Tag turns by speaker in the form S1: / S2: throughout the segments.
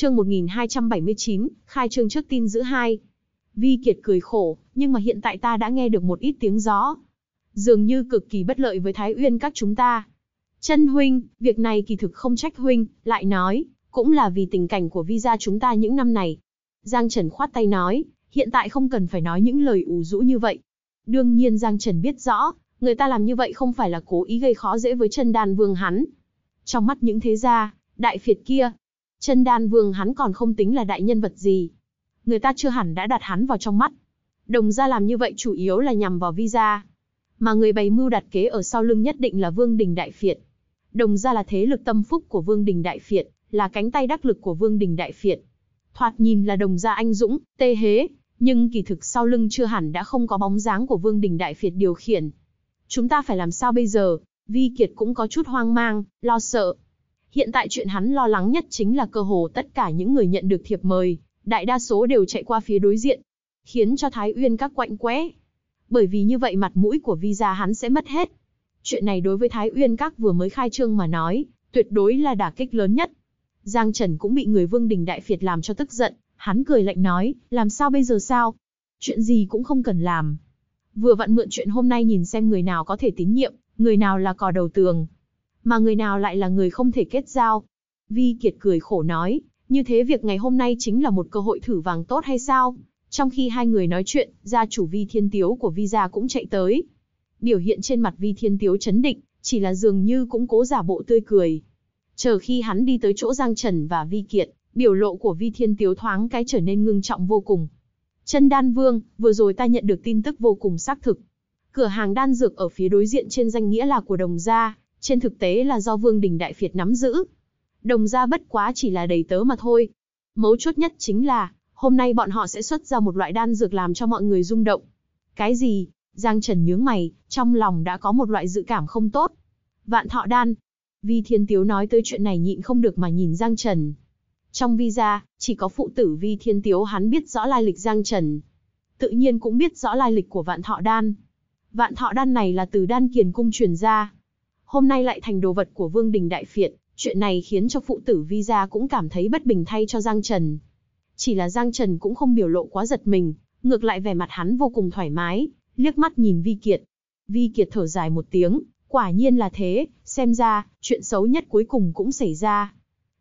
S1: chương 1279, khai trương trước tin giữ hai. Vi Kiệt cười khổ, nhưng mà hiện tại ta đã nghe được một ít tiếng gió. Dường như cực kỳ bất lợi với Thái Uyên các chúng ta. Chân huynh, việc này kỳ thực không trách huynh, lại nói, cũng là vì tình cảnh của Vi gia chúng ta những năm này. Giang Trần khoát tay nói, hiện tại không cần phải nói những lời ủ rũ như vậy. Đương nhiên Giang Trần biết rõ, người ta làm như vậy không phải là cố ý gây khó dễ với chân đàn vương hắn. Trong mắt những thế gia, đại phiệt kia, chân đan vương hắn còn không tính là đại nhân vật gì. Người ta chưa hẳn đã đặt hắn vào trong mắt. Đồng gia làm như vậy chủ yếu là nhằm vào visa. Mà người bày mưu đặt kế ở sau lưng nhất định là Vương Đình Đại Phiệt. Đồng gia là thế lực tâm phúc của Vương Đình Đại Phiệt, là cánh tay đắc lực của Vương Đình Đại Phiệt. Thoạt nhìn là đồng gia anh dũng, tê hế, nhưng kỳ thực sau lưng chưa hẳn đã không có bóng dáng của Vương Đình Đại Phiệt điều khiển. Chúng ta phải làm sao bây giờ? Vi Kiệt cũng có chút hoang mang, lo sợ. Hiện tại chuyện hắn lo lắng nhất chính là cơ hồ tất cả những người nhận được thiệp mời, đại đa số đều chạy qua phía đối diện, khiến cho Thái Uyên các quạnh quẽ. Bởi vì như vậy mặt mũi của visa hắn sẽ mất hết. Chuyện này đối với Thái Uyên các vừa mới khai trương mà nói, tuyệt đối là đả kích lớn nhất. Giang Trần cũng bị người Vương Đình Đại Phiệt làm cho tức giận, hắn cười lạnh nói, làm sao bây giờ sao? Chuyện gì cũng không cần làm. Vừa vặn mượn chuyện hôm nay nhìn xem người nào có thể tín nhiệm, người nào là cò đầu tường, mà người nào lại là người không thể kết giao. Vi Kiệt cười khổ nói, như thế việc ngày hôm nay chính là một cơ hội thử vàng tốt hay sao? Trong khi hai người nói chuyện, gia chủ Vi Thiên Tiếu của Vi gia cũng chạy tới. Biểu hiện trên mặt Vi Thiên Tiếu chấn định, chỉ là dường như cũng cố giả bộ tươi cười. Chờ khi hắn đi tới chỗ Giang Trần và Vi Kiệt, biểu lộ của Vi Thiên Tiếu thoáng cái trở nên ngưng trọng vô cùng. Chân Đan Vương, vừa rồi ta nhận được tin tức vô cùng xác thực. Cửa hàng đan dược ở phía đối diện trên danh nghĩa là của đồng gia, trên thực tế là do Vương Đình Đại Việt nắm giữ. Đồng gia bất quá chỉ là đầy tớ mà thôi. Mấu chốt nhất chính là, hôm nay bọn họ sẽ xuất ra một loại đan dược làm cho mọi người rung động. Cái gì? Giang Trần nhướng mày, trong lòng đã có một loại dự cảm không tốt. Vạn thọ đan. Vi Thiên Tiếu nói tới chuyện này nhịn không được mà nhìn Giang Trần. Trong Vi gia, chỉ có phụ tử Vi Thiên Tiếu hắn biết rõ lai lịch Giang Trần. Tự nhiên cũng biết rõ lai lịch của vạn thọ đan. Vạn thọ đan này là từ đan kiền cung truyền ra hôm nay lại thành đồ vật của Vương Đình Đại Phiện, chuyện này khiến cho phụ tử Vi gia cũng cảm thấy bất bình thay cho Giang Trần. Chỉ là Giang Trần cũng không biểu lộ quá giật mình, ngược lại vẻ mặt hắn vô cùng thoải mái, liếc mắt nhìn Vi Kiệt. Vi Kiệt thở dài một tiếng, quả nhiên là thế, xem ra, chuyện xấu nhất cuối cùng cũng xảy ra.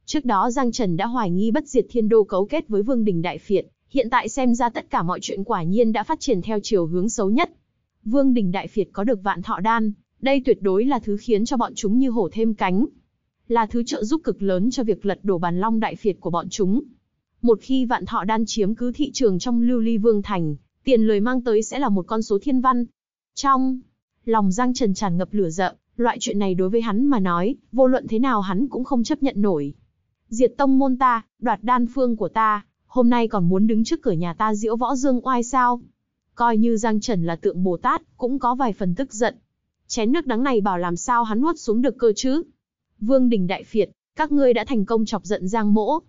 S1: Trước đó Giang Trần đã hoài nghi bất diệt thiên đô cấu kết với Vương Đình Đại Phiện, hiện tại xem ra tất cả mọi chuyện quả nhiên đã phát triển theo chiều hướng xấu nhất. Vương Đình Đại Phiệt có được vạn thọ đan, đây tuyệt đối là thứ khiến cho bọn chúng như hổ thêm cánh, là thứ trợ giúp cực lớn cho việc lật đổ bàn long đại phiệt của bọn chúng. Một khi vạn thọ đan chiếm cứ thị trường trong lưu ly vương thành, tiền lời mang tới sẽ là một con số thiên văn. Trong lòng Giang Trần tràn ngập lửa giận, loại chuyện này đối với hắn mà nói, vô luận thế nào hắn cũng không chấp nhận nổi. Diệt tông môn ta, đoạt đan phương của ta, hôm nay còn muốn đứng trước cửa nhà ta diễu võ dương oai sao? Coi như Giang Trần là tượng Bồ Tát, cũng có vài phần tức giận, chén nước đắng này bảo làm sao hắn nuốt xuống được cơ chứ. Vương Đình Đại Phiệt, các ngươi đã thành công chọc giận Giang Mỗ.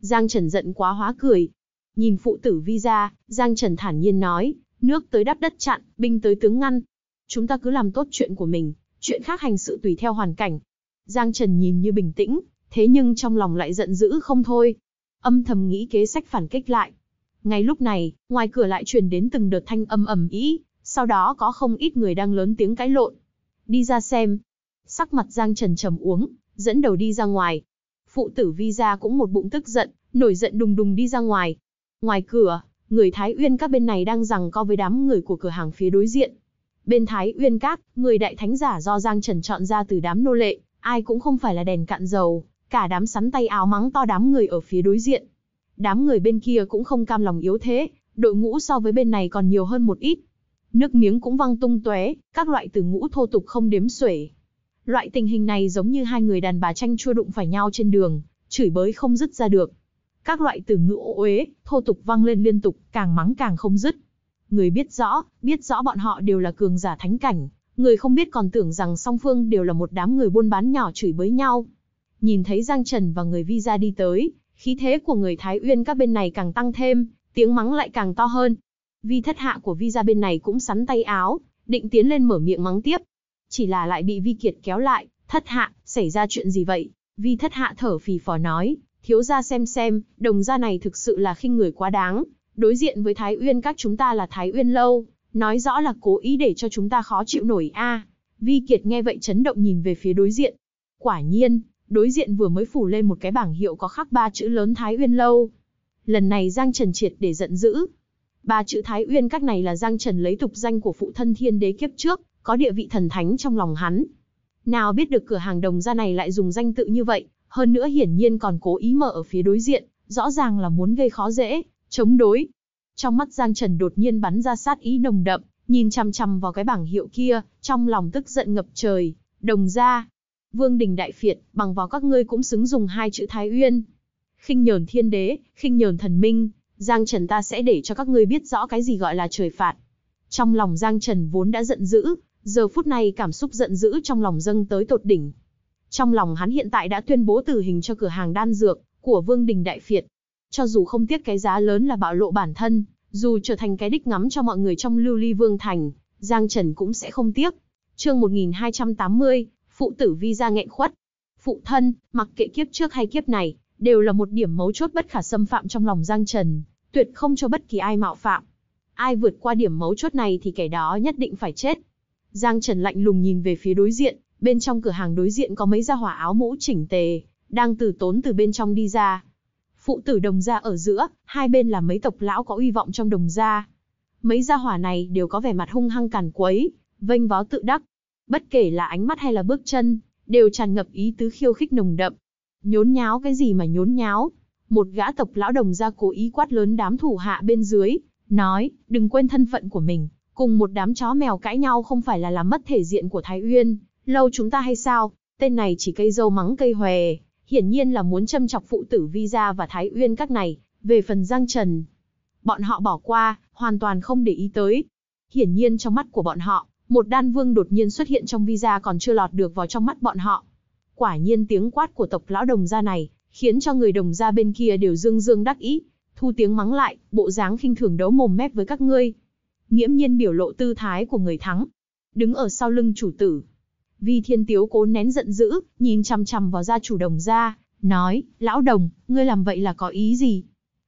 S1: Giang Trần giận quá hóa cười. Nhìn phụ tử vi ra, Giang Trần thản nhiên nói, nước tới đắp đất chặn, binh tới tướng ngăn. Chúng ta cứ làm tốt chuyện của mình, chuyện khác hành sự tùy theo hoàn cảnh. Giang Trần nhìn như bình tĩnh, thế nhưng trong lòng lại giận dữ không thôi. Âm thầm nghĩ kế sách phản kích lại. Ngay lúc này, ngoài cửa lại truyền đến từng đợt thanh âm ầm ĩ, sau đó có không ít người đang lớn tiếng cãi lộn đi ra xem. Sắc mặt Giang Trần trầm uống, dẫn đầu đi ra ngoài. Phụ tử Vi gia cũng một bụng tức giận, nổi giận đùng đùng đi ra ngoài. Ngoài cửa, người Thái Uyên các bên này đang rằng co với đám người của cửa hàng phía đối diện. Bên Thái Uyên các, người đại thánh giả do Giang Trần chọn ra từ đám nô lệ, ai cũng không phải là đèn cạn dầu, cả đám sắn tay áo mắng to đám người ở phía đối diện. Đám người bên kia cũng không cam lòng yếu thế, đội ngũ so với bên này còn nhiều hơn một ít, nước miếng cũng văng tung tóe, các loại từ ngũ thô tục không đếm xuể. Loại tình hình này giống như hai người đàn bà tranh chua đụng phải nhau trên đường, chửi bới không dứt ra được. Các loại từ ngữ ô uế, thô tục vang lên liên tục, càng mắng càng không dứt. Người biết rõ, biết rõ bọn họ đều là cường giả thánh cảnh, người không biết còn tưởng rằng song phương đều là một đám người buôn bán nhỏ chửi bới nhau. Nhìn thấy Giang Trần và người Vi gia đi tới, khí thế của người Thái Uyên các bên này càng tăng thêm, tiếng mắng lại càng to hơn, Vi thất hạ của Vi ra bên này cũng sắn tay áo, định tiến lên mở miệng mắng tiếp. Chỉ là lại bị Vi Kiệt kéo lại, thất hạ, xảy ra chuyện gì vậy? Vi thất hạ thở phì phò nói, thiếu ra xem xem, đồng gia này thực sự là khinh người quá đáng. Đối diện với Thái Uyên các chúng ta là Thái Uyên lâu, nói rõ là cố ý để cho chúng ta khó chịu nổi a. Vi Kiệt nghe vậy chấn động nhìn về phía đối diện. Quả nhiên, đối diện vừa mới phủ lên một cái bảng hiệu có khắc ba chữ lớn Thái Uyên lâu. Lần này Giang Trần Triệt để giận dữ, Ba chữ Thái Uyên các này là Giang Trần lấy tục danh của phụ thân thiên đế kiếp trước, có địa vị thần thánh trong lòng hắn. Nào biết được cửa hàng đồng gia này lại dùng danh tự như vậy, hơn nữa hiển nhiên còn cố ý mở ở phía đối diện, rõ ràng là muốn gây khó dễ, chống đối. Trong mắt Giang Trần đột nhiên bắn ra sát ý nồng đậm, nhìn chằm chằm vào cái bảng hiệu kia, trong lòng tức giận ngập trời, đồng gia. Vương đình đại phiệt, bằng vào các ngươi cũng xứng dùng hai chữ Thái Uyên. khinh nhờn thiên đế, khinh nhờn thần minh, Giang Trần ta sẽ để cho các ngươi biết rõ cái gì gọi là trời phạt. Trong lòng Giang Trần vốn đã giận dữ, giờ phút này cảm xúc giận dữ trong lòng dâng tới tột đỉnh. Trong lòng hắn hiện tại đã tuyên bố tử hình cho cửa hàng đan dược của Vương Đình Đại Phiệt. Cho dù không tiếc cái giá lớn là bạo lộ bản thân, dù trở thành cái đích ngắm cho mọi người trong lưu ly vương thành, Giang Trần cũng sẽ không tiếc. Chương 1280, phụ tử vi ra nghẹn khuất. Phụ thân, mặc kệ kiếp trước hay kiếp này, đều là một điểm mấu chốt bất khả xâm phạm trong lòng Giang Trần tuyệt không cho bất kỳ ai mạo phạm. Ai vượt qua điểm mấu chốt này thì kẻ đó nhất định phải chết. Giang Trần lạnh lùng nhìn về phía đối diện, bên trong cửa hàng đối diện có mấy gia hỏa áo mũ chỉnh tề, đang từ tốn từ bên trong đi ra. Phụ tử đồng gia ở giữa, hai bên là mấy tộc lão có uy vọng trong đồng gia. Mấy gia hỏa này đều có vẻ mặt hung hăng càn quấy, vênh vó tự đắc. Bất kể là ánh mắt hay là bước chân, đều tràn ngập ý tứ khiêu khích nồng đậm. Nhốn nháo cái gì mà nhốn nháo, một gã tộc lão đồng gia cố ý quát lớn đám thủ hạ bên dưới, nói, đừng quên thân phận của mình, cùng một đám chó mèo cãi nhau không phải là làm mất thể diện của Thái Uyên, lâu chúng ta hay sao, tên này chỉ cây dâu mắng cây hòe, hiển nhiên là muốn châm chọc phụ tử Vi Gia và Thái Uyên các này, về phần Giang Trần. Bọn họ bỏ qua, hoàn toàn không để ý tới. Hiển nhiên trong mắt của bọn họ, một đan vương đột nhiên xuất hiện trong Vi Gia còn chưa lọt được vào trong mắt bọn họ. Quả nhiên tiếng quát của tộc lão đồng gia này, khiến cho người đồng gia bên kia đều dương dương đắc ý, thu tiếng mắng lại, bộ dáng khinh thường đấu mồm mép với các ngươi. Nghiễm nhiên biểu lộ tư thái của người thắng, đứng ở sau lưng chủ tử. Vi Thiên Tiếu cố nén giận dữ, nhìn chằm chằm vào gia chủ đồng gia, nói, lão đồng, ngươi làm vậy là có ý gì?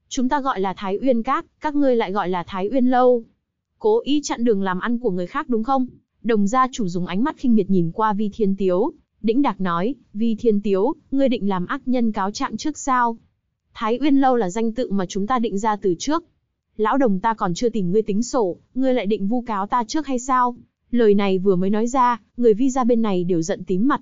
S1: Chúng ta gọi là Thái Uyên Các, các ngươi lại gọi là Thái Uyên Lâu. Cố ý chặn đường làm ăn của người khác đúng không? Đồng gia chủ dùng ánh mắt khinh miệt nhìn qua Vi Thiên Tiếu, đĩnh đạc nói, Vi Thiên Tiếu, ngươi định làm ác nhân cáo trạng trước sao? Thái Uyên Lâu là danh tự mà chúng ta định ra từ trước. Lão đồng ta còn chưa tìm ngươi tính sổ, ngươi lại định vu cáo ta trước hay sao? Lời này vừa mới nói ra, người Vi ra bên này đều giận tím mặt.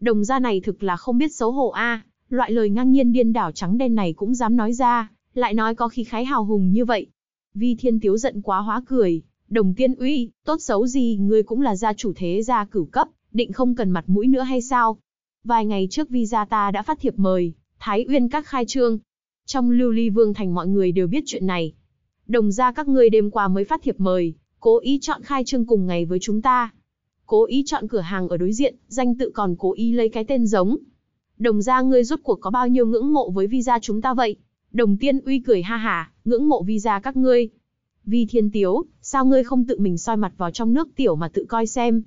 S1: Đồng gia này thực là không biết xấu hổ a, loại lời ngang nhiên điên đảo trắng đen này cũng dám nói ra, lại nói có khí khái hào hùng như vậy. Vi Thiên Tiếu giận quá hóa cười, đồng tiên uy, tốt xấu gì ngươi cũng là gia chủ thế gia cửu cấp, định không cần mặt mũi nữa hay sao? Vài ngày trước visa ta đã phát thiệp mời, Thái Uyên các khai trương. Trong lưu ly vương thành mọi người đều biết chuyện này. Đồng ra các ngươi đêm qua mới phát thiệp mời, cố ý chọn khai trương cùng ngày với chúng ta. Cố ý chọn cửa hàng ở đối diện, danh tự còn cố ý lấy cái tên giống. Đồng ra ngươi rốt cuộc có bao nhiêu ngưỡng mộ với visa chúng ta vậy? Đồng tiên uy cười ha hả, ngưỡng mộ visa các ngươi. Vi thiên tiếu, sao ngươi không tự mình soi mặt vào trong nước tiểu mà tự coi xem?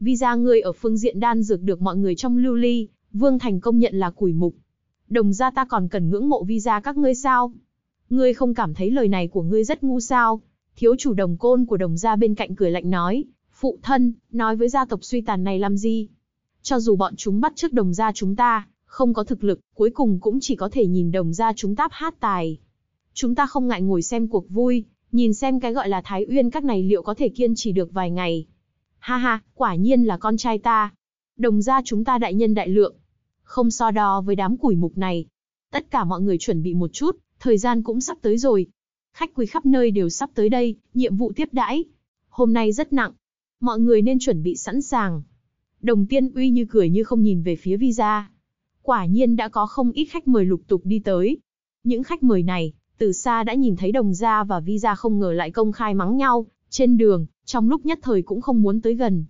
S1: vì ra ngươi ở phương diện đan dược được mọi người trong lưu ly, vương thành công nhận là củi mục. Đồng ra ta còn cần ngưỡng mộ vi ra các ngươi sao? Ngươi không cảm thấy lời này của ngươi rất ngu sao? Thiếu chủ đồng côn của đồng gia bên cạnh cười lạnh nói, phụ thân, nói với gia tộc suy tàn này làm gì? Cho dù bọn chúng bắt trước đồng gia chúng ta, không có thực lực, cuối cùng cũng chỉ có thể nhìn đồng gia chúng táp hát tài. Chúng ta không ngại ngồi xem cuộc vui, nhìn xem cái gọi là Thái Uyên các này liệu có thể kiên trì được vài ngày. Ha ha, quả nhiên là con trai ta. Đồng gia chúng ta đại nhân đại lượng. Không so đo với đám củi mục này. Tất cả mọi người chuẩn bị một chút, thời gian cũng sắp tới rồi. Khách quý khắp nơi đều sắp tới đây, nhiệm vụ tiếp đãi. Hôm nay rất nặng. Mọi người nên chuẩn bị sẵn sàng. Đồng tiên uy như cười như không nhìn về phía visa. Quả nhiên đã có không ít khách mời lục tục đi tới. Những khách mời này, từ xa đã nhìn thấy đồng gia và visa không ngờ lại công khai mắng nhau, trên đường, trong lúc nhất thời cũng không muốn tới gần.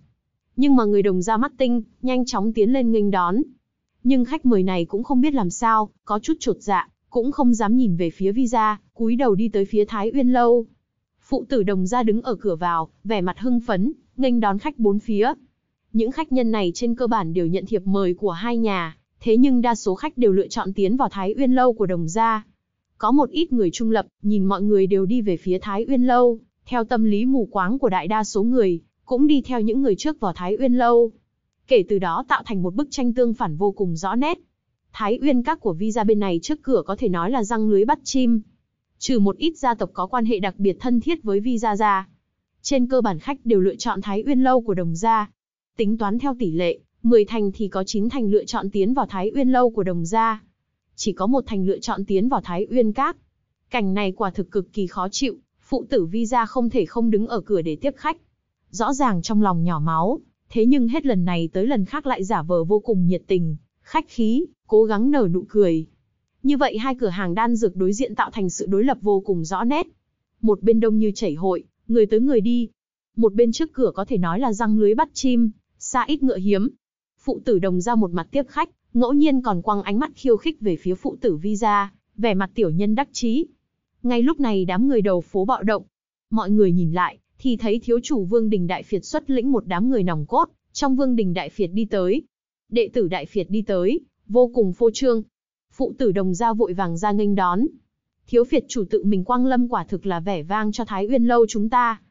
S1: Nhưng mà người đồng gia mắt tinh, nhanh chóng tiến lên nghênh đón. Nhưng khách mời này cũng không biết làm sao, có chút trột dạ, cũng không dám nhìn về phía visa, cúi đầu đi tới phía Thái Uyên Lâu. Phụ tử đồng gia đứng ở cửa vào, vẻ mặt hưng phấn, nghênh đón khách bốn phía. Những khách nhân này trên cơ bản đều nhận thiệp mời của hai nhà, thế nhưng đa số khách đều lựa chọn tiến vào Thái Uyên Lâu của đồng gia. Có một ít người trung lập, nhìn mọi người đều đi về phía Thái Uyên Lâu theo tâm lý mù quáng của đại đa số người, cũng đi theo những người trước vào Thái Uyên lâu. Kể từ đó tạo thành một bức tranh tương phản vô cùng rõ nét. Thái Uyên các của visa bên này trước cửa có thể nói là răng lưới bắt chim. Trừ một ít gia tộc có quan hệ đặc biệt thân thiết với visa gia, Trên cơ bản khách đều lựa chọn Thái Uyên lâu của đồng gia. Tính toán theo tỷ lệ, 10 thành thì có 9 thành lựa chọn tiến vào Thái Uyên lâu của đồng gia. Chỉ có một thành lựa chọn tiến vào Thái Uyên các. Cảnh này quả thực cực kỳ khó chịu, phụ tử vi ra không thể không đứng ở cửa để tiếp khách. Rõ ràng trong lòng nhỏ máu, thế nhưng hết lần này tới lần khác lại giả vờ vô cùng nhiệt tình, khách khí, cố gắng nở nụ cười. Như vậy hai cửa hàng đan dược đối diện tạo thành sự đối lập vô cùng rõ nét. Một bên đông như chảy hội, người tới người đi. Một bên trước cửa có thể nói là răng lưới bắt chim, xa ít ngựa hiếm. Phụ tử đồng ra một mặt tiếp khách, ngẫu nhiên còn quăng ánh mắt khiêu khích về phía phụ tử vi ra, vẻ mặt tiểu nhân đắc chí, ngay lúc này đám người đầu phố bạo động. Mọi người nhìn lại, thì thấy thiếu chủ Vương Đình Đại Phiệt xuất lĩnh một đám người nòng cốt, trong Vương Đình Đại Phiệt đi tới. Đệ tử Đại Phiệt đi tới, vô cùng phô trương. Phụ tử đồng gia vội vàng ra nghênh đón. Thiếu Phiệt chủ tự mình quang lâm quả thực là vẻ vang cho Thái Uyên lâu chúng ta.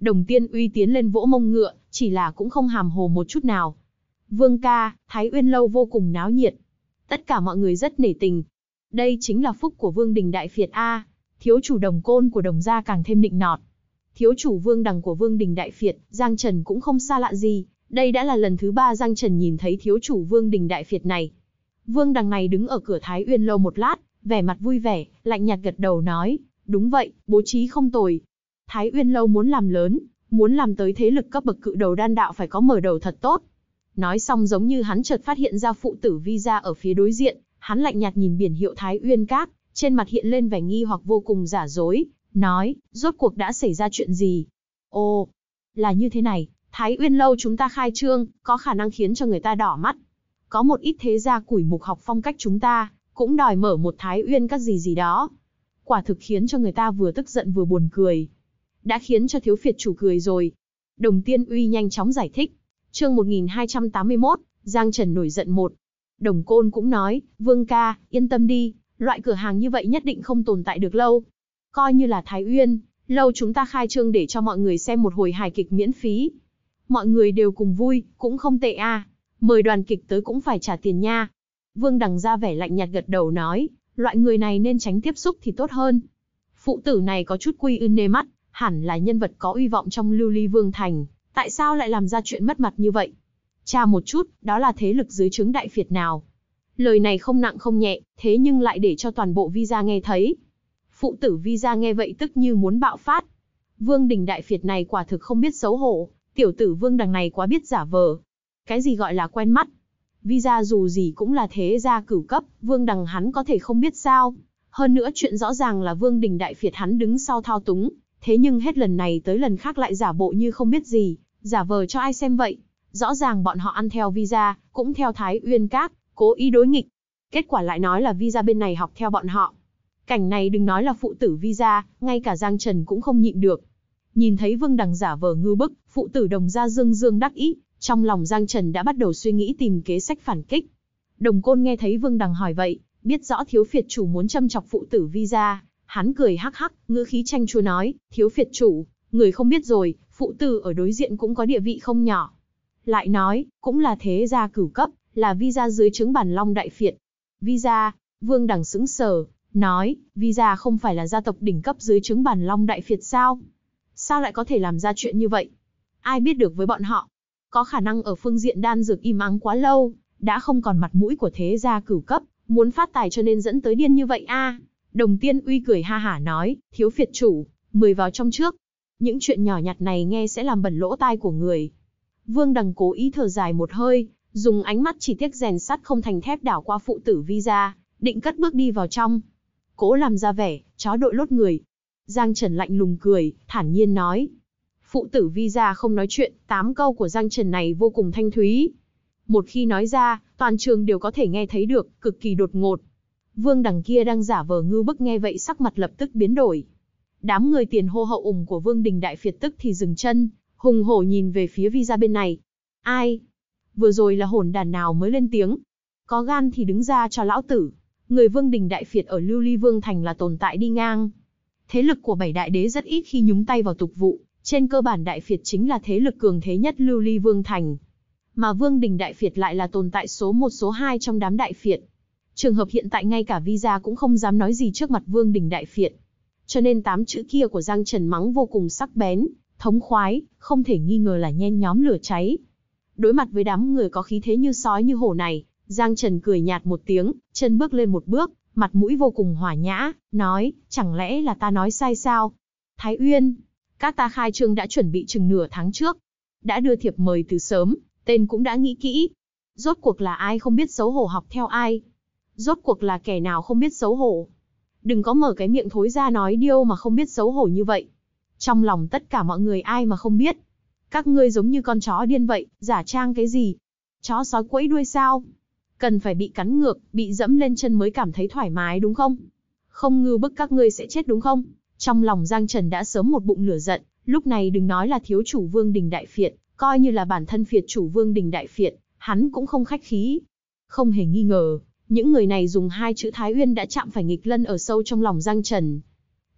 S1: Đồng tiên uy tiến lên vỗ mông ngựa, chỉ là cũng không hàm hồ một chút nào. Vương ca, Thái Uyên lâu vô cùng náo nhiệt. Tất cả mọi người rất nể tình. Đây chính là phúc của Vương Đình Đại Phiệt A thiếu chủ đồng côn của đồng gia càng thêm nịnh nọt. Thiếu chủ vương đằng của vương đình Đại phiệt Giang Trần cũng không xa lạ gì, đây đã là lần thứ ba Giang Trần nhìn thấy thiếu chủ vương đình Đại phiệt này. Vương đằng này đứng ở cửa Thái Uyên lâu một lát, vẻ mặt vui vẻ, lạnh nhạt gật đầu nói, đúng vậy, bố trí không tồi. Thái Uyên lâu muốn làm lớn, muốn làm tới thế lực cấp bậc cự đầu đan đạo phải có mở đầu thật tốt. Nói xong giống như hắn chợt phát hiện ra phụ tử Visa ở phía đối diện, hắn lạnh nhạt nhìn biển hiệu Thái Uyên Các, trên mặt hiện lên vẻ nghi hoặc vô cùng giả dối, nói, rốt cuộc đã xảy ra chuyện gì? Ồ, là như thế này, Thái Uyên lâu chúng ta khai trương, có khả năng khiến cho người ta đỏ mắt. Có một ít thế gia củi mục học phong cách chúng ta, cũng đòi mở một Thái Uyên các gì gì đó. Quả thực khiến cho người ta vừa tức giận vừa buồn cười. Đã khiến cho thiếu phiệt chủ cười rồi. Đồng Tiên Uy nhanh chóng giải thích. Chương 1281, Giang Trần nổi giận một. Đồng Côn cũng nói, Vương ca, yên tâm đi, loại cửa hàng như vậy nhất định không tồn tại được lâu. Coi như là Thái Uyên, lâu chúng ta khai trương để cho mọi người xem một hồi hài kịch miễn phí. Mọi người đều cùng vui, cũng không tệ a. À. Mời đoàn kịch tới cũng phải trả tiền nha. Vương Đằng ra vẻ lạnh nhạt gật đầu nói, loại người này nên tránh tiếp xúc thì tốt hơn. Phụ tử này có chút quy ưn nê mắt, hẳn là nhân vật có uy vọng trong lưu ly vương thành, tại sao lại làm ra chuyện mất mặt như vậy? Cha một chút, đó là thế lực dưới trướng đại phiệt nào, Lời này không nặng không nhẹ, thế nhưng lại để cho toàn bộ Vi gia nghe thấy. Phụ tử Vi gia nghe vậy tức như muốn bạo phát. Vương Đình Đại Phiệt này quả thực không biết xấu hổ, tiểu tử Vương Đằng này quá biết giả vờ. Cái gì gọi là quen mắt? Vi gia dù gì cũng là thế gia cửu cấp, Vương Đằng hắn có thể không biết sao. Hơn nữa chuyện rõ ràng là Vương Đình Đại Phiệt hắn đứng sau thao túng, thế nhưng hết lần này tới lần khác lại giả bộ như không biết gì, giả vờ cho ai xem vậy. Rõ ràng bọn họ ăn theo visa, cũng theo Thái Uyên Các, cố ý đối nghịch. Kết quả lại nói là visa bên này học theo bọn họ. Cảnh này đừng nói là phụ tử visa, ngay cả Giang Trần cũng không nhịn được. Nhìn thấy Vương Đằng giả vờ ngư bức, phụ tử đồng gia dương dương đắc ý, trong lòng Giang Trần đã bắt đầu suy nghĩ tìm kế sách phản kích. Đồng Côn nghe thấy Vương Đằng hỏi vậy, biết rõ thiếu phiệt chủ muốn châm chọc phụ tử visa, hắn cười hắc hắc, ngữ khí tranh chua nói, thiếu phiệt chủ, người không biết rồi, phụ tử ở đối diện cũng có địa vị không nhỏ. Lại nói, cũng là thế gia cửu cấp, là visa dưới trứng bản long đại phiện. Visa, vương đẳng sững sờ, nói, visa không phải là gia tộc đỉnh cấp dưới trứng bản long đại phiệt sao? Sao lại có thể làm ra chuyện như vậy? Ai biết được với bọn họ? Có khả năng ở phương diện đan dược im ắng quá lâu, đã không còn mặt mũi của thế gia cửu cấp, muốn phát tài cho nên dẫn tới điên như vậy a. Đồng tiên uy cười ha hả nói, thiếu phiệt chủ, mời vào trong trước. Những chuyện nhỏ nhặt này nghe sẽ làm bẩn lỗ tai của người. Vương đằng cố ý thở dài một hơi, dùng ánh mắt chỉ tiếc rèn sắt không thành thép đảo qua phụ tử vi ra, định cất bước đi vào trong. Cố làm ra vẻ, chó đội lốt người. Giang Trần lạnh lùng cười, thản nhiên nói. Phụ tử vi ra không nói chuyện, tám câu của Giang Trần này vô cùng thanh thúy. Một khi nói ra, toàn trường đều có thể nghe thấy được, cực kỳ đột ngột. Vương đằng kia đang giả vờ ngư bức nghe vậy sắc mặt lập tức biến đổi. Đám người tiền hô hậu ủng của Vương Đình Đại Phiệt tức thì dừng chân, hùng hổ nhìn về phía vi ra bên này. Ai? vừa rồi là hồn đàn nào mới lên tiếng. Có gan thì đứng ra cho lão tử. Người vương đình đại phiệt ở Lưu Ly Vương Thành là tồn tại đi ngang. Thế lực của bảy đại đế rất ít khi nhúng tay vào tục vụ, trên cơ bản đại phiệt chính là thế lực cường thế nhất Lưu Ly Vương Thành. Mà vương đình đại phiệt lại là tồn tại số một số hai trong đám đại phiệt. Trường hợp hiện tại ngay cả visa cũng không dám nói gì trước mặt vương đình đại phiệt. Cho nên tám chữ kia của Giang Trần mắng vô cùng sắc bén, thống khoái, không thể nghi ngờ là nhen nhóm lửa cháy. Đối mặt với đám người có khí thế như sói như hổ này, Giang Trần cười nhạt một tiếng, chân bước lên một bước, mặt mũi vô cùng hòa nhã, nói, chẳng lẽ là ta nói sai sao? Thái Uyên, các ta khai trương đã chuẩn bị chừng nửa tháng trước. Đã đưa thiệp mời từ sớm, tên cũng đã nghĩ kỹ. Rốt cuộc là ai không biết xấu hổ học theo ai? Rốt cuộc là kẻ nào không biết xấu hổ? Đừng có mở cái miệng thối ra nói điêu mà không biết xấu hổ như vậy. Trong lòng tất cả mọi người ai mà không biết, các ngươi giống như con chó điên vậy, giả trang cái gì? Chó sói quẫy đuôi sao? Cần phải bị cắn ngược, bị dẫm lên chân mới cảm thấy thoải mái đúng không? Không ngư bức các ngươi sẽ chết đúng không? Trong lòng Giang Trần đã sớm một bụng lửa giận, lúc này đừng nói là thiếu chủ vương đình đại phiệt, coi như là bản thân phiệt chủ vương đình đại phiệt, hắn cũng không khách khí. Không hề nghi ngờ, những người này dùng hai chữ Thái Uyên đã chạm phải nghịch lân ở sâu trong lòng Giang Trần.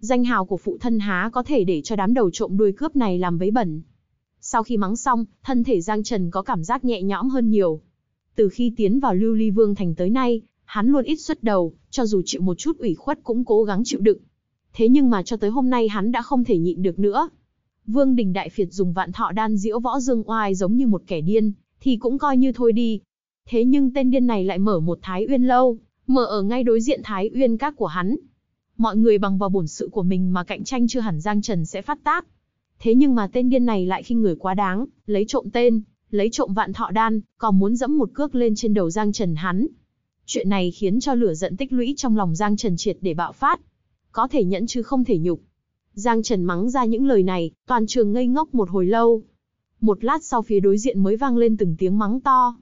S1: Danh hào của phụ thân há có thể để cho đám đầu trộm đuôi cướp này làm vấy bẩn. Sau khi mắng xong, thân thể Giang Trần có cảm giác nhẹ nhõm hơn nhiều. Từ khi tiến vào Lưu Ly Vương Thành tới nay, hắn luôn ít xuất đầu, cho dù chịu một chút ủy khuất cũng cố gắng chịu đựng. Thế nhưng mà cho tới hôm nay hắn đã không thể nhịn được nữa. Vương Đình Đại Phiệt dùng vạn thọ đan diễu võ dương oai giống như một kẻ điên, thì cũng coi như thôi đi. Thế nhưng tên điên này lại mở một Thái Uyên lâu, mở ở ngay đối diện Thái Uyên các của hắn. Mọi người bằng vào bổn sự của mình mà cạnh tranh chưa hẳn Giang Trần sẽ phát tác, Thế nhưng mà tên điên này lại khi người quá đáng, lấy trộm tên, lấy trộm vạn thọ đan, còn muốn dẫm một cước lên trên đầu Giang Trần hắn. Chuyện này khiến cho lửa giận tích lũy trong lòng Giang Trần triệt để bạo phát. Có thể nhẫn chứ không thể nhục. Giang Trần mắng ra những lời này, toàn trường ngây ngốc một hồi lâu. Một lát sau phía đối diện mới vang lên từng tiếng mắng to.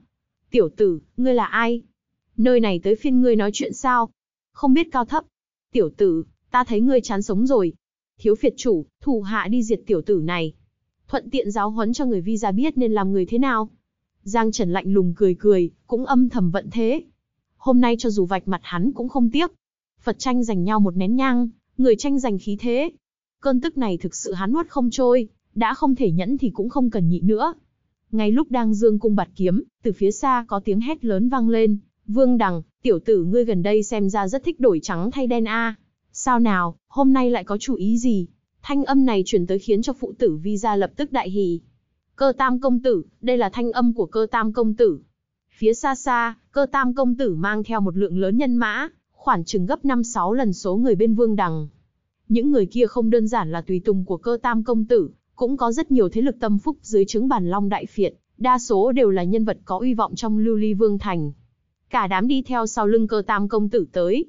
S1: Tiểu tử, ngươi là ai? Nơi này tới phiên ngươi nói chuyện sao? Không biết cao thấp. Tiểu tử, ta thấy ngươi chán sống rồi, thiếu phiệt chủ, thủ hạ đi diệt tiểu tử này. Thuận tiện giáo huấn cho người vi gia biết nên làm người thế nào. Giang Trần lạnh lùng cười cười, cũng âm thầm vận thế. Hôm nay cho dù vạch mặt hắn cũng không tiếc. Phật tranh giành nhau một nén nhang, người tranh giành khí thế. Cơn tức này thực sự hắn nuốt không trôi, đã không thể nhẫn thì cũng không cần nhị nữa. Ngay lúc đang dương cung bạt kiếm, từ phía xa có tiếng hét lớn vang lên. Vương Đằng, tiểu tử ngươi gần đây xem ra rất thích đổi trắng thay đen a. À. Sao nào, hôm nay lại có chủ ý gì? Thanh âm này chuyển tới khiến cho phụ tử vi gia lập tức đại hỉ. Cơ tam công tử, đây là thanh âm của cơ tam công tử. Phía xa xa, cơ tam công tử mang theo một lượng lớn nhân mã, khoảng chừng gấp 5-6 lần số người bên vương đằng. Những người kia không đơn giản là tùy tùng của cơ tam công tử, cũng có rất nhiều thế lực tâm phúc dưới chứng bản long đại phiệt, đa số đều là nhân vật có uy vọng trong lưu ly vương thành. Cả đám đi theo sau lưng cơ tam công tử tới,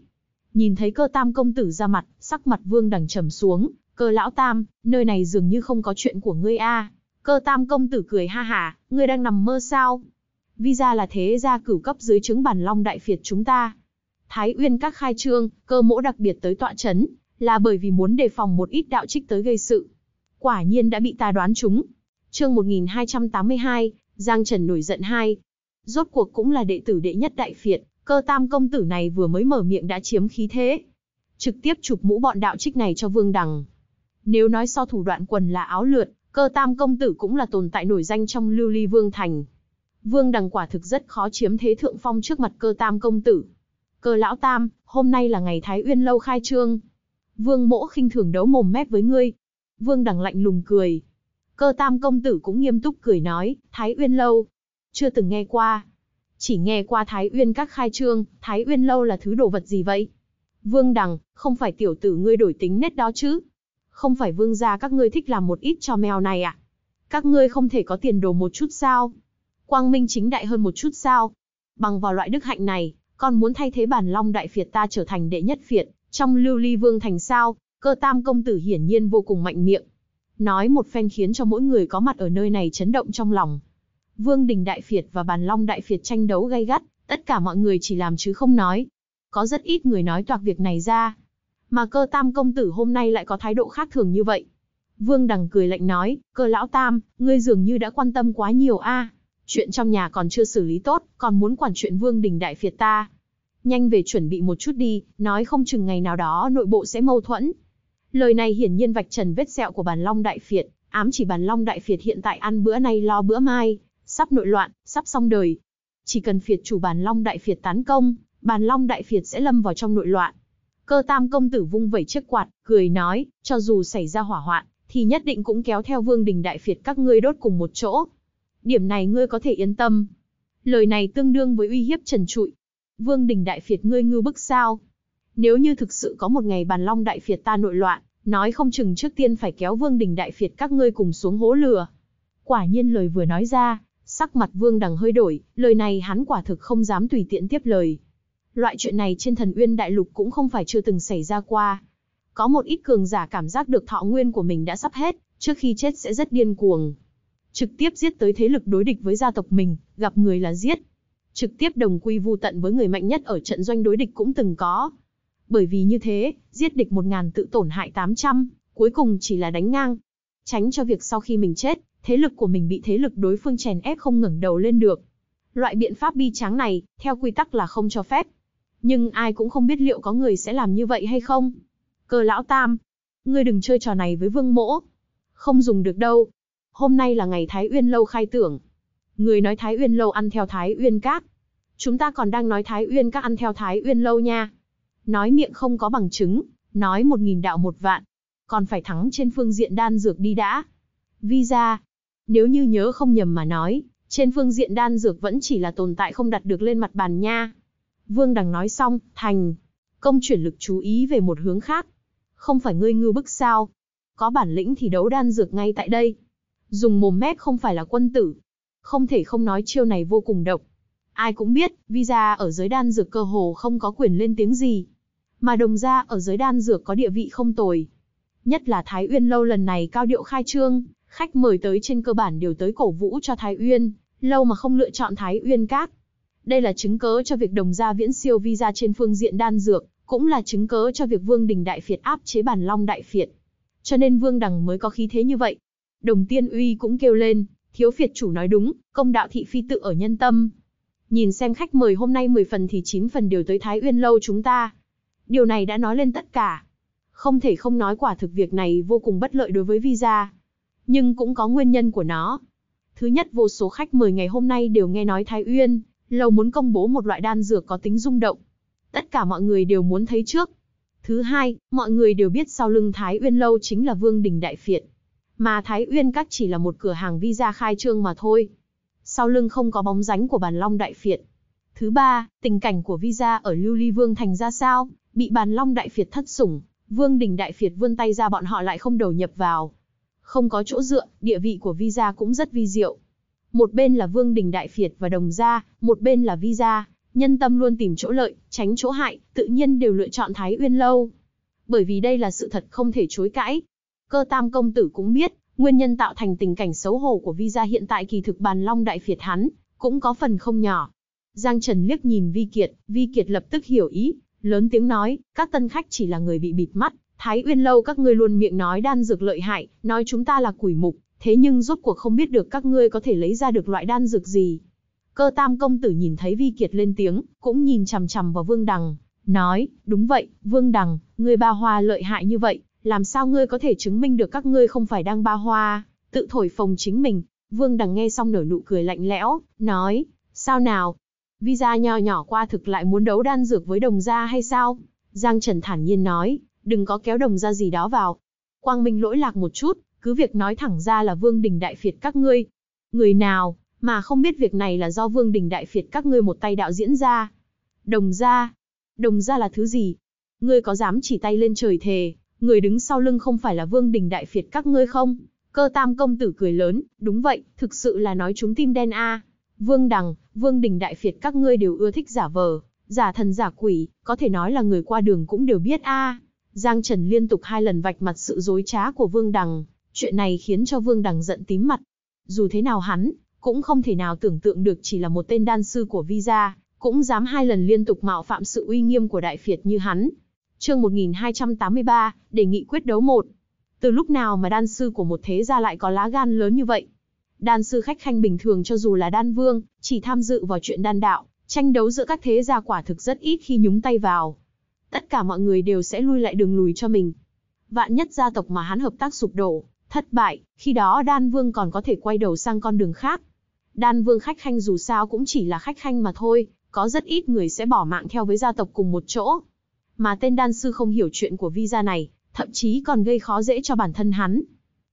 S1: Nhìn thấy cơ tam công tử ra mặt, sắc mặt vương đằng trầm xuống, cơ lão tam, nơi này dường như không có chuyện của ngươi a. Cơ tam công tử cười ha hà ngươi đang nằm mơ sao? Vi ra là thế gia cửu cấp dưới chứng bản long đại phiệt chúng ta. Thái Uyên các khai trương, cơ mỗ đặc biệt tới tọa chấn, là bởi vì muốn đề phòng một ít đạo trích tới gây sự. Quả nhiên đã bị ta đoán chúng Chương 1282, Giang Trần nổi giận hai. Rốt cuộc cũng là đệ tử đệ nhất đại phiệt, Cơ tam công tử này vừa mới mở miệng đã chiếm khí thế. Trực tiếp chụp mũ bọn đạo trích này cho vương đằng. Nếu nói so thủ đoạn quần là áo lượt, cơ tam công tử cũng là tồn tại nổi danh trong lưu ly vương thành. Vương đằng quả thực rất khó chiếm thế thượng phong trước mặt cơ tam công tử. Cơ lão tam, hôm nay là ngày Thái Uyên lâu khai trương. Vương mỗ khinh thường đấu mồm mép với ngươi. Vương đằng lạnh lùng cười. Cơ tam công tử cũng nghiêm túc cười nói, Thái Uyên lâu. Chưa từng nghe qua. Chỉ nghe qua Thái Uyên các khai trương, Thái Uyên lâu là thứ đồ vật gì vậy? Vương Đằng, không phải tiểu tử ngươi đổi tính nét đó chứ? Không phải vương gia các ngươi thích làm một ít cho mèo này à? Các ngươi không thể có tiền đồ một chút sao? Quang minh chính đại hơn một chút sao? Bằng vào loại đức hạnh này, con muốn thay thế bản long đại Phiệt ta trở thành đệ nhất phiệt trong lưu ly vương thành sao? Cơ tam công tử hiển nhiên vô cùng mạnh miệng. Nói một phen khiến cho mỗi người có mặt ở nơi này chấn động trong lòng. Vương Đình Đại Phiệt và Bàn Long Đại Phiệt tranh đấu gay gắt, tất cả mọi người chỉ làm chứ không nói. Có rất ít người nói toạc việc này ra. Mà cơ tam công tử hôm nay lại có thái độ khác thường như vậy. Vương Đằng cười lạnh nói, cơ lão tam, ngươi dường như đã quan tâm quá nhiều a. Chuyện trong nhà còn chưa xử lý tốt, còn muốn quản chuyện Vương Đình Đại Phiệt ta. Nhanh về chuẩn bị một chút đi, nói không chừng ngày nào đó nội bộ sẽ mâu thuẫn. Lời này hiển nhiên vạch trần vết sẹo của bàn Long Đại Phiệt, ám chỉ bàn Long Đại Phiệt hiện tại ăn bữa nay lo bữa mai, sắp nội loạn, sắp xong đời. Chỉ cần phiệt chủ bàn long đại phiệt tán công, bàn long đại phiệt sẽ lâm vào trong nội loạn. Cơ tam công tử vung vẩy chiếc quạt, cười nói, cho dù xảy ra hỏa hoạn, thì nhất định cũng kéo theo vương đình đại phiệt các ngươi đốt cùng một chỗ. Điểm này ngươi có thể yên tâm. Lời này tương đương với uy hiếp trần trụi. Vương đình đại phiệt ngươi ngưu bức sao? Nếu như thực sự có một ngày bàn long đại phiệt ta nội loạn, nói không chừng trước tiên phải kéo vương đình đại phiệt các ngươi cùng xuống hố lửa. Quả nhiên lời vừa nói ra, Sắc mặt Vương Đằng hơi đổi, lời này hắn quả thực không dám tùy tiện tiếp lời. Loại chuyện này trên thần uyên đại lục cũng không phải chưa từng xảy ra qua. Có một ít cường giả cảm giác được thọ nguyên của mình đã sắp hết, trước khi chết sẽ rất điên cuồng. Trực tiếp giết tới thế lực đối địch với gia tộc mình, gặp người là giết. Trực tiếp đồng quy vu tận với người mạnh nhất ở trận doanh đối địch cũng từng có. Bởi vì như thế, giết địch 1.000 tự tổn hại 800, cuối cùng chỉ là đánh ngang. Tránh cho việc sau khi mình chết, thế lực của mình bị thế lực đối phương chèn ép không ngẩng đầu lên được. Loại biện pháp bi tráng này, theo quy tắc là không cho phép. Nhưng ai cũng không biết liệu có người sẽ làm như vậy hay không. Cờ lão tam, ngươi đừng chơi trò này với vương mỗ. Không dùng được đâu. Hôm nay là ngày Thái Uyên Lâu khai tưởng. Người nói Thái Uyên Lâu ăn theo Thái Uyên Các. Chúng ta còn đang nói Thái Uyên Các ăn theo Thái Uyên Lâu nha. Nói miệng không có bằng chứng, nói một nghìn đạo một vạn. Còn phải thắng trên phương diện đan dược đi đã. Visa, nếu như nhớ không nhầm mà nói, trên phương diện đan dược vẫn chỉ là tồn tại không đặt được lên mặt bàn nha. Vương Đằng nói xong, thành. Công chuyển lực chú ý về một hướng khác. Không phải ngươi ngư bức sao. Có bản lĩnh thì đấu đan dược ngay tại đây. Dùng mồm mép không phải là quân tử. Không thể không nói chiêu này vô cùng độc. Ai cũng biết, Visa ở giới đan dược cơ hồ không có quyền lên tiếng gì. Mà đồng gia ở giới đan dược có địa vị không tồi. Nhất là Thái Uyên lâu lần này cao điệu khai trương, khách mời tới trên cơ bản đều tới cổ vũ cho Thái Uyên, lâu mà không lựa chọn Thái Uyên Các. Đây là chứng cớ cho việc đồng gia viễn siêu Vi visa trên phương diện đan dược, cũng là chứng cớ cho việc Vương Đình Đại Việt áp chế bản Long Đại Việt. Cho nên Vương Đằng mới có khí thế như vậy. Đồng Tiên Uy cũng kêu lên, thiếu Việt chủ nói đúng, công đạo thị phi tự ở nhân tâm. Nhìn xem khách mời hôm nay 10 phần thì 9 phần đều tới Thái Uyên lâu chúng ta. Điều này đã nói lên tất cả. Không thể không nói quả thực việc này vô cùng bất lợi đối với visa nhưng cũng có nguyên nhân của nó. Thứ nhất vô số khách mời ngày hôm nay đều nghe nói Thái Uyên, lầu muốn công bố một loại đan dược có tính rung động. Tất cả mọi người đều muốn thấy trước. Thứ hai, mọi người đều biết sau lưng Thái Uyên lâu chính là Vương Đình Đại Phiệt. Mà Thái Uyên các chỉ là một cửa hàng visa khai trương mà thôi. Sau lưng không có bóng dáng của bàn long đại phiệt. Thứ ba, tình cảnh của visa ở Lưu Ly Vương thành ra sao, bị bàn long đại phiệt thất sủng, Vương Đình Đại Phiệt vươn tay ra bọn họ lại không đầu nhập vào, không có chỗ dựa, địa vị của Vi gia cũng rất vi diệu. Một bên là Vương Đình Đại Phiệt và Đồng gia, một bên là Vi gia, nhân tâm luôn tìm chỗ lợi, tránh chỗ hại, tự nhiên đều lựa chọn Thái Uyên lâu. Bởi vì đây là sự thật không thể chối cãi. Cơ Tam công tử cũng biết, nguyên nhân tạo thành tình cảnh xấu hổ của Vi gia hiện tại kỳ thực bàn Long Đại Phiệt hắn cũng có phần không nhỏ. Giang Trần liếc nhìn Vi Kiệt, Vi Kiệt lập tức hiểu ý, lớn tiếng nói, các tân khách chỉ là người bị bịt mắt, Thái Uyên lâu các ngươi luôn miệng nói đan dược lợi hại, nói chúng ta là quỷ mục, thế nhưng rốt cuộc không biết được các ngươi có thể lấy ra được loại đan dược gì. Cơ tam công tử nhìn thấy Vi Kiệt lên tiếng, cũng nhìn chằm chằm vào Vương Đằng, nói, đúng vậy, Vương Đằng, ngươi ba hoa lợi hại như vậy, làm sao ngươi có thể chứng minh được các ngươi không phải đang ba hoa, tự thổi phồng chính mình. Vương Đằng nghe xong nở nụ cười lạnh lẽo, nói, sao nào? Vi gia nho nhỏ qua thực lại muốn đấu đan dược với đồng gia hay sao? Giang Trần thản nhiên nói, đừng có kéo đồng ra gì đó vào. Quang Minh lỗi lạc một chút, cứ việc nói thẳng ra là Vương Đình Đại Phiệt các ngươi. Người nào, mà không biết việc này là do Vương Đình Đại Phiệt các ngươi một tay đạo diễn ra. Đồng ra, đồng ra là thứ gì? Ngươi có dám chỉ tay lên trời thề, người đứng sau lưng không phải là Vương Đình Đại Phiệt các ngươi không? Cơ tam công tử cười lớn, đúng vậy, thực sự là nói chúng tim đen a. Vương Đằng, Vương Đình Đại Phiệt các ngươi đều ưa thích giả vờ, giả thần giả quỷ, có thể nói là người qua đường cũng đều biết a. Giang Trần liên tục hai lần vạch mặt sự dối trá của Vương Đằng, chuyện này khiến cho Vương Đằng giận tím mặt. Dù thế nào hắn, cũng không thể nào tưởng tượng được chỉ là một tên đan sư của Visa, cũng dám hai lần liên tục mạo phạm sự uy nghiêm của Đại Việt như hắn. Chương 1283, đề nghị quyết đấu một. Từ lúc nào mà đan sư của một thế gia lại có lá gan lớn như vậy? Đan sư khách khanh bình thường cho dù là đan vương, chỉ tham dự vào chuyện đan đạo, tranh đấu giữa các thế gia quả thực rất ít khi nhúng tay vào, tất cả mọi người đều sẽ lui lại đường lùi cho mình. Vạn nhất gia tộc mà hắn hợp tác sụp đổ, thất bại, khi đó Đan Vương còn có thể quay đầu sang con đường khác. Đan Vương khách khanh dù sao cũng chỉ là khách khanh mà thôi, có rất ít người sẽ bỏ mạng theo với gia tộc cùng một chỗ. Mà tên đan sư không hiểu chuyện của visa này, thậm chí còn gây khó dễ cho bản thân hắn.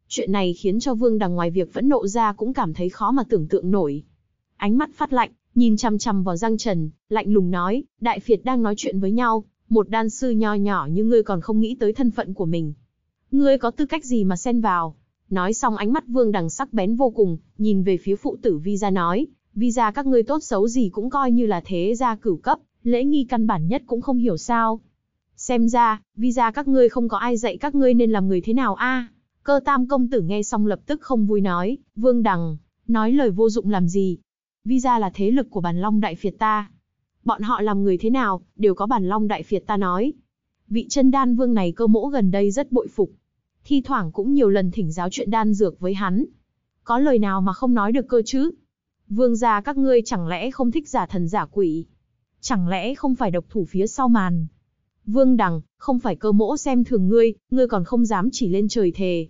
S1: Chuyện này khiến cho Vương đằng ngoài việc vẫn nộ ra cũng cảm thấy khó mà tưởng tượng nổi. Ánh mắt phát lạnh, nhìn chằm chằm vào Giang Trần, lạnh lùng nói, Đại Việt đang nói chuyện với nhau, một đan sư nho nhỏ như ngươi còn không nghĩ tới thân phận của mình. Ngươi có tư cách gì mà xen vào? Nói xong ánh mắt vương đằng sắc bén vô cùng, nhìn về phía phụ tử Vi gia nói, Vi gia các ngươi tốt xấu gì cũng coi như là thế gia cửu cấp, lễ nghi căn bản nhất cũng không hiểu sao. Xem ra, Vi gia các ngươi không có ai dạy các ngươi nên làm người thế nào a? Cơ tam công tử nghe xong lập tức không vui nói, vương đằng, nói lời vô dụng làm gì? Vi gia là thế lực của bàn long đại phiệt ta, bọn họ làm người thế nào, đều có bản long đại phiệt ta nói. Vị chân đan vương này cơ mỗ gần đây rất bội phục. Thi thoảng cũng nhiều lần thỉnh giáo chuyện đan dược với hắn. Có lời nào mà không nói được cơ chứ? Vương gia các ngươi chẳng lẽ không thích giả thần giả quỷ? Chẳng lẽ không phải độc thủ phía sau màn? Vương đằng, không phải cơ mỗ xem thường ngươi, ngươi còn không dám chỉ lên trời thề.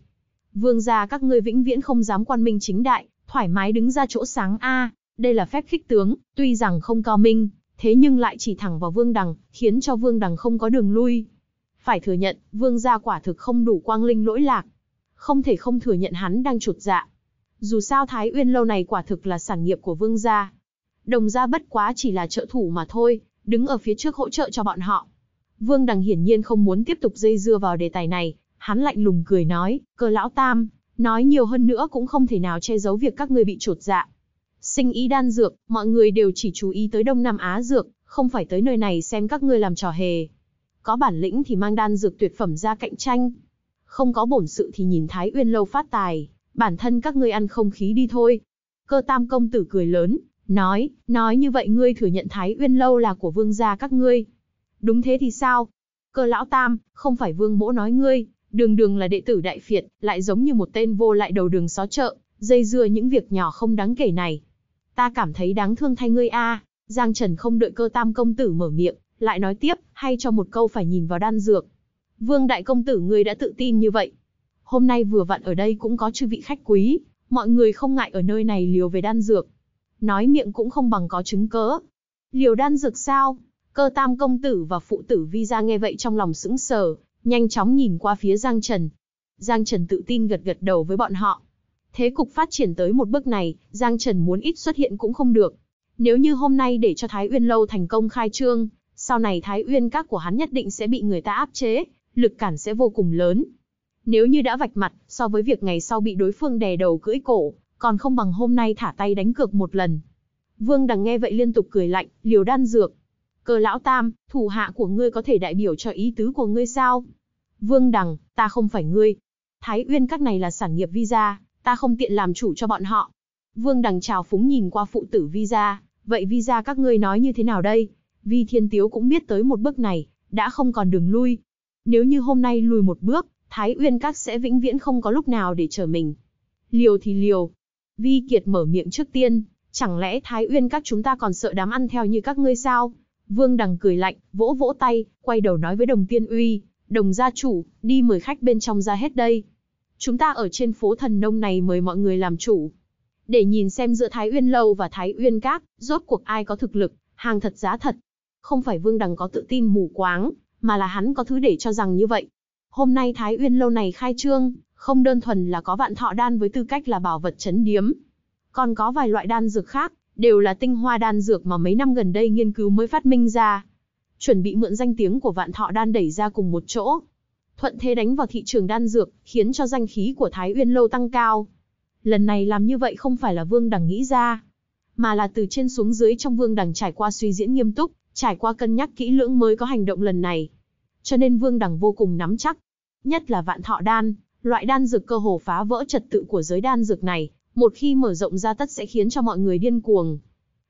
S1: Vương gia các ngươi vĩnh viễn không dám quan minh chính đại, thoải mái đứng ra chỗ sáng A, đây là phép khích tướng, tuy rằng không cao minh, thế nhưng lại chỉ thẳng vào Vương Đằng, khiến cho Vương Đằng không có đường lui. Phải thừa nhận, Vương gia quả thực không đủ quang linh lỗi lạc. Không thể không thừa nhận hắn đang chuột dạ. Dù sao Thái Uyên lâu này quả thực là sản nghiệp của Vương gia. Đồng gia bất quá chỉ là trợ thủ mà thôi, đứng ở phía trước hỗ trợ cho bọn họ. Vương Đằng hiển nhiên không muốn tiếp tục dây dưa vào đề tài này, hắn lạnh lùng cười nói, cơ lão tam, nói nhiều hơn nữa cũng không thể nào che giấu việc các ngươi bị trột dạ. Sinh ý đan dược, mọi người đều chỉ chú ý tới Đông Nam Á dược, không phải tới nơi này xem các ngươi làm trò hề. Có bản lĩnh thì mang đan dược tuyệt phẩm ra cạnh tranh. Không có bổn sự thì nhìn Thái Uyên lâu phát tài, bản thân các ngươi ăn không khí đi thôi. Cơ tam công tử cười lớn, nói, nói như vậy ngươi thừa nhận Thái Uyên lâu là của vương gia các ngươi. Đúng thế thì sao? Cơ lão tam, không phải vương mỗ nói ngươi, đường đường là đệ tử đại phiệt, lại giống như một tên vô lại đầu đường xó chợ, dây dưa những việc nhỏ không đáng kể này, Ta cảm thấy đáng thương thay ngươi a. Giang Trần không đợi cơ tam công tử mở miệng, lại nói tiếp, hay cho một câu phải nhìn vào đan dược. Vương đại công tử ngươi đã tự tin như vậy. Hôm nay vừa vặn ở đây cũng có chư vị khách quý, mọi người không ngại ở nơi này liều về đan dược. Nói miệng cũng không bằng có chứng cớ. Liều đan dược sao? Cơ tam công tử và phụ tử vi ra nghe vậy trong lòng sững sờ, nhanh chóng nhìn qua phía Giang Trần. Giang Trần tự tin gật gật đầu với bọn họ. Thế cục phát triển tới một bước này, Giang Trần muốn ít xuất hiện cũng không được. Nếu như hôm nay để cho Thái Uyên lâu thành công khai trương, sau này Thái Uyên các của hắn nhất định sẽ bị người ta áp chế, lực cản sẽ vô cùng lớn. Nếu như đã vạch mặt, so với việc ngày sau bị đối phương đè đầu cưỡi cổ, còn không bằng hôm nay thả tay đánh cược một lần. Vương Đằng nghe vậy liên tục cười lạnh, liều đan dược. Cờ lão tam, thủ hạ của ngươi có thể đại biểu cho ý tứ của ngươi sao? Vương Đằng, ta không phải ngươi. Thái Uyên các này là sản nghiệp visa, ta không tiện làm chủ cho bọn họ. Vương đằng trào phúng nhìn qua phụ tử vi gia, vậy vi gia các ngươi nói như thế nào đây? Vi thiên tiếu cũng biết tới một bước này, đã không còn đường lui. Nếu như hôm nay lùi một bước, Thái Uyên Các sẽ vĩnh viễn không có lúc nào để chờ mình. Liều thì liều. Vi Kiệt mở miệng trước tiên, chẳng lẽ Thái Uyên Các chúng ta còn sợ đám ăn theo như các ngươi sao? Vương Đằng cười lạnh, vỗ vỗ tay, quay đầu nói với Đồng Tiên Uy, Đồng gia chủ, đi mời khách bên trong ra hết đây chúng ta ở trên phố thần nông này mời mọi người làm chủ. Để nhìn xem giữa Thái Uyên Lâu và Thái Uyên Các, rốt cuộc ai có thực lực, hàng thật giá thật. Không phải Vương Đằng có tự tin mù quáng, mà là hắn có thứ để cho rằng như vậy. Hôm nay Thái Uyên Lâu này khai trương, không đơn thuần là có vạn thọ đan với tư cách là bảo vật chấn điếm. Còn có vài loại đan dược khác, đều là tinh hoa đan dược mà mấy năm gần đây nghiên cứu mới phát minh ra. Chuẩn bị mượn danh tiếng của vạn thọ đan đẩy ra cùng một chỗ, thuận thế đánh vào thị trường đan dược, khiến cho danh khí của Thái Uyên lâu tăng cao. Lần này làm như vậy không phải là Vương Đằng nghĩ ra, mà là từ trên xuống dưới trong Vương Đằng trải qua suy diễn nghiêm túc, trải qua cân nhắc kỹ lưỡng mới có hành động lần này. Cho nên Vương Đằng vô cùng nắm chắc, nhất là Vạn Thọ đan, loại đan dược cơ hồ phá vỡ trật tự của giới đan dược này, một khi mở rộng ra tất sẽ khiến cho mọi người điên cuồng.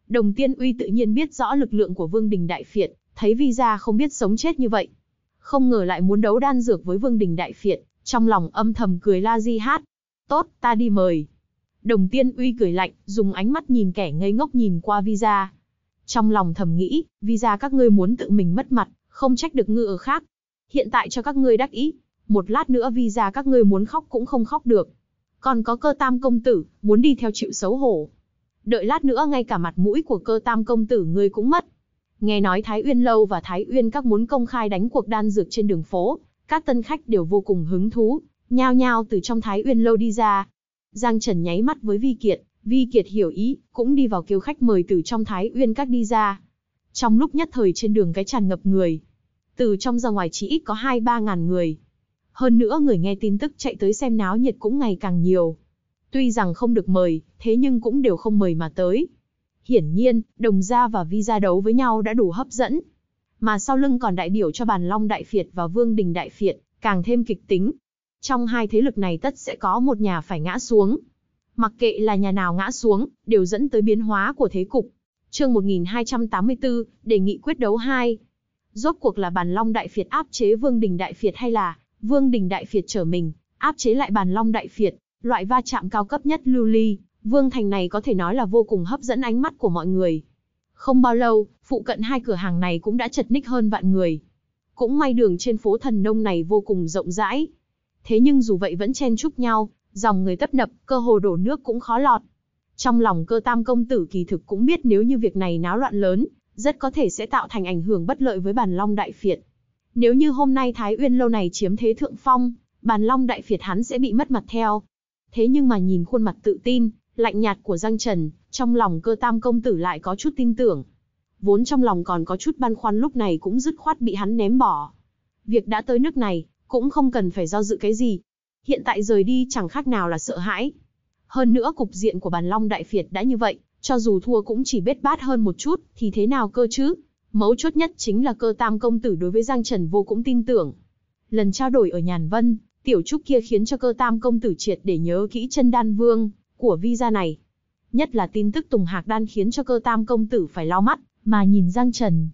S1: Đồng Tiên Uy tự nhiên biết rõ lực lượng của Vương Đình Đại Phiệt, thấy Vi gia không biết sống chết như vậy, không ngờ lại muốn đấu đan dược với Vương Đình Đại Phiệt, trong lòng âm thầm cười la di hát. Tốt, ta đi mời. Đồng tiên uy cười lạnh, dùng ánh mắt nhìn kẻ ngây ngốc nhìn qua visa. Trong lòng thầm nghĩ, visa các ngươi muốn tự mình mất mặt, không trách được ngựa khác. Hiện tại cho các ngươi đắc ý, một lát nữa visa các ngươi muốn khóc cũng không khóc được. Còn có cơ tam công tử, muốn đi theo chịu xấu hổ. Đợi lát nữa ngay cả mặt mũi của cơ tam công tử ngươi cũng mất. Nghe nói Thái Uyên Lâu và Thái Uyên các muốn công khai đánh cuộc đan dược trên đường phố, các tân khách đều vô cùng hứng thú, nhao nhao từ trong Thái Uyên Lâu đi ra. Giang Trần nháy mắt với Vi Kiệt, Vi Kiệt hiểu ý, cũng đi vào kêu khách mời từ trong Thái Uyên các đi ra. Trong lúc nhất thời trên đường cái tràn ngập người, từ trong ra ngoài chỉ ít có 2-3 ngàn người. Hơn nữa người nghe tin tức chạy tới xem náo nhiệt cũng ngày càng nhiều. Tuy rằng không được mời, thế nhưng cũng đều không mời mà tới. Hiển nhiên, đồng gia và vi gia đấu với nhau đã đủ hấp dẫn. Mà sau lưng còn đại biểu cho bàn Long Đại Phiệt và Vương Đình Đại Phiệt càng thêm kịch tính. Trong hai thế lực này tất sẽ có một nhà phải ngã xuống. Mặc kệ là nhà nào ngã xuống, đều dẫn tới biến hóa của thế cục. Chương 1284, đề nghị quyết đấu 2. Rốt cuộc là bàn Long Đại Phiệt áp chế Vương Đình Đại Phiệt hay là Vương Đình Đại Phiệt trở mình, áp chế lại bàn Long Đại Phiệt, loại va chạm cao cấp nhất lưu ly, Vương Thành này có thể nói là vô cùng hấp dẫn ánh mắt của mọi người. Không bao lâu, phụ cận hai cửa hàng này cũng đã chật ních hơn vạn người. Cũng may đường trên phố thần nông này vô cùng rộng rãi. Thế nhưng dù vậy vẫn chen chúc nhau, dòng người tấp nập, cơ hồ đổ nước cũng khó lọt. Trong lòng cơ tam công tử kỳ thực cũng biết nếu như việc này náo loạn lớn, rất có thể sẽ tạo thành ảnh hưởng bất lợi với bàn long đại phiệt. Nếu như hôm nay Thái Uyên lâu này chiếm thế thượng phong, bàn long đại phiệt hắn sẽ bị mất mặt theo. Thế nhưng mà nhìn khuôn mặt tự tin, lạnh nhạt của Giang Trần, trong lòng cơ tam công tử lại có chút tin tưởng. Vốn trong lòng còn có chút băn khoăn lúc này cũng dứt khoát bị hắn ném bỏ. Việc đã tới nước này, cũng không cần phải do dự cái gì. Hiện tại rời đi chẳng khác nào là sợ hãi. Hơn nữa cục diện của bàn long đại phiệt đã như vậy, cho dù thua cũng chỉ bết bát hơn một chút, thì thế nào cơ chứ? Mấu chốt nhất chính là cơ tam công tử đối với Giang Trần vô cũng tin tưởng. Lần trao đổi ở Nhàn Vân, tiểu trúc kia khiến cho cơ tam công tử triệt để nhớ kỹ chân đan vương, của visa này. Nhất là tin tức Tùng Hạc Đan khiến cho cơ tam công tử phải lo mắt, mà nhìn Giang Trần.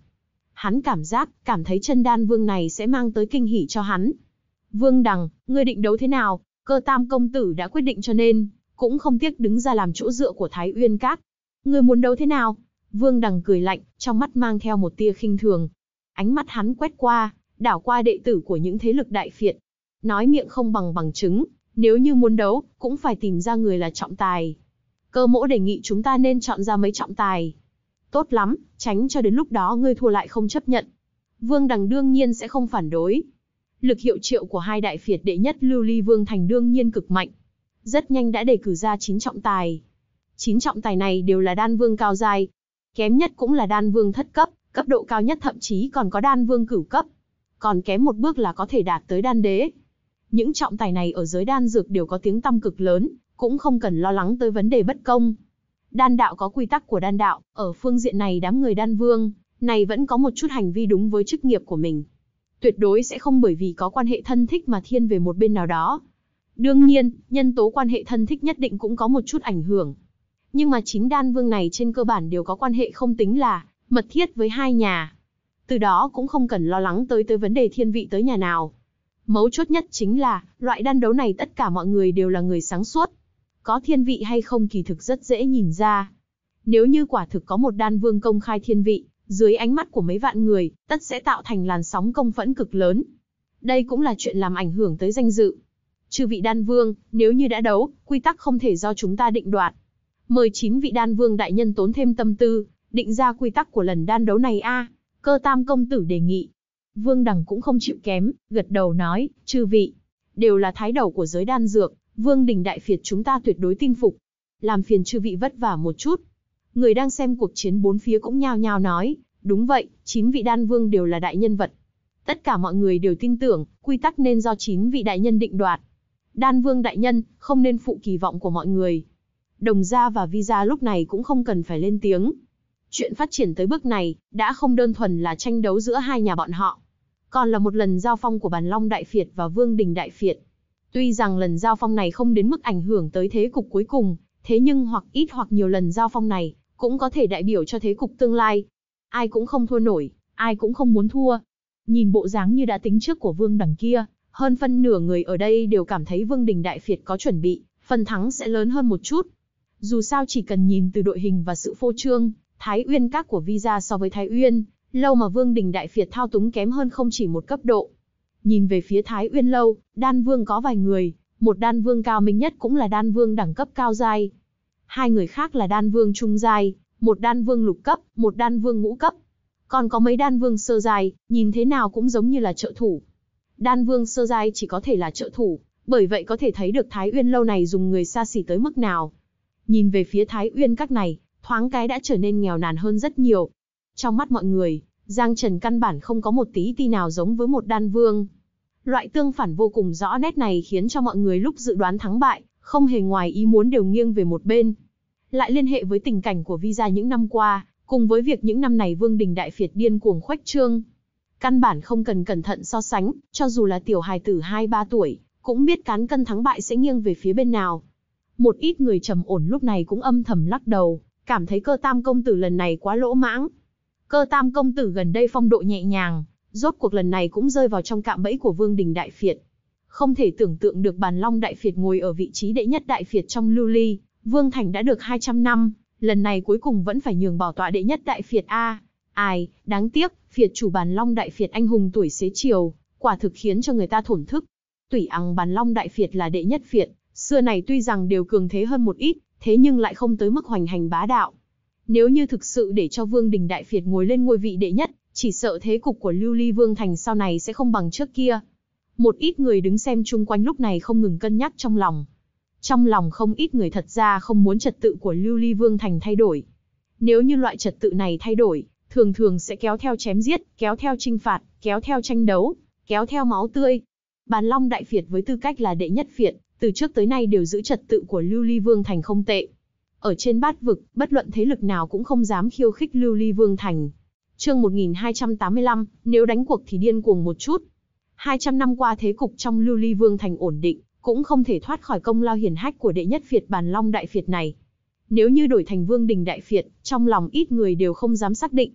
S1: Hắn cảm giác, cảm thấy chân đan vương này sẽ mang tới kinh hỉ cho hắn. Vương Đằng, ngươi định đấu thế nào, cơ tam công tử đã quyết định cho nên, cũng không tiếc đứng ra làm chỗ dựa của Thái Uyên Các. Ngươi muốn đấu thế nào? Vương Đằng cười lạnh, trong mắt mang theo một tia khinh thường. Ánh mắt hắn quét qua, đảo qua đệ tử của những thế lực đại phiệt. Nói miệng không bằng bằng chứng, nếu như muốn đấu, cũng phải tìm ra người là trọng tài. Cơ mỗ đề nghị chúng ta nên chọn ra mấy trọng tài. Tốt lắm, tránh cho đến lúc đó ngươi thua lại không chấp nhận. Vương Đằng đương nhiên sẽ không phản đối. Lực hiệu triệu của hai đại phiệt đệ nhất Lưu Ly Vương Thành đương nhiên cực mạnh. Rất nhanh đã đề cử ra 9 trọng tài. 9 trọng tài này đều là đan vương cao dài. Kém nhất cũng là đan vương thất cấp, cấp độ cao nhất thậm chí còn có đan vương cửu cấp. Còn kém một bước là có thể đạt tới đan đế những trọng tài này ở giới đan dược đều có tiếng tăm cực lớn, cũng không cần lo lắng tới vấn đề bất công. Đan đạo có quy tắc của đan đạo, ở phương diện này đám người đan vương, này vẫn có một chút hành vi đúng với chức nghiệp của mình. Tuyệt đối sẽ không bởi vì có quan hệ thân thích mà thiên về một bên nào đó. Đương nhiên, nhân tố quan hệ thân thích nhất định cũng có một chút ảnh hưởng. Nhưng mà chính đan vương này trên cơ bản đều có quan hệ không tính là mật thiết với hai nhà. Từ đó cũng không cần lo lắng tới tới vấn đề thiên vị tới nhà nào. Mấu chốt nhất chính là, loại đan đấu này tất cả mọi người đều là người sáng suốt. Có thiên vị hay không kỳ thực rất dễ nhìn ra. Nếu như quả thực có một đan vương công khai thiên vị, dưới ánh mắt của mấy vạn người, tất sẽ tạo thành làn sóng công phẫn cực lớn. Đây cũng là chuyện làm ảnh hưởng tới danh dự. Trừ vị đan vương, nếu như đã đấu, quy tắc không thể do chúng ta định đoạt. Mời chín vị đan vương đại nhân tốn thêm tâm tư, định ra quy tắc của lần đan đấu này a. Cơ tam công tử đề nghị, Vương Đằng cũng không chịu kém, gật đầu nói, chư vị, đều là thái đầu của giới đan dược, Vương Đình Đại Phiệt chúng ta tuyệt đối tin phục. Làm phiền chư vị vất vả một chút. Người đang xem cuộc chiến bốn phía cũng nhao nhao nói, đúng vậy, chín vị đan vương đều là đại nhân vật. Tất cả mọi người đều tin tưởng, quy tắc nên do chín vị đại nhân định đoạt. Đan vương đại nhân, không nên phụ kỳ vọng của mọi người. Đồng gia và vi gia lúc này cũng không cần phải lên tiếng, Chuyện phát triển tới bước này, đã không đơn thuần là tranh đấu giữa hai nhà bọn họ, còn là một lần giao phong của Bàn Long Đại Phiệt và Vương Đình Đại Phiệt. Tuy rằng lần giao phong này không đến mức ảnh hưởng tới thế cục cuối cùng, thế nhưng hoặc ít hoặc nhiều lần giao phong này, cũng có thể đại biểu cho thế cục tương lai. Ai cũng không thua nổi, ai cũng không muốn thua. Nhìn bộ dáng như đã tính trước của Vương đằng kia, hơn phân nửa người ở đây đều cảm thấy Vương Đình Đại Phiệt có chuẩn bị, phần thắng sẽ lớn hơn một chút. Dù sao chỉ cần nhìn từ đội hình và sự phô trương, Thái Uyên các của Visa so với Thái Uyên, lâu mà Vương Đình Đại phiệt thao túng kém hơn không chỉ một cấp độ. Nhìn về phía Thái Uyên lâu, đan vương có vài người, một đan vương cao minh nhất cũng là đan vương đẳng cấp cao giai. Hai người khác là đan vương trung giai, một đan vương lục cấp, một đan vương ngũ cấp. Còn có mấy đan vương sơ giai, nhìn thế nào cũng giống như là trợ thủ. Đan vương sơ giai chỉ có thể là trợ thủ, bởi vậy có thể thấy được Thái Uyên lâu này dùng người xa xỉ tới mức nào. Nhìn về phía Thái Uyên các này, thoáng cái đã trở nên nghèo nàn hơn rất nhiều. Trong mắt mọi người, Giang Trần căn bản không có một tí ti nào giống với một đan vương. Loại tương phản vô cùng rõ nét này khiến cho mọi người lúc dự đoán thắng bại, không hề ngoài ý muốn đều nghiêng về một bên. Lại liên hệ với tình cảnh của Visa những năm qua, cùng với việc những năm này Vương Đình Đại Phiệt điên cuồng khoách trương. Căn bản không cần cẩn thận so sánh, cho dù là tiểu hài tử 2-3 tuổi, cũng biết cán cân thắng bại sẽ nghiêng về phía bên nào. Một ít người trầm ổn lúc này cũng âm thầm lắc đầu, cảm thấy cơ tam công tử lần này quá lỗ mãng. Cơ tam công tử gần đây phong độ nhẹ nhàng, rốt cuộc lần này cũng rơi vào trong cạm bẫy của vương đình đại phiệt. Không thể tưởng tượng được bàn long đại phiệt ngồi ở vị trí đệ nhất đại phiệt trong lưu ly, vương thành đã được 200 năm, lần này cuối cùng vẫn phải nhường bỏ tọa đệ nhất đại phiệt A. Ai, đáng tiếc, phiệt chủ bàn long đại phiệt anh hùng tuổi xế chiều, quả thực khiến cho người ta thổn thức. Tủy ằng bàn long đại phiệt là đệ nhất phiệt, xưa này tuy rằng đều cường thế hơn một ít, thế nhưng lại không tới mức hoành hành bá đạo. Nếu như thực sự để cho Vương Đình Đại Phiệt ngồi lên ngôi vị đệ nhất, chỉ sợ thế cục của Lưu Ly Vương Thành sau này sẽ không bằng trước kia. Một ít người đứng xem chung quanh lúc này không ngừng cân nhắc trong lòng. Trong lòng không ít người thật ra không muốn trật tự của Lưu Ly Vương Thành thay đổi. Nếu như loại trật tự này thay đổi, thường thường sẽ kéo theo chém giết, kéo theo trinh phạt, kéo theo tranh đấu, kéo theo máu tươi. Bàn Long Đại Phiệt với tư cách là đệ nhất Phiệt, từ trước tới nay đều giữ trật tự của Lưu Ly Vương Thành không tệ. Ở trên bát vực, bất luận thế lực nào cũng không dám khiêu khích Lưu Ly Vương Thành. Chương 1285, nếu đánh cuộc thì điên cuồng một chút. 200 năm qua thế cục trong Lưu Ly Vương Thành ổn định, cũng không thể thoát khỏi công lao hiển hách của đệ nhất Việt Bàn Long Đại Việt này. Nếu như đổi thành Vương Đình Đại Việt, trong lòng ít người đều không dám xác định.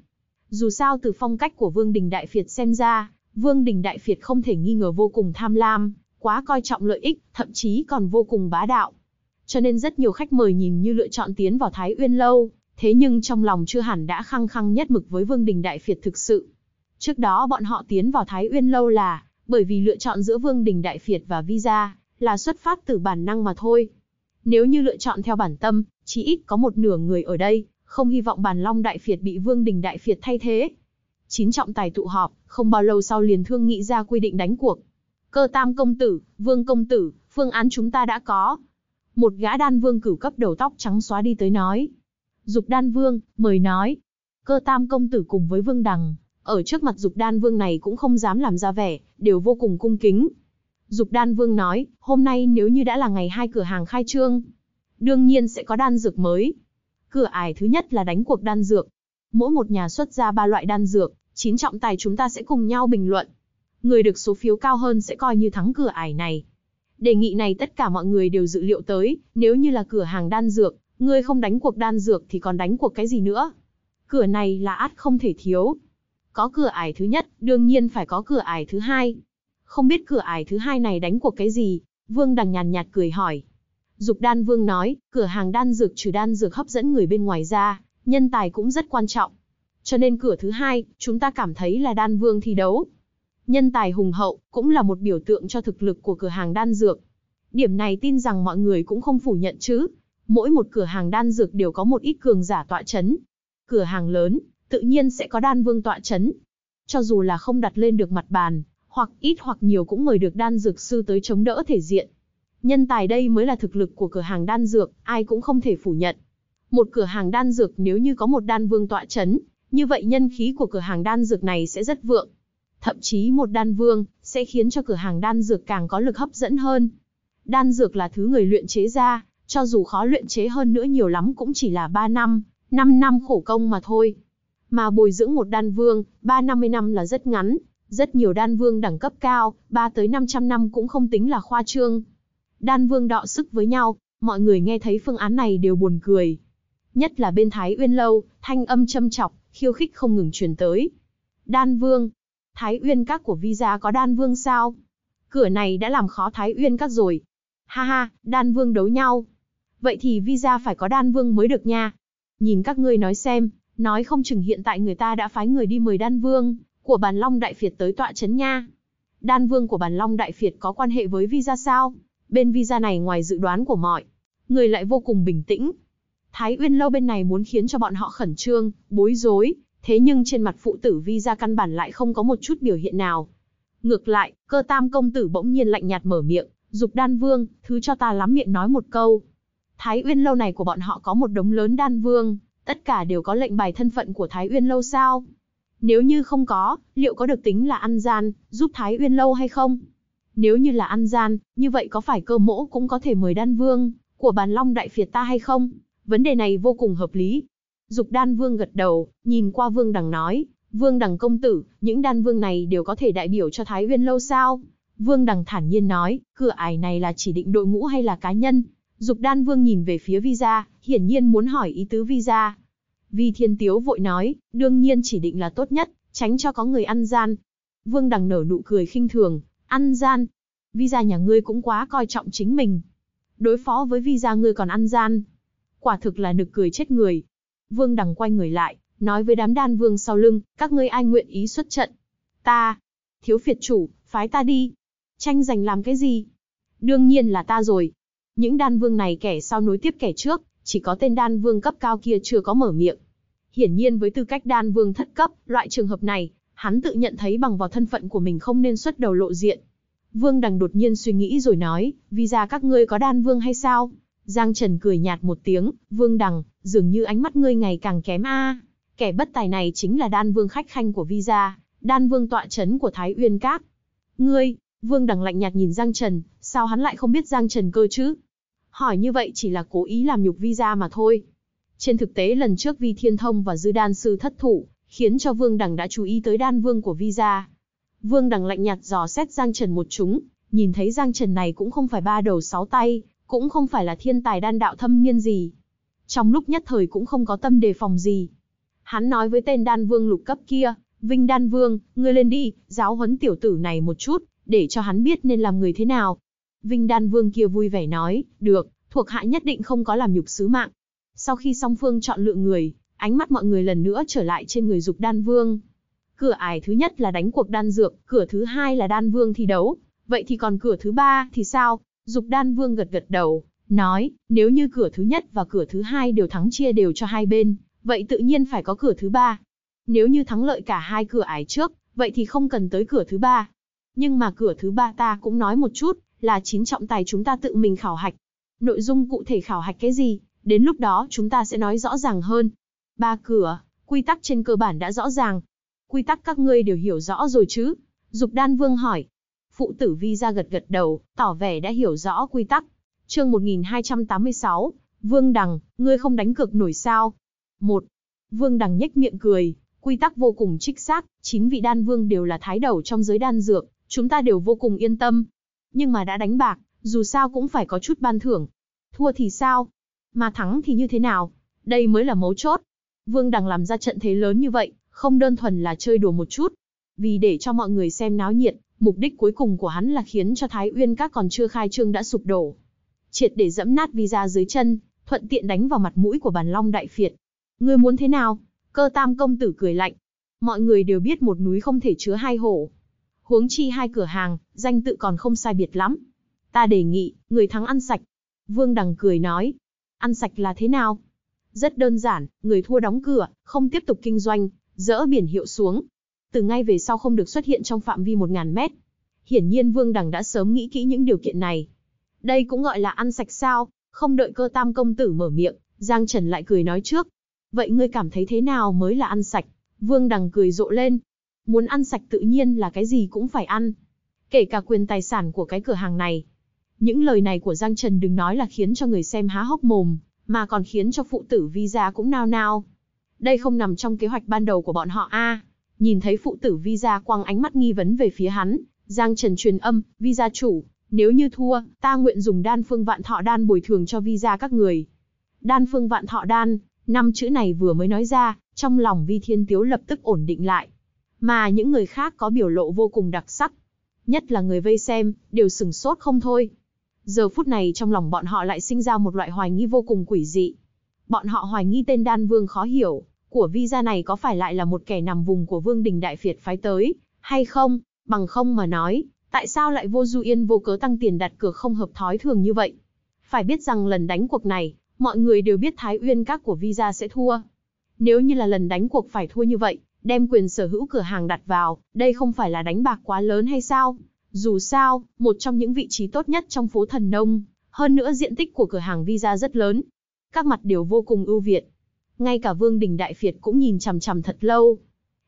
S1: Dù sao từ phong cách của Vương Đình Đại Việt xem ra, Vương Đình Đại Việt không thể nghi ngờ vô cùng tham lam, quá coi trọng lợi ích, thậm chí còn vô cùng bá đạo. Cho nên rất nhiều khách mời nhìn như lựa chọn tiến vào Thái Uyên lâu, thế nhưng trong lòng chưa hẳn đã khăng khăng nhất mực với Vương Đình Đại Phiệt thực sự. Trước đó bọn họ tiến vào Thái Uyên lâu là bởi vì lựa chọn giữa Vương Đình Đại Phiệt và Visa là xuất phát từ bản năng mà thôi. Nếu như lựa chọn theo bản tâm, chỉ ít có một nửa người ở đây không hy vọng bản Long Đại Phiệt bị Vương Đình Đại Phiệt thay thế. Chín trọng tài tụ họp, không bao lâu sau liền thương nghị ra quy định đánh cuộc. Cơ tam công tử, vương công tử, phương án chúng ta đã có. Một gã đan vương cửu cấp đầu tóc trắng xóa đi tới nói. Dục đan vương, mời nói. Cơ tam công tử cùng với vương đằng, ở trước mặt dục đan vương này cũng không dám làm ra vẻ, đều vô cùng cung kính. Dục đan vương nói, hôm nay nếu như đã là ngày hai cửa hàng khai trương, đương nhiên sẽ có đan dược mới. Cửa ải thứ nhất là đánh cuộc đan dược. Mỗi một nhà xuất ra ba loại đan dược, chín trọng tài chúng ta sẽ cùng nhau bình luận người được số phiếu cao hơn sẽ coi như thắng cửa ải này. Đề nghị này tất cả mọi người đều dự liệu tới, nếu như là cửa hàng đan dược, người không đánh cuộc đan dược thì còn đánh cuộc cái gì nữa. Cửa này là át không thể thiếu. Có cửa ải thứ nhất, đương nhiên phải có cửa ải thứ hai. Không biết cửa ải thứ hai này đánh cuộc cái gì, Vương Đằng nhàn nhạt cười hỏi. Dục Đan Vương nói, cửa hàng đan dược trừ đan dược hấp dẫn người bên ngoài ra, nhân tài cũng rất quan trọng. Cho nên cửa thứ hai, chúng ta cảm thấy là Đan Vương thi đấu, nhân tài hùng hậu, cũng là một biểu tượng cho thực lực của cửa hàng đan dược. Điểm này tin rằng mọi người cũng không phủ nhận chứ. Mỗi một cửa hàng đan dược đều có một ít cường giả tọa chấn. Cửa hàng lớn, tự nhiên sẽ có đan vương tọa chấn. Cho dù là không đặt lên được mặt bàn, hoặc ít hoặc nhiều cũng mời được đan dược sư tới chống đỡ thể diện. Nhân tài đây mới là thực lực của cửa hàng đan dược, ai cũng không thể phủ nhận. Một cửa hàng đan dược nếu như có một đan vương tọa chấn, như vậy nhân khí của cửa hàng đan dược này sẽ rất vượng thậm chí một đan vương, sẽ khiến cho cửa hàng đan dược càng có lực hấp dẫn hơn. Đan dược là thứ người luyện chế ra, cho dù khó luyện chế hơn nữa nhiều lắm cũng chỉ là 3 năm, 5 năm khổ công mà thôi. Mà bồi dưỡng một đan vương, 3-50 năm là rất ngắn, rất nhiều đan vương đẳng cấp cao, 3 tới 500 năm cũng không tính là khoa trương. Đan vương đọ sức với nhau, mọi người nghe thấy phương án này đều buồn cười. Nhất là bên Thái Uyên Lâu, thanh âm châm chọc, khiêu khích không ngừng truyền tới. Đan vương, Thái Uyên Các của Vi gia có đan vương sao? Cửa này đã làm khó Thái Uyên Các rồi. Ha ha, đan vương đấu nhau. Vậy thì Vi gia phải có đan vương mới được nha. Nhìn các ngươi nói xem, nói không chừng hiện tại người ta đã phái người đi mời đan vương của Bàn Long Đại Việt tới tọa chấn nha. Đan vương của Bàn Long Đại Việt có quan hệ với Vi gia sao? Bên Vi gia này ngoài dự đoán của mọi, người lại vô cùng bình tĩnh. Thái Uyên lâu bên này muốn khiến cho bọn họ khẩn trương, bối rối, thế nhưng trên mặt phụ tử vi ra căn bản lại không có một chút biểu hiện nào. Ngược lại, cơ tam công tử bỗng nhiên lạnh nhạt mở miệng, dục đan vương, thứ cho ta lắm miệng nói một câu. Thái Uyên lâu này của bọn họ có một đống lớn đan vương, tất cả đều có lệnh bài thân phận của Thái Uyên lâu sao? Nếu như không có, liệu có được tính là ăn gian, giúp Thái Uyên lâu hay không? Nếu như là ăn gian, như vậy có phải cơ mỗ cũng có thể mời đan vương của bàn long đại phiệt ta hay không? Vấn đề này vô cùng hợp lý, Dục đan vương gật đầu, nhìn qua vương đằng nói, vương đằng công tử, những đan vương này đều có thể đại biểu cho Thái Huyên lâu sao? Vương đằng thản nhiên nói, cửa ải này là chỉ định đội ngũ hay là cá nhân? Dục đan vương nhìn về phía visa, hiển nhiên muốn hỏi ý tứ visa. Vi thiên tiếu vội nói, đương nhiên chỉ định là tốt nhất, tránh cho có người ăn gian. Vương đằng nở nụ cười khinh thường, ăn gian. Visa nhà ngươi cũng quá coi trọng chính mình. Đối phó với visa ngươi còn ăn gian. Quả thực là nực cười chết người, Vương Đằng quay người lại, nói với đám đan vương sau lưng, các ngươi ai nguyện ý xuất trận? Ta, thiếu phiệt chủ, phái ta đi. Tranh giành làm cái gì? Đương nhiên là ta rồi. Những đan vương này kẻ sau nối tiếp kẻ trước, chỉ có tên đan vương cấp cao kia chưa có mở miệng. Hiển nhiên với tư cách đan vương thất cấp, loại trường hợp này, hắn tự nhận thấy bằng vào thân phận của mình không nên xuất đầu lộ diện. Vương Đằng đột nhiên suy nghĩ rồi nói, vì ra các ngươi có đan vương hay sao? Giang Trần cười nhạt một tiếng, Vương Đằng, dường như ánh mắt ngươi ngày càng kém a. Kẻ bất tài này chính là đan vương khách khanh của Vi gia, đan vương tọa chấn của Thái Uyên Các. Ngươi, Vương Đằng lạnh nhạt nhìn Giang Trần, sao hắn lại không biết Giang Trần cơ chứ? Hỏi như vậy chỉ là cố ý làm nhục Vi gia mà thôi. Trên thực tế lần trước Vi Thiên Thông và Dư Đan Sư thất thủ, khiến cho Vương Đằng đã chú ý tới đan vương của Vi gia. Vương Đằng lạnh nhạt dò xét Giang Trần một chúng, nhìn thấy Giang Trần này cũng không phải ba đầu sáu tay, cũng không phải là thiên tài đan đạo thâm niên gì. Trong lúc nhất thời cũng không có tâm đề phòng gì. Hắn nói với tên đan vương lục cấp kia, Vinh đan vương, ngươi lên đi, giáo huấn tiểu tử này một chút, để cho hắn biết nên làm người thế nào. Vinh đan vương kia vui vẻ nói, được, thuộc hạ nhất định không có làm nhục sứ mạng. Sau khi song phương chọn lựa người, ánh mắt mọi người lần nữa trở lại trên người dục đan vương. Cửa ải thứ nhất là đánh cuộc đan dược, cửa thứ hai là đan vương thi đấu, vậy thì còn cửa thứ ba thì sao? Dục đan vương gật gật đầu, nói, nếu như cửa thứ nhất và cửa thứ hai đều thắng chia đều cho hai bên, vậy tự nhiên phải có cửa thứ ba. Nếu như thắng lợi cả hai cửa ải trước, vậy thì không cần tới cửa thứ ba. Nhưng mà cửa thứ ba ta cũng nói một chút, là chín trọng tài chúng ta tự mình khảo hạch. Nội dung cụ thể khảo hạch cái gì, đến lúc đó chúng ta sẽ nói rõ ràng hơn. Ba cửa, quy tắc trên cơ bản đã rõ ràng. Quy tắc các ngươi đều hiểu rõ rồi chứ? Dục đan vương hỏi. Phụ tử vi ra gật gật đầu, tỏ vẻ đã hiểu rõ quy tắc. chương 1286, Vương Đằng, ngươi không đánh cược nổi sao? Một, Vương Đằng nhếch miệng cười, quy tắc vô cùng trích xác, chín vị đan vương đều là thái đầu trong giới đan dược, chúng ta đều vô cùng yên tâm. Nhưng mà đã đánh bạc, dù sao cũng phải có chút ban thưởng. Thua thì sao? Mà thắng thì như thế nào? Đây mới là mấu chốt. Vương Đằng làm ra trận thế lớn như vậy, không đơn thuần là chơi đùa một chút. Vì để cho mọi người xem náo nhiệt, Mục đích cuối cùng của hắn là khiến cho Thái Uyên các còn chưa khai trương đã sụp đổ. Triệt để dẫm nát visa dưới chân, thuận tiện đánh vào mặt mũi của bàn long đại phiệt. Ngươi muốn thế nào? Cơ tam công tử cười lạnh. Mọi người đều biết một núi không thể chứa hai hổ. Huống chi hai cửa hàng, danh tự còn không sai biệt lắm. Ta đề nghị, người thắng ăn sạch. Vương Đằng cười nói. Ăn sạch là thế nào? Rất đơn giản, người thua đóng cửa, không tiếp tục kinh doanh, dỡ biển hiệu xuống, từ ngay về sau không được xuất hiện trong phạm vi 1.000 mét. Hiển nhiên Vương Đằng đã sớm nghĩ kỹ những điều kiện này. Đây cũng gọi là ăn sạch sao, không đợi cơ tam công tử mở miệng, Giang Trần lại cười nói trước. Vậy ngươi cảm thấy thế nào mới là ăn sạch? Vương Đằng cười rộ lên. Muốn ăn sạch tự nhiên là cái gì cũng phải ăn. Kể cả quyền tài sản của cái cửa hàng này. Những lời này của Giang Trần đừng nói là khiến cho người xem há hốc mồm, mà còn khiến cho phụ tử vi gia cũng nao nao. Đây không nằm trong kế hoạch ban đầu của bọn họ a. À. Nhìn thấy phụ tử Vi gia quăng ánh mắt nghi vấn về phía hắn, Giang Trần truyền âm, Vi gia chủ, nếu như thua, ta nguyện dùng đan phương vạn thọ đan bồi thường cho Vi gia các người. Đan phương vạn thọ đan, năm chữ này vừa mới nói ra, trong lòng Vi Thiên Tiếu lập tức ổn định lại. Mà những người khác có biểu lộ vô cùng đặc sắc. Nhất là người vây xem, đều sừng sốt không thôi. Giờ phút này trong lòng bọn họ lại sinh ra một loại hoài nghi vô cùng quỷ dị. Bọn họ hoài nghi tên đan vương khó hiểu, của vi gia này có phải lại là một kẻ nằm vùng của Vương Đình Đại Việt phái tới, hay không, bằng không mà nói, tại sao lại vô du yên vô cớ tăng tiền đặt cược không hợp thói thường như vậy? Phải biết rằng lần đánh cuộc này, mọi người đều biết Thái Uyên các của vi gia sẽ thua. Nếu như là lần đánh cuộc phải thua như vậy, đem quyền sở hữu cửa hàng đặt vào, đây không phải là đánh bạc quá lớn hay sao? Dù sao, một trong những vị trí tốt nhất trong phố Thần Nông, hơn nữa diện tích của cửa hàng Visa rất lớn. Các mặt đều vô cùng ưu việt, ngay cả Vương Đình Đại Phiệt cũng nhìn chằm chằm thật lâu.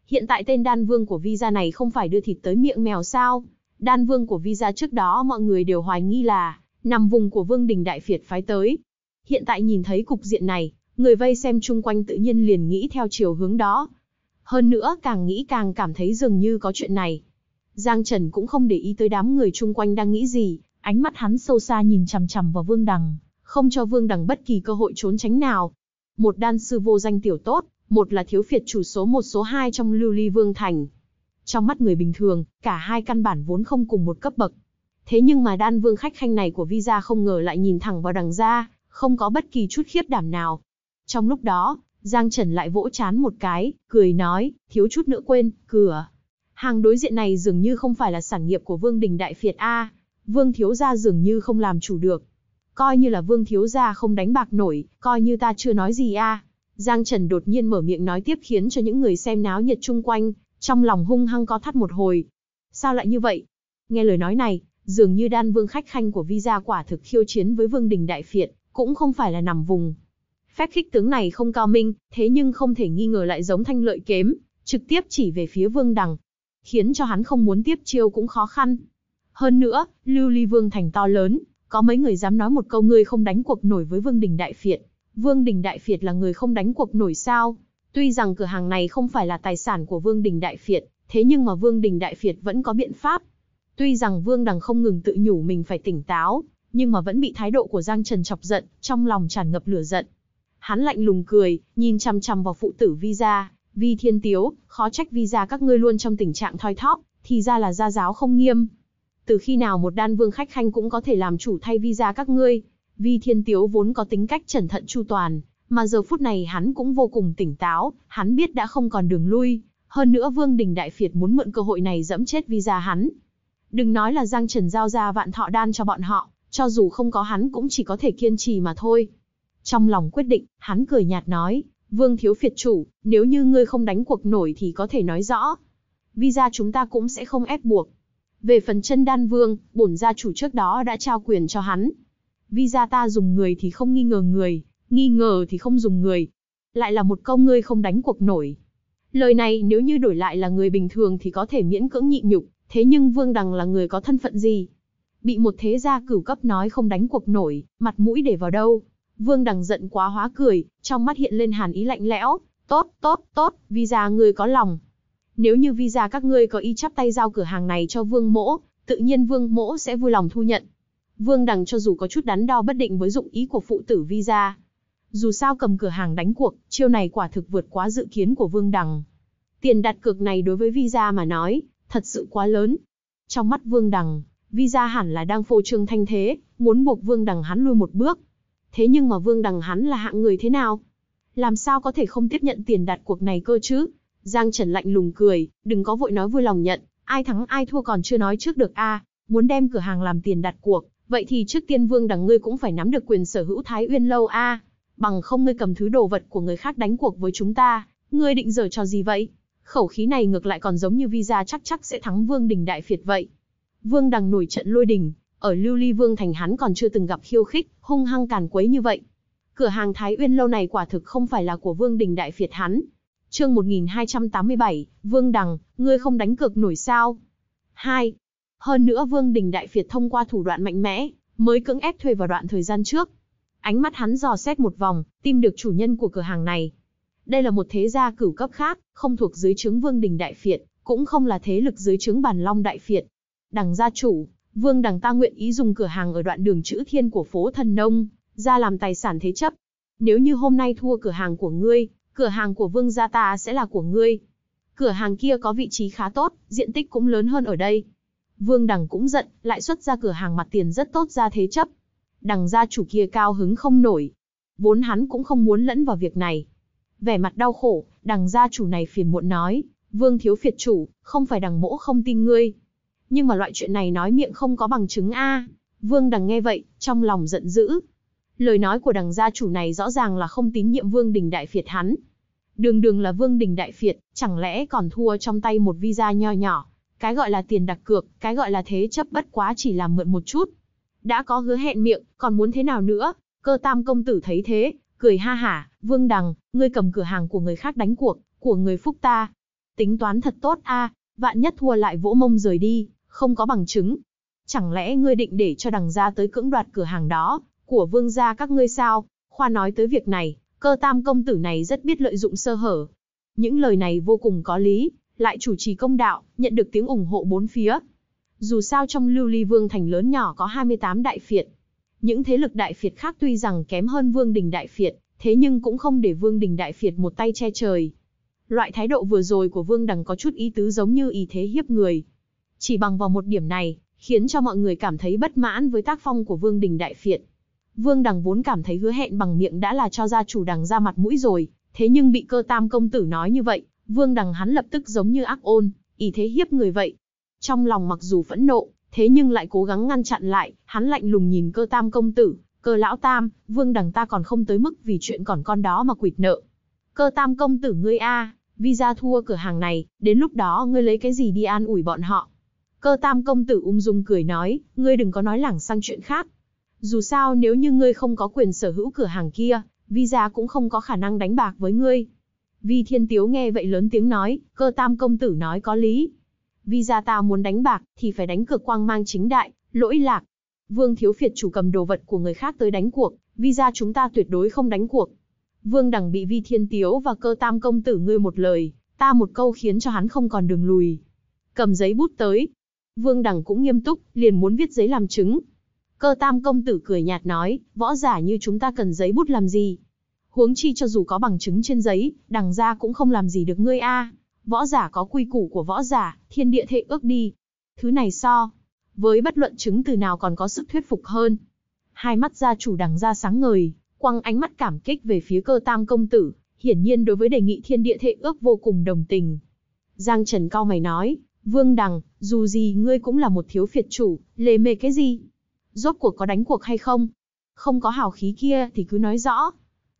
S1: Hiện tại tên đan vương của Visa này không phải đưa thịt tới miệng mèo sao? Đan vương của Visa trước đó mọi người đều hoài nghi là nằm vùng của Vương Đình Đại Phiệt phái tới. Hiện tại nhìn thấy cục diện này, người vây xem chung quanh tự nhiên liền nghĩ theo chiều hướng đó. Hơn nữa càng nghĩ càng cảm thấy dường như có chuyện này. Giang Trần cũng không để ý tới đám người chung quanh đang nghĩ gì, ánh mắt hắn sâu xa nhìn chằm chằm vào Vương Đằng, không cho Vương Đằng bất kỳ cơ hội trốn tránh nào một đan sư vô danh tiểu tốt, một là thiếu phiệt chủ số một số hai trong lưu ly vương thành. Trong mắt người bình thường, cả hai căn bản vốn không cùng một cấp bậc. Thế nhưng mà đan vương khách khanh này của Visa không ngờ lại nhìn thẳng vào đằng ra, không có bất kỳ chút khiếp đảm nào. Trong lúc đó, Giang Trần lại vỗ chán một cái, cười nói, thiếu chút nữa quên, cửa. Hàng đối diện này dường như không phải là sản nghiệp của Vương Đình Đại Phiệt A, Vương Thiếu Gia dường như không làm chủ được coi như là vương thiếu gia không đánh bạc nổi, coi như ta chưa nói gì a. À. Giang Trần đột nhiên mở miệng nói tiếp khiến cho những người xem náo nhiệt chung quanh, trong lòng hung hăng có thắt một hồi. Sao lại như vậy? Nghe lời nói này, dường như đan vương khách khanh của Vi gia quả thực khiêu chiến với vương đình đại phiệt, cũng không phải là nằm vùng. Phép khích tướng này không cao minh, thế nhưng không thể nghi ngờ lại giống thanh lợi kém, trực tiếp chỉ về phía vương đằng, khiến cho hắn không muốn tiếp chiêu cũng khó khăn. Hơn nữa, lưu ly vương thành to lớn, có mấy người dám nói một câu ngươi không đánh cuộc nổi với Vương Đình Đại Phiệt. Vương Đình Đại Phiệt là người không đánh cuộc nổi sao? Tuy rằng cửa hàng này không phải là tài sản của Vương Đình Đại Phiệt, thế nhưng mà Vương Đình Đại Phiệt vẫn có biện pháp. Tuy rằng Vương Đằng không ngừng tự nhủ mình phải tỉnh táo, nhưng mà vẫn bị thái độ của Giang Trần chọc giận, trong lòng tràn ngập lửa giận. Hắn lạnh lùng cười, nhìn chằm chằm vào phụ tử Vi gia, Vi Thiên Tiếu, khó trách Vi gia các ngươi luôn trong tình trạng thoi thóp, thì ra là gia giáo không nghiêm, từ khi nào một đan vương khách khanh cũng có thể làm chủ thay vi gia các ngươi. Vi Thiên Tiếu vốn có tính cách cẩn thận chu toàn, mà giờ phút này hắn cũng vô cùng tỉnh táo, hắn biết đã không còn đường lui. Hơn nữa Vương Đình Đại Phiệt muốn mượn cơ hội này dẫm chết vi gia hắn. Đừng nói là Giang Trần giao ra vạn thọ đan cho bọn họ, cho dù không có hắn cũng chỉ có thể kiên trì mà thôi. Trong lòng quyết định, hắn cười nhạt nói, Vương Thiếu Phiệt chủ, nếu như ngươi không đánh cuộc nổi thì có thể nói rõ. Vi gia chúng ta cũng sẽ không ép buộc. Về phần chân đan vương, bổn gia chủ trước đó đã trao quyền cho hắn. Vi gia ta dùng người thì không nghi ngờ người, nghi ngờ thì không dùng người. Lại là một câu ngươi không đánh cuộc nổi. Lời này nếu như đổi lại là người bình thường thì có thể miễn cưỡng nhịn nhục, thế nhưng vương đằng là người có thân phận gì? Bị một thế gia cửu cấp nói không đánh cuộc nổi, mặt mũi để vào đâu? Vương đằng giận quá hóa cười, trong mắt hiện lên hàn ý lạnh lẽo. Tốt, tốt, tốt, vì gia người có lòng, nếu như visa các ngươi có ý chắp tay giao cửa hàng này cho vương mỗ, tự nhiên vương mỗ sẽ vui lòng thu nhận. Vương đằng cho dù có chút đắn đo bất định với dụng ý của phụ tử visa. Dù sao cầm cửa hàng đánh cuộc, chiêu này quả thực vượt quá dự kiến của vương đằng. Tiền đặt cược này đối với visa mà nói, thật sự quá lớn. Trong mắt vương đằng, visa hẳn là đang phô trương thanh thế, muốn buộc vương đằng hắn lui một bước. Thế nhưng mà vương đằng hắn là hạng người thế nào? Làm sao có thể không tiếp nhận tiền đặt cuộc này cơ chứ? Giang Trần lạnh lùng cười, đừng có vội nói vui lòng nhận, ai thắng ai thua còn chưa nói trước được a, muốn đem cửa hàng làm tiền đặt cuộc, vậy thì trước tiên vương đằng ngươi cũng phải nắm được quyền sở hữu Thái Uyên lâu a, bằng không ngươi cầm thứ đồ vật của người khác đánh cuộc với chúng ta, ngươi định giở trò gì vậy? Khẩu khí này ngược lại còn giống như visa chắc chắc sẽ thắng Vương Đình Đại phiệt vậy. Vương đằng nổi trận lôi đình, ở Lưu Ly Vương thành hắn còn chưa từng gặp khiêu khích, hung hăng càn quấy như vậy. Cửa hàng Thái Uyên lâu này quả thực không phải là của Vương Đình Đại phiệt hắn, Chương 1287, Vương Đằng, ngươi không đánh cược nổi sao? 2. Hơn nữa Vương Đình Đại Việt thông qua thủ đoạn mạnh mẽ, mới cưỡng ép thuê vào đoạn thời gian trước. Ánh mắt hắn dò xét một vòng, tìm được chủ nhân của cửa hàng này. Đây là một thế gia cửu cấp khác, không thuộc dưới trướng Vương Đình Đại Việt, cũng không là thế lực dưới trướng Bàn Long Đại Việt. Đằng gia chủ, Vương Đằng ta nguyện ý dùng cửa hàng ở đoạn đường chữ thiên của phố Thần Nông, ra làm tài sản thế chấp. Nếu như hôm nay thua cửa hàng của ngươi, cửa hàng của vương gia ta sẽ là của ngươi. Cửa hàng kia có vị trí khá tốt, diện tích cũng lớn hơn ở đây. Vương Đằng cũng giận, lại xuất ra cửa hàng mặt tiền rất tốt ra thế chấp. Đằng gia chủ kia cao hứng không nổi. Vốn hắn cũng không muốn lẫn vào việc này. Vẻ mặt đau khổ, đằng gia chủ này phiền muộn nói, Vương thiếu phiệt chủ, không phải đằng mỗ không tin ngươi. Nhưng mà loại chuyện này nói miệng không có bằng chứng a. Vương đằng nghe vậy, trong lòng giận dữ, Lời nói của đằng gia chủ này rõ ràng là không tín nhiệm Vương Đình Đại phiệt hắn. Đường đường là Vương Đình Đại phiệt, chẳng lẽ còn thua trong tay một visa nho nhỏ. Cái gọi là tiền đặt cược, cái gọi là thế chấp bất quá chỉ là mượn một chút. Đã có hứa hẹn miệng, còn muốn thế nào nữa? Cơ tam công tử thấy thế, cười ha hả, Vương Đằng, ngươi cầm cửa hàng của người khác đánh cuộc, của người phúc ta. Tính toán thật tốt a, vạn nhất thua lại vỗ mông rời đi, không có bằng chứng. Chẳng lẽ ngươi định để cho đằng gia tới cưỡng đoạt cửa hàng đó, của vương gia các ngươi sao? Khoa nói tới việc này, cơ tam công tử này rất biết lợi dụng sơ hở. Những lời này vô cùng có lý, lại chủ trì công đạo, nhận được tiếng ủng hộ bốn phía. Dù sao trong lưu ly vương thành lớn nhỏ có 28 đại phiệt. Những thế lực đại phiệt khác tuy rằng kém hơn vương đình đại phiệt, thế nhưng cũng không để vương đình đại phiệt một tay che trời. Loại thái độ vừa rồi của vương đằng có chút ý tứ giống như ý thế hiếp người. Chỉ bằng vào một điểm này, khiến cho mọi người cảm thấy bất mãn với tác phong của vương đình đại phiệt. Vương Đằng vốn cảm thấy hứa hẹn bằng miệng đã là cho gia chủ Đằng ra mặt mũi rồi, thế nhưng bị cơ tam công tử nói như vậy, Vương Đằng hắn lập tức giống như ác ôn, ý thế hiếp người vậy. Trong lòng mặc dù phẫn nộ, thế nhưng lại cố gắng ngăn chặn lại, hắn lạnh lùng nhìn cơ tam công tử, cơ lão tam, Vương Đằng ta còn không tới mức vì chuyện còn con đó mà quỵt nợ. Cơ tam công tử ngươi a, à, vì ra thua cửa hàng này, đến lúc đó ngươi lấy cái gì đi an ủi bọn họ. Cơ tam công tử ung dung cười nói, ngươi đừng có nói lẳng sang chuyện khác, dù sao nếu như ngươi không có quyền sở hữu cửa hàng kia, Visa cũng không có khả năng đánh bạc với ngươi. Vi Thiên Tiếu nghe vậy lớn tiếng nói, cơ tam công tử nói có lý. Visa ta muốn đánh bạc thì phải đánh cược quang mang chính đại, lỗi lạc. Vương Thiếu Phiệt chủ cầm đồ vật của người khác tới đánh cuộc, Visa chúng ta tuyệt đối không đánh cuộc. Vương Đằng bị Vi Thiên Tiếu và cơ tam công tử ngươi một lời, ta một câu khiến cho hắn không còn đường lùi. Cầm giấy bút tới. Vương Đằng cũng nghiêm túc, liền muốn viết giấy làm chứng, Cơ tam công tử cười nhạt nói, võ giả như chúng ta cần giấy bút làm gì? Huống chi cho dù có bằng chứng trên giấy, đằng ra cũng không làm gì được ngươi a. Võ giả có quy củ của võ giả, thiên địa thệ ước đi. Thứ này so, với bất luận chứng từ nào còn có sức thuyết phục hơn. Hai mắt gia chủ đằng ra sáng ngời, quăng ánh mắt cảm kích về phía cơ tam công tử, hiển nhiên đối với đề nghị thiên địa thệ ước vô cùng đồng tình. Giang Trần cao mày nói, Vương Đằng, dù gì ngươi cũng là một thiếu phiệt chủ, lề mề cái gì? Rốt cuộc có đánh cuộc hay không? Không có hào khí kia thì cứ nói rõ.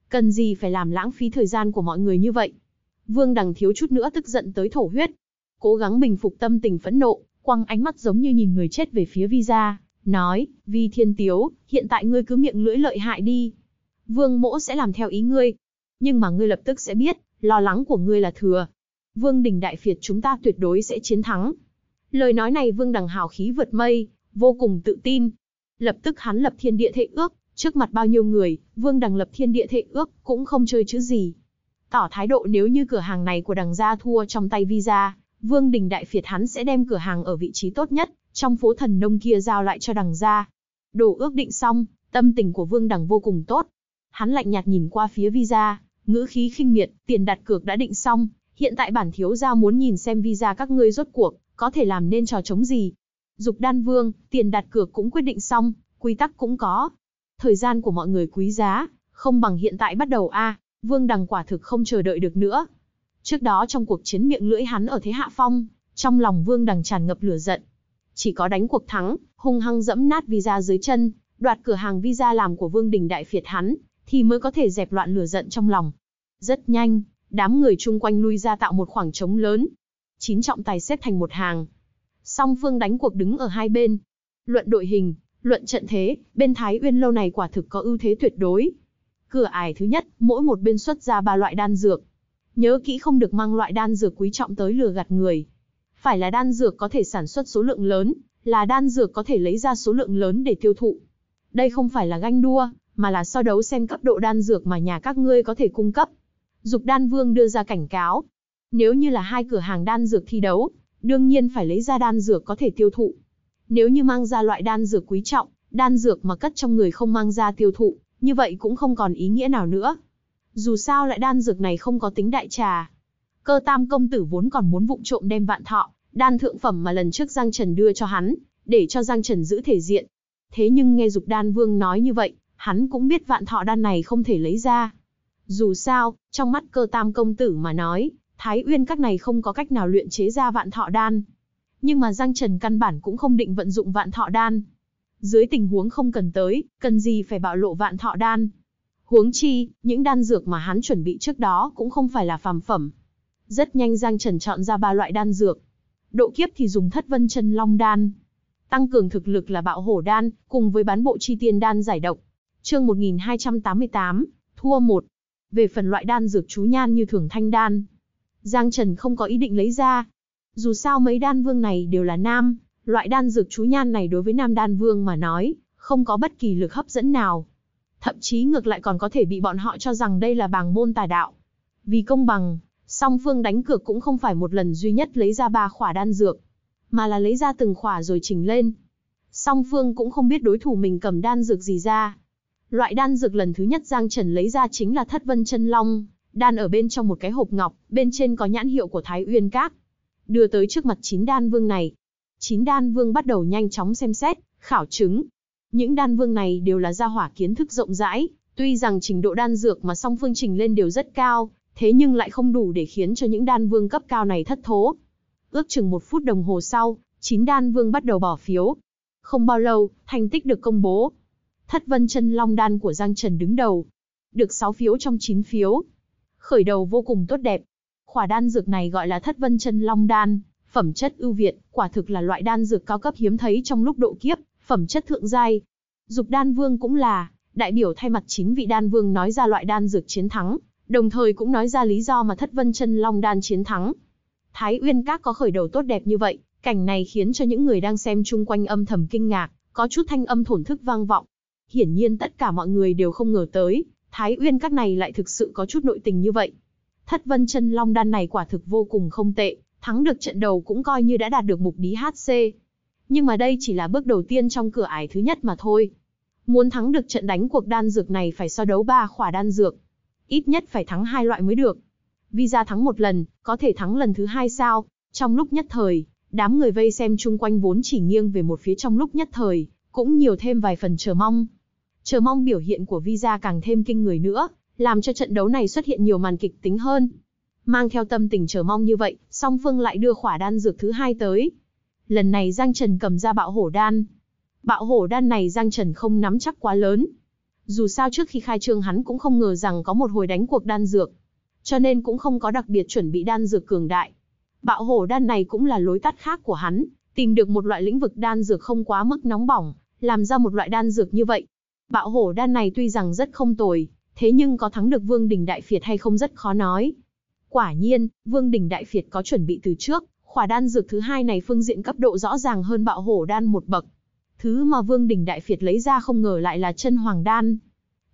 S1: Cần gì phải làm lãng phí thời gian của mọi người như vậy? Vương Đằng thiếu chút nữa tức giận tới thổ huyết. Cố gắng bình phục tâm tình phẫn nộ, quăng ánh mắt giống như nhìn người chết về phía Vi gia, nói, Vi Thiên Tiếu, hiện tại ngươi cứ miệng lưỡi lợi hại đi. Vương mỗ sẽ làm theo ý ngươi. Nhưng mà ngươi lập tức sẽ biết, lo lắng của ngươi là thừa. Vương đình đại phiệt chúng ta tuyệt đối sẽ chiến thắng. Lời nói này Vương Đằng hào khí vượt mây, vô cùng tự tin, Lập tức hắn lập thiên địa thệ ước, trước mặt bao nhiêu người, Vương Đằng lập thiên địa thệ ước cũng không chơi chữ gì. Tỏ thái độ nếu như cửa hàng này của Đằng gia thua trong tay Visa, Vương Đình Đại phiệt hắn sẽ đem cửa hàng ở vị trí tốt nhất, trong phố thần nông kia giao lại cho Đằng gia. Đồ ước định xong, tâm tình của Vương Đằng vô cùng tốt. Hắn lạnh nhạt nhìn qua phía Visa, ngữ khí khinh miệt, tiền đặt cược đã định xong, hiện tại bản thiếu gia muốn nhìn xem Visa các ngươi rốt cuộc có thể làm nên trò chống gì. Dục đan vương, tiền đặt cược cũng quyết định xong, quy tắc cũng có. Thời gian của mọi người quý giá, không bằng hiện tại bắt đầu a. vương đằng quả thực không chờ đợi được nữa. Trước đó trong cuộc chiến miệng lưỡi hắn ở thế hạ phong, trong lòng vương đằng tràn ngập lửa giận. Chỉ có đánh cuộc thắng, hung hăng dẫm nát visa dưới chân, đoạt cửa hàng visa làm của vương đình đại phiệt hắn, thì mới có thể dẹp loạn lửa giận trong lòng. Rất nhanh, đám người chung quanh lui ra tạo một khoảng trống lớn. Chín trọng tài xếp thành một hàng, song phương đánh cuộc đứng ở hai bên. Luận đội hình, luận trận thế, bên Thái Uyên lâu này quả thực có ưu thế tuyệt đối. Cửa ải thứ nhất, mỗi một bên xuất ra ba loại đan dược. Nhớ kỹ không được mang loại đan dược quý trọng tới lừa gạt người. Phải là đan dược có thể sản xuất số lượng lớn, là đan dược có thể lấy ra số lượng lớn để tiêu thụ. Đây không phải là ganh đua, mà là so đấu xem cấp độ đan dược mà nhà các ngươi có thể cung cấp. Dục đan vương đưa ra cảnh cáo. Nếu như là hai cửa hàng đan dược thi đấu, đương nhiên phải lấy ra đan dược có thể tiêu thụ. Nếu như mang ra loại đan dược quý trọng, đan dược mà cất trong người không mang ra tiêu thụ, như vậy cũng không còn ý nghĩa nào nữa. Dù sao lại đan dược này không có tính đại trà. Cơ tam công tử vốn còn muốn vụng trộm đem vạn thọ, đan thượng phẩm mà lần trước Giang Trần đưa cho hắn, để cho Giang Trần giữ thể diện. Thế nhưng nghe Dục Đan Vương nói như vậy, hắn cũng biết vạn thọ đan này không thể lấy ra. Dù sao, trong mắt cơ tam công tử mà nói, Thái Uyên các này không có cách nào luyện chế ra vạn thọ đan. Nhưng mà Giang Trần căn bản cũng không định vận dụng vạn thọ đan. Dưới tình huống không cần tới, cần gì phải bạo lộ vạn thọ đan. Huống chi, những đan dược mà hắn chuẩn bị trước đó cũng không phải là phàm phẩm. Rất nhanh Giang Trần chọn ra ba loại đan dược. Độ kiếp thì dùng thất vân chân long đan. Tăng cường thực lực là bạo hổ đan, cùng với bán bộ chi tiên đan giải độc. Chương 1288, thua một Về phần loại đan dược chú nhan như thường thanh đan, Giang Trần không có ý định lấy ra. Dù sao mấy đan vương này đều là nam, loại đan dược chú nhan này đối với nam đan vương mà nói, không có bất kỳ lực hấp dẫn nào. Thậm chí ngược lại còn có thể bị bọn họ cho rằng đây là bàng môn tà đạo. Vì công bằng, song phương đánh cược cũng không phải một lần duy nhất lấy ra ba khỏa đan dược, mà là lấy ra từng khỏa rồi chỉnh lên. Song phương cũng không biết đối thủ mình cầm đan dược gì ra. Loại đan dược lần thứ nhất Giang Trần lấy ra chính là thất vân chân long, đan ở bên trong một cái hộp ngọc, bên trên có nhãn hiệu của Thái Uyên Các. Đưa tới trước mặt chín đan vương này. Chín đan vương bắt đầu nhanh chóng xem xét, khảo chứng. Những đan vương này đều là gia hỏa kiến thức rộng rãi, tuy rằng trình độ đan dược mà song phương trình lên đều rất cao, thế nhưng lại không đủ để khiến cho những đan vương cấp cao này thất thố. Ước chừng một phút đồng hồ sau, chín đan vương bắt đầu bỏ phiếu. Không bao lâu, thành tích được công bố. Thất vân chân long đan của Giang Trần đứng đầu. Được 6 phiếu trong 9 phiếu, khởi đầu vô cùng tốt đẹp. Khỏa đan dược này gọi là thất vân chân long đan, phẩm chất ưu việt, quả thực là loại đan dược cao cấp hiếm thấy trong lúc độ kiếp, phẩm chất thượng giai. Dục đan vương cũng là, đại biểu thay mặt chính vị đan vương nói ra loại đan dược chiến thắng, đồng thời cũng nói ra lý do mà thất vân chân long đan chiến thắng. Thái Uyên Các có khởi đầu tốt đẹp như vậy, cảnh này khiến cho những người đang xem chung quanh âm thầm kinh ngạc, có chút thanh âm thổn thức vang vọng. Hiển nhiên tất cả mọi người đều không ngờ tới, Thái Uyên các này lại thực sự có chút nội tình như vậy. Thất Vân Chân Long đan này quả thực vô cùng không tệ, thắng được trận đầu cũng coi như đã đạt được mục đí HC. Nhưng mà đây chỉ là bước đầu tiên trong cửa ải thứ nhất mà thôi. Muốn thắng được trận đánh cuộc đan dược này phải so đấu ba khỏa đan dược, ít nhất phải thắng hai loại mới được. Vì ra thắng một lần, có thể thắng lần thứ hai sao? Trong lúc nhất thời, đám người vây xem chung quanh vốn chỉ nghiêng về một phía trong lúc nhất thời, cũng nhiều thêm vài phần chờ mong chờ mong biểu hiện của Visa càng thêm kinh người nữa, làm cho trận đấu này xuất hiện nhiều màn kịch tính hơn. Mang theo tâm tình chờ mong như vậy, song phương lại đưa khỏa đan dược thứ hai tới. Lần này Giang Trần cầm ra bạo hổ đan. Bạo hổ đan này Giang Trần không nắm chắc quá lớn. Dù sao trước khi khai trương hắn cũng không ngờ rằng có một hồi đánh cuộc đan dược. Cho nên cũng không có đặc biệt chuẩn bị đan dược cường đại. Bạo hổ đan này cũng là lối tắt khác của hắn, tìm được một loại lĩnh vực đan dược không quá mức nóng bỏng, làm ra một loại đan dược như vậy, Bạo hổ đan này tuy rằng rất không tồi, thế nhưng có thắng được Vương Đỉnh Đại Phiệt hay không rất khó nói. Quả nhiên, Vương Đỉnh Đại Phiệt có chuẩn bị từ trước, khỏa đan dược thứ hai này phương diện cấp độ rõ ràng hơn bạo hổ đan một bậc. Thứ mà Vương Đỉnh Đại Phiệt lấy ra không ngờ lại là chân hoàng đan.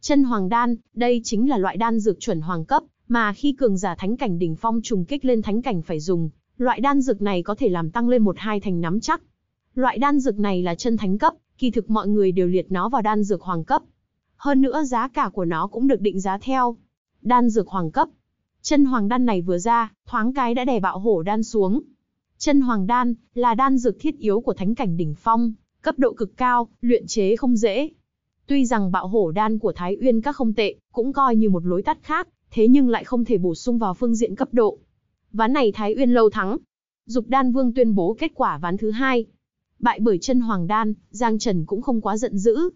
S1: Chân hoàng đan, đây chính là loại đan dược chuẩn hoàng cấp, mà khi cường giả thánh cảnh đỉnh phong trùng kích lên thánh cảnh phải dùng, loại đan dược này có thể làm tăng lên một hai thành nắm chắc. Loại đan dược này là chân thánh cấp, kỳ thực mọi người đều liệt nó vào đan dược hoàng cấp. Hơn nữa giá cả của nó cũng được định giá theo. Đan dược hoàng cấp. Chân hoàng đan này vừa ra, thoáng cái đã đè bạo hổ đan xuống. Chân hoàng đan là đan dược thiết yếu của thánh cảnh đỉnh phong, cấp độ cực cao, luyện chế không dễ. Tuy rằng bạo hổ đan của Thái Uyên các không tệ, cũng coi như một lối tắt khác, thế nhưng lại không thể bổ sung vào phương diện cấp độ. Ván này Thái Uyên lâu thắng. Dục đan vương tuyên bố kết quả ván thứ hai bại bởi chân hoàng đan, Giang Trần cũng không quá giận dữ.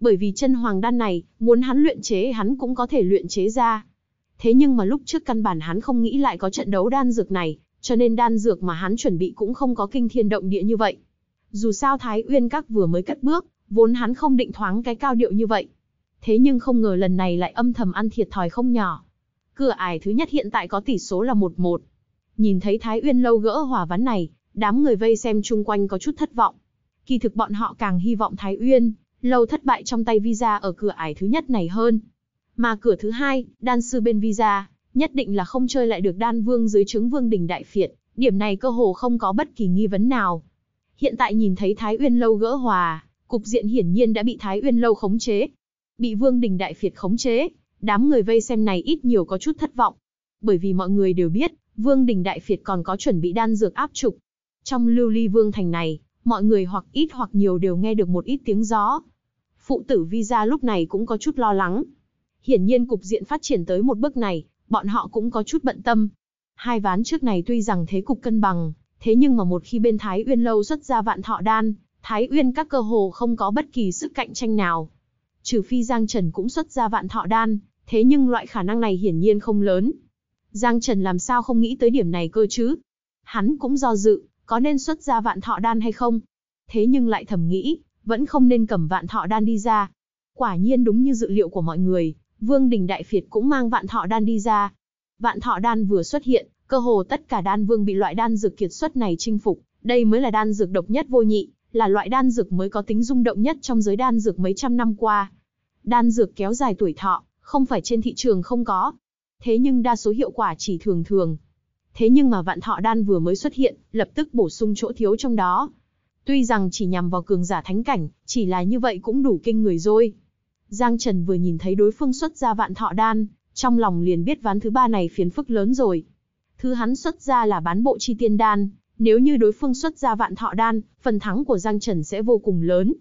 S1: Bởi vì chân hoàng đan này, muốn hắn luyện chế hắn cũng có thể luyện chế ra. Thế nhưng mà lúc trước căn bản hắn không nghĩ lại có trận đấu đan dược này, cho nên đan dược mà hắn chuẩn bị cũng không có kinh thiên động địa như vậy. Dù sao Thái Uyên Các vừa mới cất bước, vốn hắn không định thoáng cái cao điệu như vậy. Thế nhưng không ngờ lần này lại âm thầm ăn thiệt thòi không nhỏ. Cửa ải thứ nhất hiện tại có tỷ số là 1-1. Nhìn thấy Thái Uyên lâu gỡ hòa ván này, đám người vây xem chung quanh có chút thất vọng. Kỳ thực bọn họ càng hy vọng Thái Uyên, lâu thất bại trong tay Visa ở cửa ải thứ nhất này hơn. Mà cửa thứ hai, đan sư bên Visa, nhất định là không chơi lại được đan vương dưới trứng vương đỉnh đại phiệt, điểm này cơ hồ không có bất kỳ nghi vấn nào. Hiện tại nhìn thấy Thái Uyên lâu gỡ hòa, cục diện hiển nhiên đã bị Thái Uyên lâu khống chế. Bị vương đỉnh đại phiệt khống chế, đám người vây xem này ít nhiều có chút thất vọng. Bởi vì mọi người đều biết, Vương đỉnh Đại Phiệt còn có chuẩn bị đan dược áp trục, trong lưu ly vương thành này, mọi người hoặc ít hoặc nhiều đều nghe được một ít tiếng gió. Phụ tử Vi gia lúc này cũng có chút lo lắng. Hiển nhiên cục diện phát triển tới một bước này, bọn họ cũng có chút bận tâm. Hai ván trước này tuy rằng thế cục cân bằng, thế nhưng mà một khi bên Thái Uyên lâu xuất ra vạn thọ đan, Thái Uyên các cơ hồ không có bất kỳ sức cạnh tranh nào. Trừ phi Giang Trần cũng xuất ra vạn thọ đan, thế nhưng loại khả năng này hiển nhiên không lớn. Giang Trần làm sao không nghĩ tới điểm này cơ chứ? Hắn cũng do dự, có nên xuất ra vạn thọ đan hay không? Thế nhưng lại thầm nghĩ, vẫn không nên cầm vạn thọ đan đi ra. Quả nhiên đúng như dự liệu của mọi người, Vương Đình Đại Phiệt cũng mang vạn thọ đan đi ra. Vạn thọ đan vừa xuất hiện, cơ hồ tất cả đan vương bị loại đan dược kiệt xuất này chinh phục, đây mới là đan dược độc nhất vô nhị, là loại đan dược mới có tính rung động nhất trong giới đan dược mấy trăm năm qua. Đan dược kéo dài tuổi thọ, không phải trên thị trường không có. Thế nhưng đa số hiệu quả chỉ thường thường, thế nhưng mà vạn thọ đan vừa mới xuất hiện, lập tức bổ sung chỗ thiếu trong đó. Tuy rằng chỉ nhằm vào cường giả thánh cảnh, chỉ là như vậy cũng đủ kinh người rồi. Giang Trần vừa nhìn thấy đối phương xuất ra vạn thọ đan, trong lòng liền biết ván thứ ba này phiền phức lớn rồi. Thứ hắn xuất ra là bán bộ chi tiên đan, nếu như đối phương xuất ra vạn thọ đan, phần thắng của Giang Trần sẽ vô cùng lớn.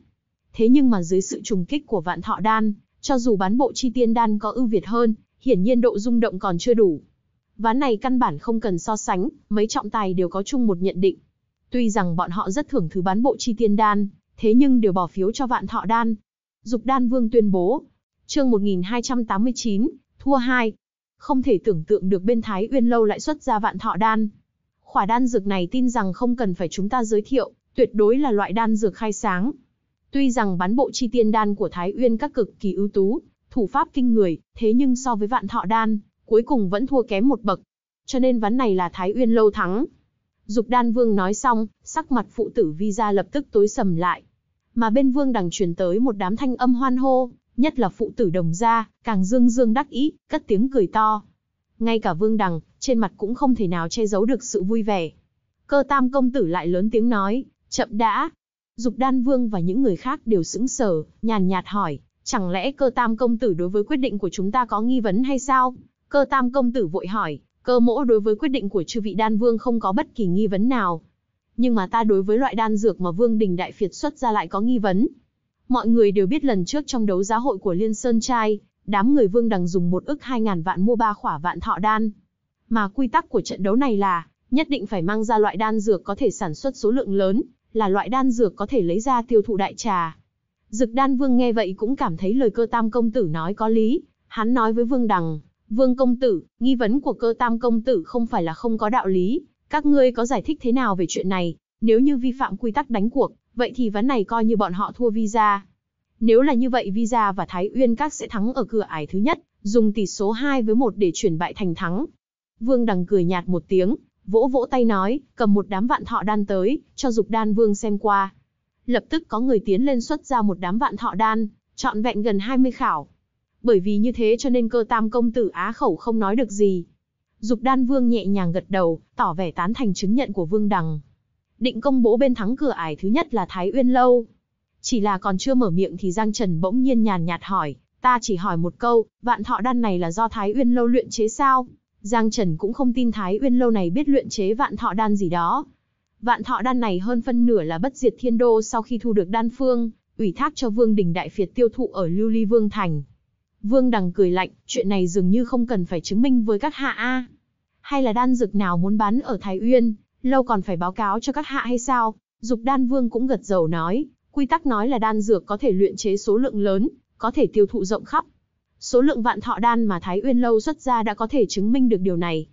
S1: Thế nhưng mà dưới sự trùng kích của vạn thọ đan, cho dù bán bộ chi tiên đan có ưu việt hơn, hiển nhiên độ rung động còn chưa đủ ván này căn bản không cần so sánh, mấy trọng tài đều có chung một nhận định. Tuy rằng bọn họ rất thưởng thứ bán bộ chi tiên đan, thế nhưng đều bỏ phiếu cho vạn thọ đan. Dục đan vương tuyên bố, chương 1289, thua 2. Không thể tưởng tượng được bên Thái Uyên Lâu lại xuất ra vạn thọ đan. Khỏa đan dược này tin rằng không cần phải chúng ta giới thiệu, tuyệt đối là loại đan dược khai sáng. Tuy rằng bán bộ chi tiên đan của Thái Uyên các cực kỳ ưu tú, thủ pháp kinh người, thế nhưng so với vạn thọ đan, cuối cùng vẫn thua kém một bậc. Cho nên ván này là Thái Uyên lâu thắng. Dục đan vương nói xong, sắc mặt phụ tử vi gia lập tức tối sầm lại. Mà bên vương đằng truyền tới một đám thanh âm hoan hô, nhất là phụ tử đồng gia, càng dương dương đắc ý, cất tiếng cười to. Ngay cả vương đằng, trên mặt cũng không thể nào che giấu được sự vui vẻ. Cơ tam công tử lại lớn tiếng nói, chậm đã. Dục đan vương và những người khác đều sững sờ, nhàn nhạt hỏi, chẳng lẽ cơ tam công tử đối với quyết định của chúng ta có nghi vấn hay sao? Cơ tam công tử vội hỏi, cơ mỗ đối với quyết định của chư vị đan vương không có bất kỳ nghi vấn nào. Nhưng mà ta đối với loại đan dược mà vương đình đại phiệt xuất ra lại có nghi vấn. Mọi người đều biết lần trước trong đấu giá hội của Liên Sơn Trai, đám người vương đằng dùng một ức hai ngàn vạn mua ba khỏa vạn thọ đan. Mà quy tắc của trận đấu này là, nhất định phải mang ra loại đan dược có thể sản xuất số lượng lớn, là loại đan dược có thể lấy ra tiêu thụ đại trà. Dực đan vương nghe vậy cũng cảm thấy lời cơ tam công tử nói có lý, hắn nói với vương đằng, Vương công tử, nghi vấn của cơ tam công tử không phải là không có đạo lý, các ngươi có giải thích thế nào về chuyện này, nếu như vi phạm quy tắc đánh cuộc, vậy thì ván này coi như bọn họ thua visa. Nếu là như vậy visa và Thái Uyên các sẽ thắng ở cửa ải thứ nhất, dùng tỷ số 2 với 1 để chuyển bại thành thắng. Vương Đằng cười nhạt một tiếng, vỗ vỗ tay nói, cầm một đám vạn thọ đan tới, cho Dục Đan Vương xem qua. Lập tức có người tiến lên xuất ra một đám vạn thọ đan, trọn vẹn gần 20 khảo, bởi vì như thế cho nên cơ tam công tử á khẩu không nói được gì. Dục đan vương nhẹ nhàng gật đầu, tỏ vẻ tán thành chứng nhận của vương đằng. Định công bố bên thắng cửa ải thứ nhất là Thái Uyên Lâu. Chỉ là còn chưa mở miệng thì Giang Trần bỗng nhiên nhàn nhạt hỏi, ta chỉ hỏi một câu, vạn thọ đan này là do Thái Uyên Lâu luyện chế sao? Giang Trần cũng không tin Thái Uyên Lâu này biết luyện chế vạn thọ đan gì đó. Vạn thọ đan này hơn phân nửa là bất diệt thiên đô sau khi thu được đan phương, ủy thác cho Vương Đình Đại Phiệt tiêu thụ ở Lưu Ly Vương Thành. Vương Đằng cười lạnh, chuyện này dường như không cần phải chứng minh với các hạ a. Hay là đan dược nào muốn bán ở Thái Uyên, lâu còn phải báo cáo cho các hạ hay sao? Dục Đan Vương cũng gật đầu nói, quy tắc nói là đan dược có thể luyện chế số lượng lớn, có thể tiêu thụ rộng khắp. Số lượng vạn thọ đan mà Thái Uyên lâu xuất ra đã có thể chứng minh được điều này.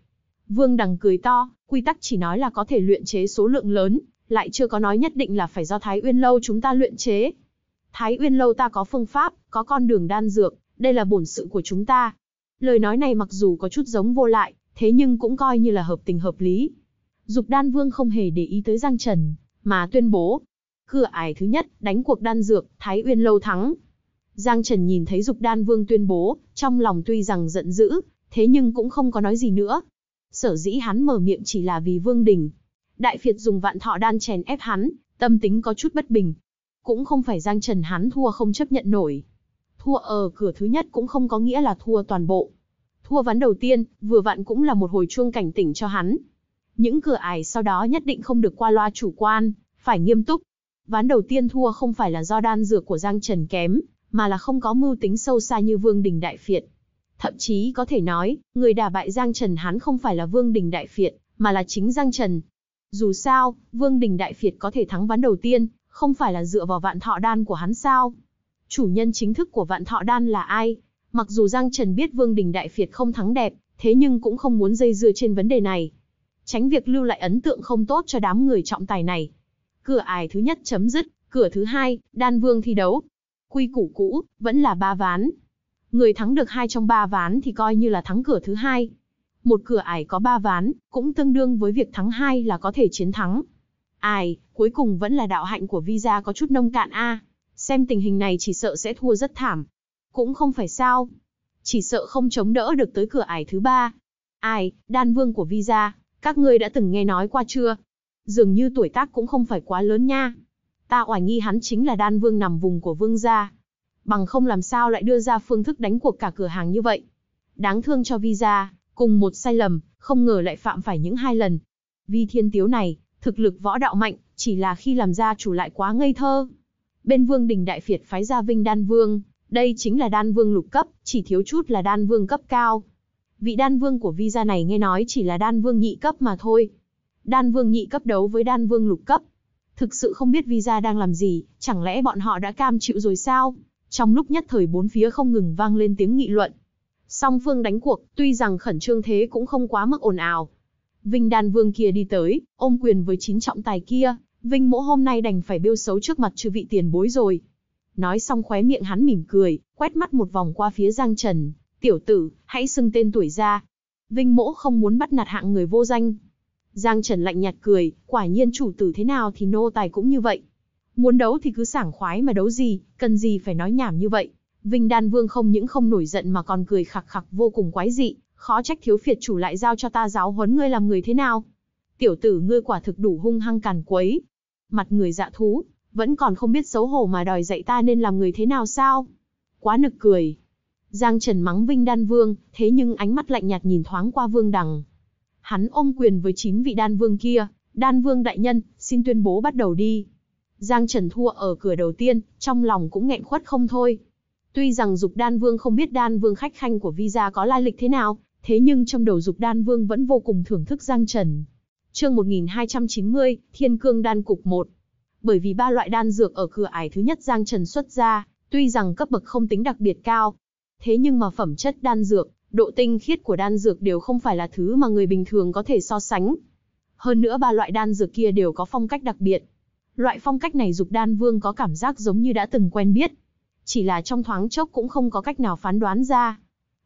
S1: Vương Đằng cười to, quy tắc chỉ nói là có thể luyện chế số lượng lớn, lại chưa có nói nhất định là phải do Thái Uyên lâu chúng ta luyện chế. Thái Uyên lâu ta có phương pháp, có con đường đan dược, đây là bổn sự của chúng ta. Lời nói này mặc dù có chút giống vô lại, thế nhưng cũng coi như là hợp tình hợp lý. Dục đan vương không hề để ý tới Giang Trần, mà tuyên bố. Cửa ải thứ nhất, đánh cuộc đan dược, Thái Uyên lâu thắng. Giang Trần nhìn thấy Dục đan vương tuyên bố, trong lòng tuy rằng giận dữ, thế nhưng cũng không có nói gì nữa. Sở dĩ hắn mở miệng chỉ là vì vương đình. Đại phiệt dùng vạn thọ đan chèn ép hắn, tâm tính có chút bất bình. Cũng không phải Giang Trần hắn thua không chấp nhận nổi, Thua ở cửa thứ nhất cũng không có nghĩa là thua toàn bộ. Thua ván đầu tiên, vừa vặn cũng là một hồi chuông cảnh tỉnh cho hắn. Những cửa ải sau đó nhất định không được qua loa chủ quan, phải nghiêm túc. Ván đầu tiên thua không phải là do đan dược của Giang Trần kém, mà là không có mưu tính sâu xa như Vương Đình Đại Phiệt. Thậm chí có thể nói, người đả bại Giang Trần hắn không phải là Vương Đình Đại Phiệt, mà là chính Giang Trần. Dù sao, Vương Đình Đại Phiệt có thể thắng ván đầu tiên, không phải là dựa vào vạn thọ đan của hắn sao? chủ nhân chính thức của vạn thọ đan là ai. Mặc dù Giang Trần biết Vương Đình Đại Việt không thắng đẹp, thế nhưng cũng không muốn dây dưa trên vấn đề này. Tránh việc lưu lại ấn tượng không tốt cho đám người trọng tài này. Cửa ải thứ nhất chấm dứt, cửa thứ hai, đan vương thi đấu. Quy củ cũ, vẫn là ba ván. Người thắng được hai trong ba ván thì coi như là thắng cửa thứ hai. Một cửa ải có ba ván, cũng tương đương với việc thắng hai là có thể chiến thắng. Ai, cuối cùng vẫn là đạo hạnh của Visa có chút nông cạn a. À xem tình hình này chỉ sợ sẽ thua rất thảm. Cũng không phải sao, chỉ sợ không chống đỡ được tới cửa ải thứ ba. Ai, đan vương của Visa, các ngươi đã từng nghe nói qua chưa? Dường như tuổi tác cũng không phải quá lớn nha. Ta oải nghi hắn chính là đan vương nằm vùng của vương gia. Bằng không làm sao lại đưa ra phương thức đánh cuộc cả cửa hàng như vậy. Đáng thương cho Visa, cùng một sai lầm, không ngờ lại phạm phải những hai lần. Vi thiên tiếu này, thực lực võ đạo mạnh, chỉ là khi làm gia chủ lại quá ngây thơ bên Vương Đình Đại Phiệt phái ra Vinh Đan Vương, đây chính là Đan Vương lục cấp, chỉ thiếu chút là Đan Vương cấp cao. Vị Đan Vương của Vi gia này nghe nói chỉ là Đan Vương nhị cấp mà thôi. Đan Vương nhị cấp đấu với Đan Vương lục cấp. Thực sự không biết Vi gia đang làm gì, chẳng lẽ bọn họ đã cam chịu rồi sao? Trong lúc nhất thời bốn phía không ngừng vang lên tiếng nghị luận. Song phương đánh cuộc, tuy rằng khẩn trương thế cũng không quá mức ồn ào. Vinh Đan Vương kia đi tới, ôm quyền với chín trọng tài kia, Vinh mỗ hôm nay đành phải bêu xấu trước mặt chư vị tiền bối rồi. Nói xong khóe miệng hắn mỉm cười, quét mắt một vòng qua phía Giang Trần, tiểu tử, hãy xưng tên tuổi ra. Vinh mỗ không muốn bắt nạt hạng người vô danh. Giang Trần lạnh nhạt cười, quả nhiên chủ tử thế nào thì nô tài cũng như vậy. Muốn đấu thì cứ sảng khoái mà đấu gì, cần gì phải nói nhảm như vậy. Vinh Đan Vương không những không nổi giận mà còn cười khặc khặc vô cùng quái dị, khó trách thiếu phiệt chủ lại giao cho ta giáo huấn ngươi làm người thế nào. Tiểu tử ngươi quả thực đủ hung hăng càn quấy, mặt người dạ thú, vẫn còn không biết xấu hổ mà đòi dạy ta nên làm người thế nào sao? Quá nực cười. Giang Trần mắng Vinh Đan Vương, thế nhưng ánh mắt lạnh nhạt nhìn thoáng qua Vương Đằng. Hắn ôm quyền với chín vị Đan Vương kia, Đan Vương đại nhân, xin tuyên bố bắt đầu đi. Giang Trần thua ở cửa đầu tiên, trong lòng cũng nghẹn khuất không thôi. Tuy rằng Dục Đan Vương không biết Đan Vương khách khanh của Visa có lai lịch thế nào, thế nhưng trong đầu Dục Đan Vương vẫn vô cùng thưởng thức Giang Trần. Chương 1290, Thiên Cương Đan cục 1. Bởi vì ba loại đan dược ở cửa ải thứ nhất Giang Trần xuất ra, tuy rằng cấp bậc không tính đặc biệt cao, thế nhưng mà phẩm chất đan dược, độ tinh khiết của đan dược đều không phải là thứ mà người bình thường có thể so sánh. Hơn nữa ba loại đan dược kia đều có phong cách đặc biệt. Loại phong cách này dục đan vương có cảm giác giống như đã từng quen biết. Chỉ là trong thoáng chốc cũng không có cách nào phán đoán ra.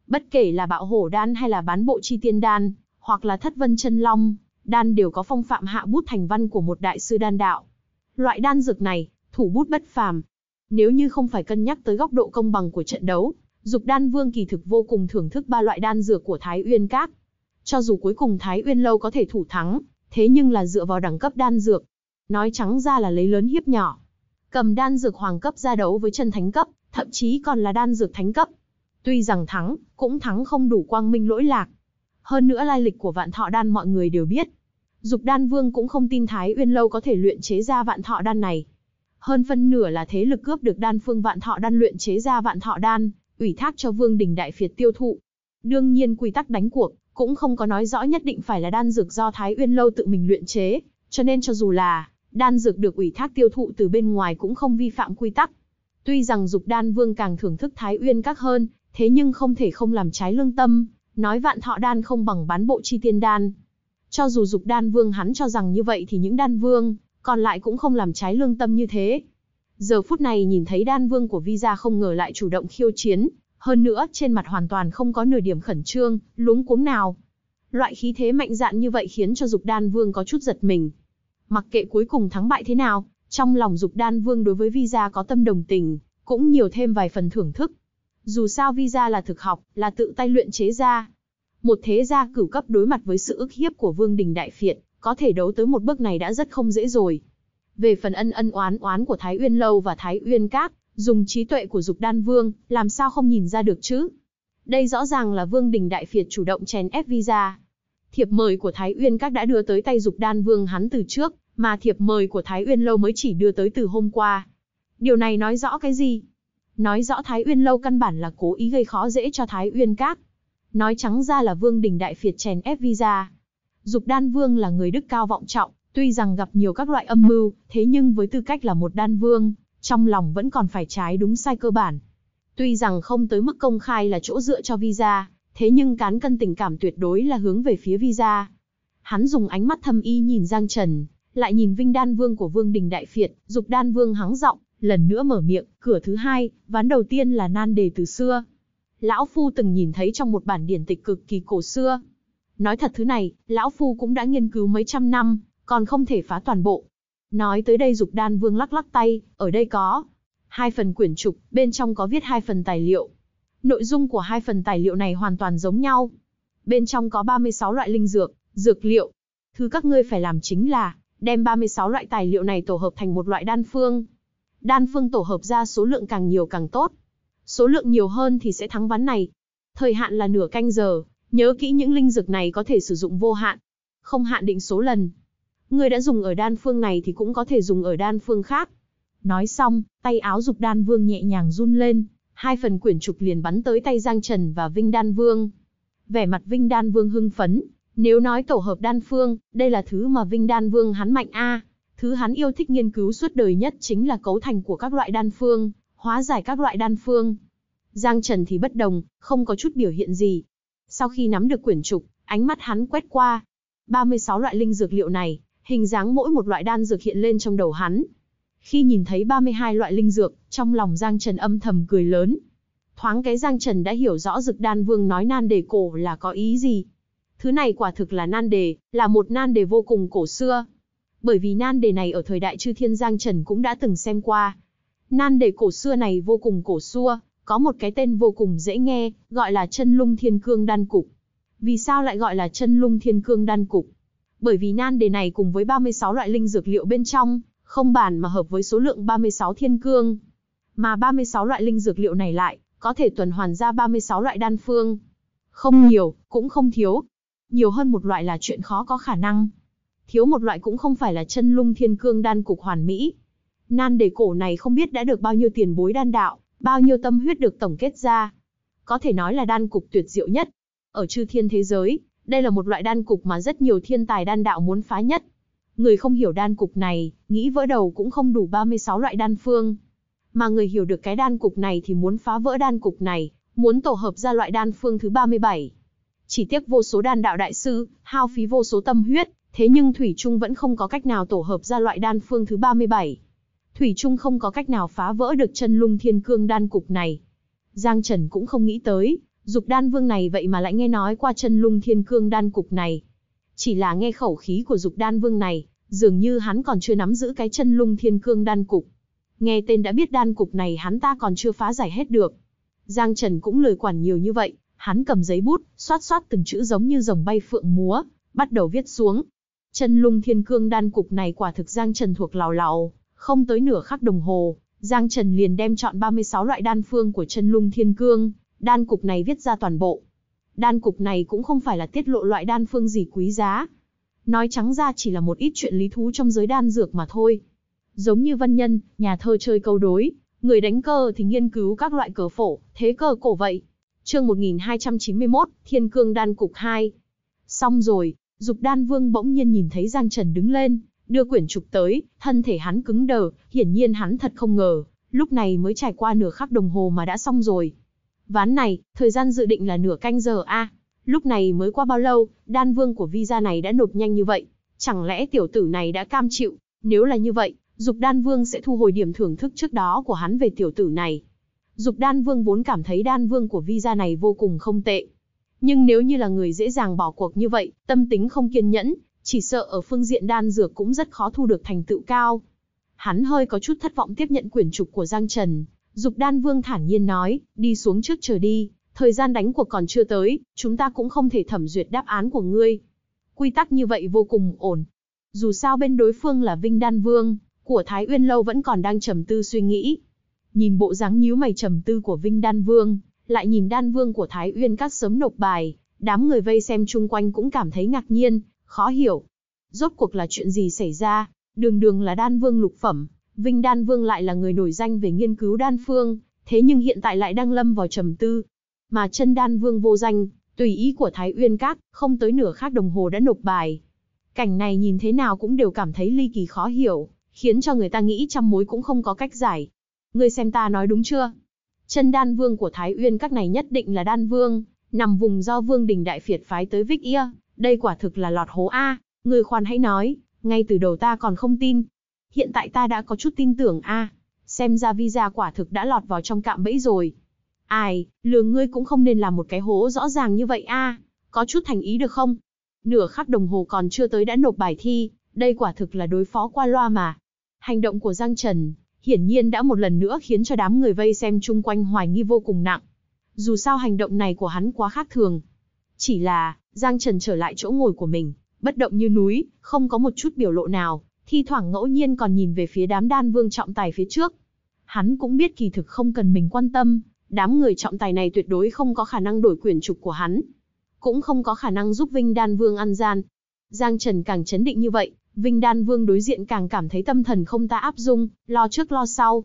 S1: Bất kể là bạo hổ đan hay là bán bộ chi tiên đan, hoặc là thất vân chân long, đan đều có phong phạm hạ bút thành văn của một đại sư đan đạo. Loại đan dược này, thủ bút bất phàm. Nếu như không phải cân nhắc tới góc độ công bằng của trận đấu, Dục Đan Vương kỳ thực vô cùng thưởng thức ba loại đan dược của Thái Uyên Các. Cho dù cuối cùng Thái Uyên lâu có thể thủ thắng, thế nhưng là dựa vào đẳng cấp đan dược. Nói trắng ra là lấy lớn hiếp nhỏ. Cầm đan dược hoàng cấp ra đấu với chân thánh cấp, thậm chí còn là đan dược thánh cấp. Tuy rằng thắng, cũng thắng không đủ quang minh lỗi lạc, hơn nữa lai lịch của vạn thọ đan mọi người đều biết. Dục đan vương cũng không tin Thái Uyên Lâu có thể luyện chế ra vạn thọ đan này. Hơn phân nửa là thế lực cướp được đan phương vạn thọ đan luyện chế ra vạn thọ đan, ủy thác cho vương đình đại phiệt tiêu thụ. Đương nhiên quy tắc đánh cuộc, cũng không có nói rõ nhất định phải là đan dược do Thái Uyên Lâu tự mình luyện chế, cho nên cho dù là đan dược được ủy thác tiêu thụ từ bên ngoài cũng không vi phạm quy tắc. Tuy rằng dục đan vương càng thưởng thức Thái Uyên các hơn, thế nhưng không thể không làm trái lương tâm, nói vạn thọ đan không bằng bán bộ chi tiên đan. Cho dù dục đan vương hắn cho rằng như vậy thì những đan vương, còn lại cũng không làm trái lương tâm như thế. Giờ phút này nhìn thấy đan vương của Visa không ngờ lại chủ động khiêu chiến, hơn nữa trên mặt hoàn toàn không có nửa điểm khẩn trương, luống cuống nào. Loại khí thế mạnh dạn như vậy khiến cho dục đan vương có chút giật mình. Mặc kệ cuối cùng thắng bại thế nào, trong lòng dục đan vương đối với Visa có tâm đồng tình, cũng nhiều thêm vài phần thưởng thức. Dù sao visa là thực học, là tự tay luyện chế ra. Một thế gia cửu cấp đối mặt với sự ức hiếp của Vương Đình Đại Phiệt, có thể đấu tới một bước này đã rất không dễ rồi. Về phần ân ân oán oán của Thái Uyên Lâu và Thái Uyên Các, dùng trí tuệ của Dục Đan Vương, làm sao không nhìn ra được chứ? Đây rõ ràng là Vương Đình Đại Phiệt chủ động chèn ép visa. Thiệp mời của Thái Uyên Các đã đưa tới tay Dục Đan Vương hắn từ trước, mà thiệp mời của Thái Uyên Lâu mới chỉ đưa tới từ hôm qua. Điều này nói rõ cái gì? nói rõ Thái Uyên lâu căn bản là cố ý gây khó dễ cho Thái Uyên các. Nói trắng ra là Vương Đình Đại Phiệt chèn ép visa. Dục Đan Vương là người đức cao vọng trọng, tuy rằng gặp nhiều các loại âm mưu, thế nhưng với tư cách là một Đan Vương, trong lòng vẫn còn phải trái đúng sai cơ bản. Tuy rằng không tới mức công khai là chỗ dựa cho visa, thế nhưng cán cân tình cảm tuyệt đối là hướng về phía visa. Hắn dùng ánh mắt thâm y nhìn Giang Trần, lại nhìn Vinh Đan Vương của Vương Đình Đại Phiệt, Dục Đan Vương hắng giọng, lần nữa mở miệng, cửa thứ hai, ván đầu tiên là nan đề từ xưa. Lão Phu từng nhìn thấy trong một bản điển tịch cực kỳ cổ xưa. Nói thật thứ này, Lão Phu cũng đã nghiên cứu mấy trăm năm, còn không thể phá toàn bộ. Nói tới đây Dục Đan Vương lắc lắc tay, ở đây có hai phần quyển trục, bên trong có viết hai phần tài liệu. Nội dung của hai phần tài liệu này hoàn toàn giống nhau. Bên trong có 36 loại linh dược, dược liệu. Thứ các ngươi phải làm chính là đem 36 loại tài liệu này tổ hợp thành một loại đan phương, Đan phương tổ hợp ra số lượng càng nhiều càng tốt. Số lượng nhiều hơn thì sẽ thắng ván này. Thời hạn là nửa canh giờ, nhớ kỹ những linh dược này có thể sử dụng vô hạn, không hạn định số lần. Người đã dùng ở đan phương này thì cũng có thể dùng ở đan phương khác. Nói xong, tay áo dục đan vương nhẹ nhàng run lên, hai phần quyển trục liền bắn tới tay Giang Trần và Vinh Đan Vương. Vẻ mặt Vinh Đan Vương hưng phấn, nếu nói tổ hợp đan phương, đây là thứ mà Vinh Đan Vương hắn mạnh a. À. Thứ hắn yêu thích nghiên cứu suốt đời nhất chính là cấu thành của các loại đan phương, hóa giải các loại đan phương. Giang Trần thì bất đồng, không có chút biểu hiện gì. Sau khi nắm được quyển trục, ánh mắt hắn quét qua. 36 loại linh dược liệu này, hình dáng mỗi một loại đan dược hiện lên trong đầu hắn. Khi nhìn thấy 32 loại linh dược, trong lòng Giang Trần âm thầm cười lớn. Thoáng cái Giang Trần đã hiểu rõ dược đan vương nói nan đề cổ là có ý gì. Thứ này quả thực là nan đề, là một nan đề vô cùng cổ xưa bởi vì nan đề này ở thời đại chư thiên Giang Trần cũng đã từng xem qua. Nan đề cổ xưa này vô cùng cổ xưa, có một cái tên vô cùng dễ nghe, gọi là chân lung thiên cương đan cục. Vì sao lại gọi là chân lung thiên cương đan cục? Bởi vì nan đề này cùng với 36 loại linh dược liệu bên trong, không bàn mà hợp với số lượng 36 thiên cương. Mà 36 loại linh dược liệu này lại, có thể tuần hoàn ra 36 loại đan phương. Không nhiều, cũng không thiếu. Nhiều hơn một loại là chuyện khó có khả năng thiếu một loại cũng không phải là chân lung thiên cương đan cục hoàn mỹ. Nan đề cổ này không biết đã được bao nhiêu tiền bối đan đạo, bao nhiêu tâm huyết được tổng kết ra. Có thể nói là đan cục tuyệt diệu nhất. Ở chư thiên thế giới, đây là một loại đan cục mà rất nhiều thiên tài đan đạo muốn phá nhất. Người không hiểu đan cục này, nghĩ vỡ đầu cũng không đủ 36 loại đan phương. Mà người hiểu được cái đan cục này thì muốn phá vỡ đan cục này, muốn tổ hợp ra loại đan phương thứ 37. Chỉ tiếc vô số đan đạo đại sư, hao phí vô số tâm huyết, thế nhưng Thủy Trung vẫn không có cách nào tổ hợp ra loại đan phương thứ 37. Thủy Trung không có cách nào phá vỡ được chân lung thiên cương đan cục này. Giang Trần cũng không nghĩ tới, dục đan vương này vậy mà lại nghe nói qua chân lung thiên cương đan cục này. Chỉ là nghe khẩu khí của dục đan vương này, dường như hắn còn chưa nắm giữ cái chân lung thiên cương đan cục. Nghe tên đã biết đan cục này hắn ta còn chưa phá giải hết được. Giang Trần cũng lời quản nhiều như vậy, hắn cầm giấy bút, xoát xoát từng chữ giống như rồng bay phượng múa, bắt đầu viết xuống, Chân lung thiên cương đan cục này quả thực Giang Trần thuộc lào lào, không tới nửa khắc đồng hồ, Giang Trần liền đem chọn 36 loại đan phương của chân lung thiên cương, đan cục này viết ra toàn bộ. Đan cục này cũng không phải là tiết lộ loại đan phương gì quý giá. Nói trắng ra chỉ là một ít chuyện lý thú trong giới đan dược mà thôi. Giống như văn nhân, nhà thơ chơi câu đối, người đánh cờ thì nghiên cứu các loại cờ phổ, thế cờ cổ vậy. Chương 1291, Thiên Cương Đan Cục 2. Xong rồi, Dục đan vương bỗng nhiên nhìn thấy Giang Trần đứng lên, đưa quyển trục tới, thân thể hắn cứng đờ, hiển nhiên hắn thật không ngờ, lúc này mới trải qua nửa khắc đồng hồ mà đã xong rồi. Ván này, thời gian dự định là nửa canh giờ a. Lúc này mới qua bao lâu, đan vương của visa này đã nộp nhanh như vậy, chẳng lẽ tiểu tử này đã cam chịu, nếu là như vậy, Dục Đan Vương sẽ thu hồi điểm thưởng thức trước đó của hắn về tiểu tử này. Dục Đan Vương vốn cảm thấy Đan Vương của visa này vô cùng không tệ, nhưng nếu như là người dễ dàng bỏ cuộc như vậy, tâm tính không kiên nhẫn, chỉ sợ ở phương diện đan dược cũng rất khó thu được thành tựu cao. Hắn hơi có chút thất vọng tiếp nhận quyển trục của Giang Trần. Dục đan vương thản nhiên nói, đi xuống trước chờ đi, thời gian đánh cuộc còn chưa tới, chúng ta cũng không thể thẩm duyệt đáp án của ngươi. Quy tắc như vậy vô cùng ổn. Dù sao bên đối phương là Vinh Đan Vương, của Thái Uyên Lâu vẫn còn đang trầm tư suy nghĩ. Nhìn bộ dáng nhíu mày trầm tư của Vinh Đan Vương, lại nhìn đan vương của Thái Uyên các sớm nộp bài, đám người vây xem chung quanh cũng cảm thấy ngạc nhiên, khó hiểu. Rốt cuộc là chuyện gì xảy ra, đường đường là đan vương lục phẩm, Vinh Đan Vương lại là người nổi danh về nghiên cứu đan phương, thế nhưng hiện tại lại đang lâm vào trầm tư. Mà chân Đan Vương vô danh, tùy ý của Thái Uyên Các, không tới nửa khác đồng hồ đã nộp bài. Cảnh này nhìn thế nào cũng đều cảm thấy ly kỳ khó hiểu, khiến cho người ta nghĩ trăm mối cũng không có cách giải. Ngươi xem ta nói đúng chưa? Chân đan vương của Thái Uyên các này nhất định là đan vương, nằm vùng do vương đình đại phiệt phái tới Vích Ia, đây quả thực là lọt hố A, người khoan hãy nói, ngay từ đầu ta còn không tin. Hiện tại ta đã có chút tin tưởng A, xem ra visa quả thực đã lọt vào trong cạm bẫy rồi. Ai, lừa ngươi cũng không nên làm một cái hố rõ ràng như vậy A, có chút thành ý được không? Nửa khắc đồng hồ còn chưa tới đã nộp bài thi, đây quả thực là đối phó qua loa mà. Hành động của Giang Trần, hiển nhiên đã một lần nữa khiến cho đám người vây xem chung quanh hoài nghi vô cùng nặng. Dù sao hành động này của hắn quá khác thường. Chỉ là, Giang Trần trở lại chỗ ngồi của mình, bất động như núi, không có một chút biểu lộ nào, thi thoảng ngẫu nhiên còn nhìn về phía đám đan vương trọng tài phía trước. Hắn cũng biết kỳ thực không cần mình quan tâm, đám người trọng tài này tuyệt đối không có khả năng đổi quyền trục của hắn, cũng không có khả năng giúp Vinh Đan Vương ăn gian. Giang Trần càng chấn định như vậy, Vinh Đan Vương đối diện càng cảm thấy tâm thần không ta áp dung, lo trước lo sau.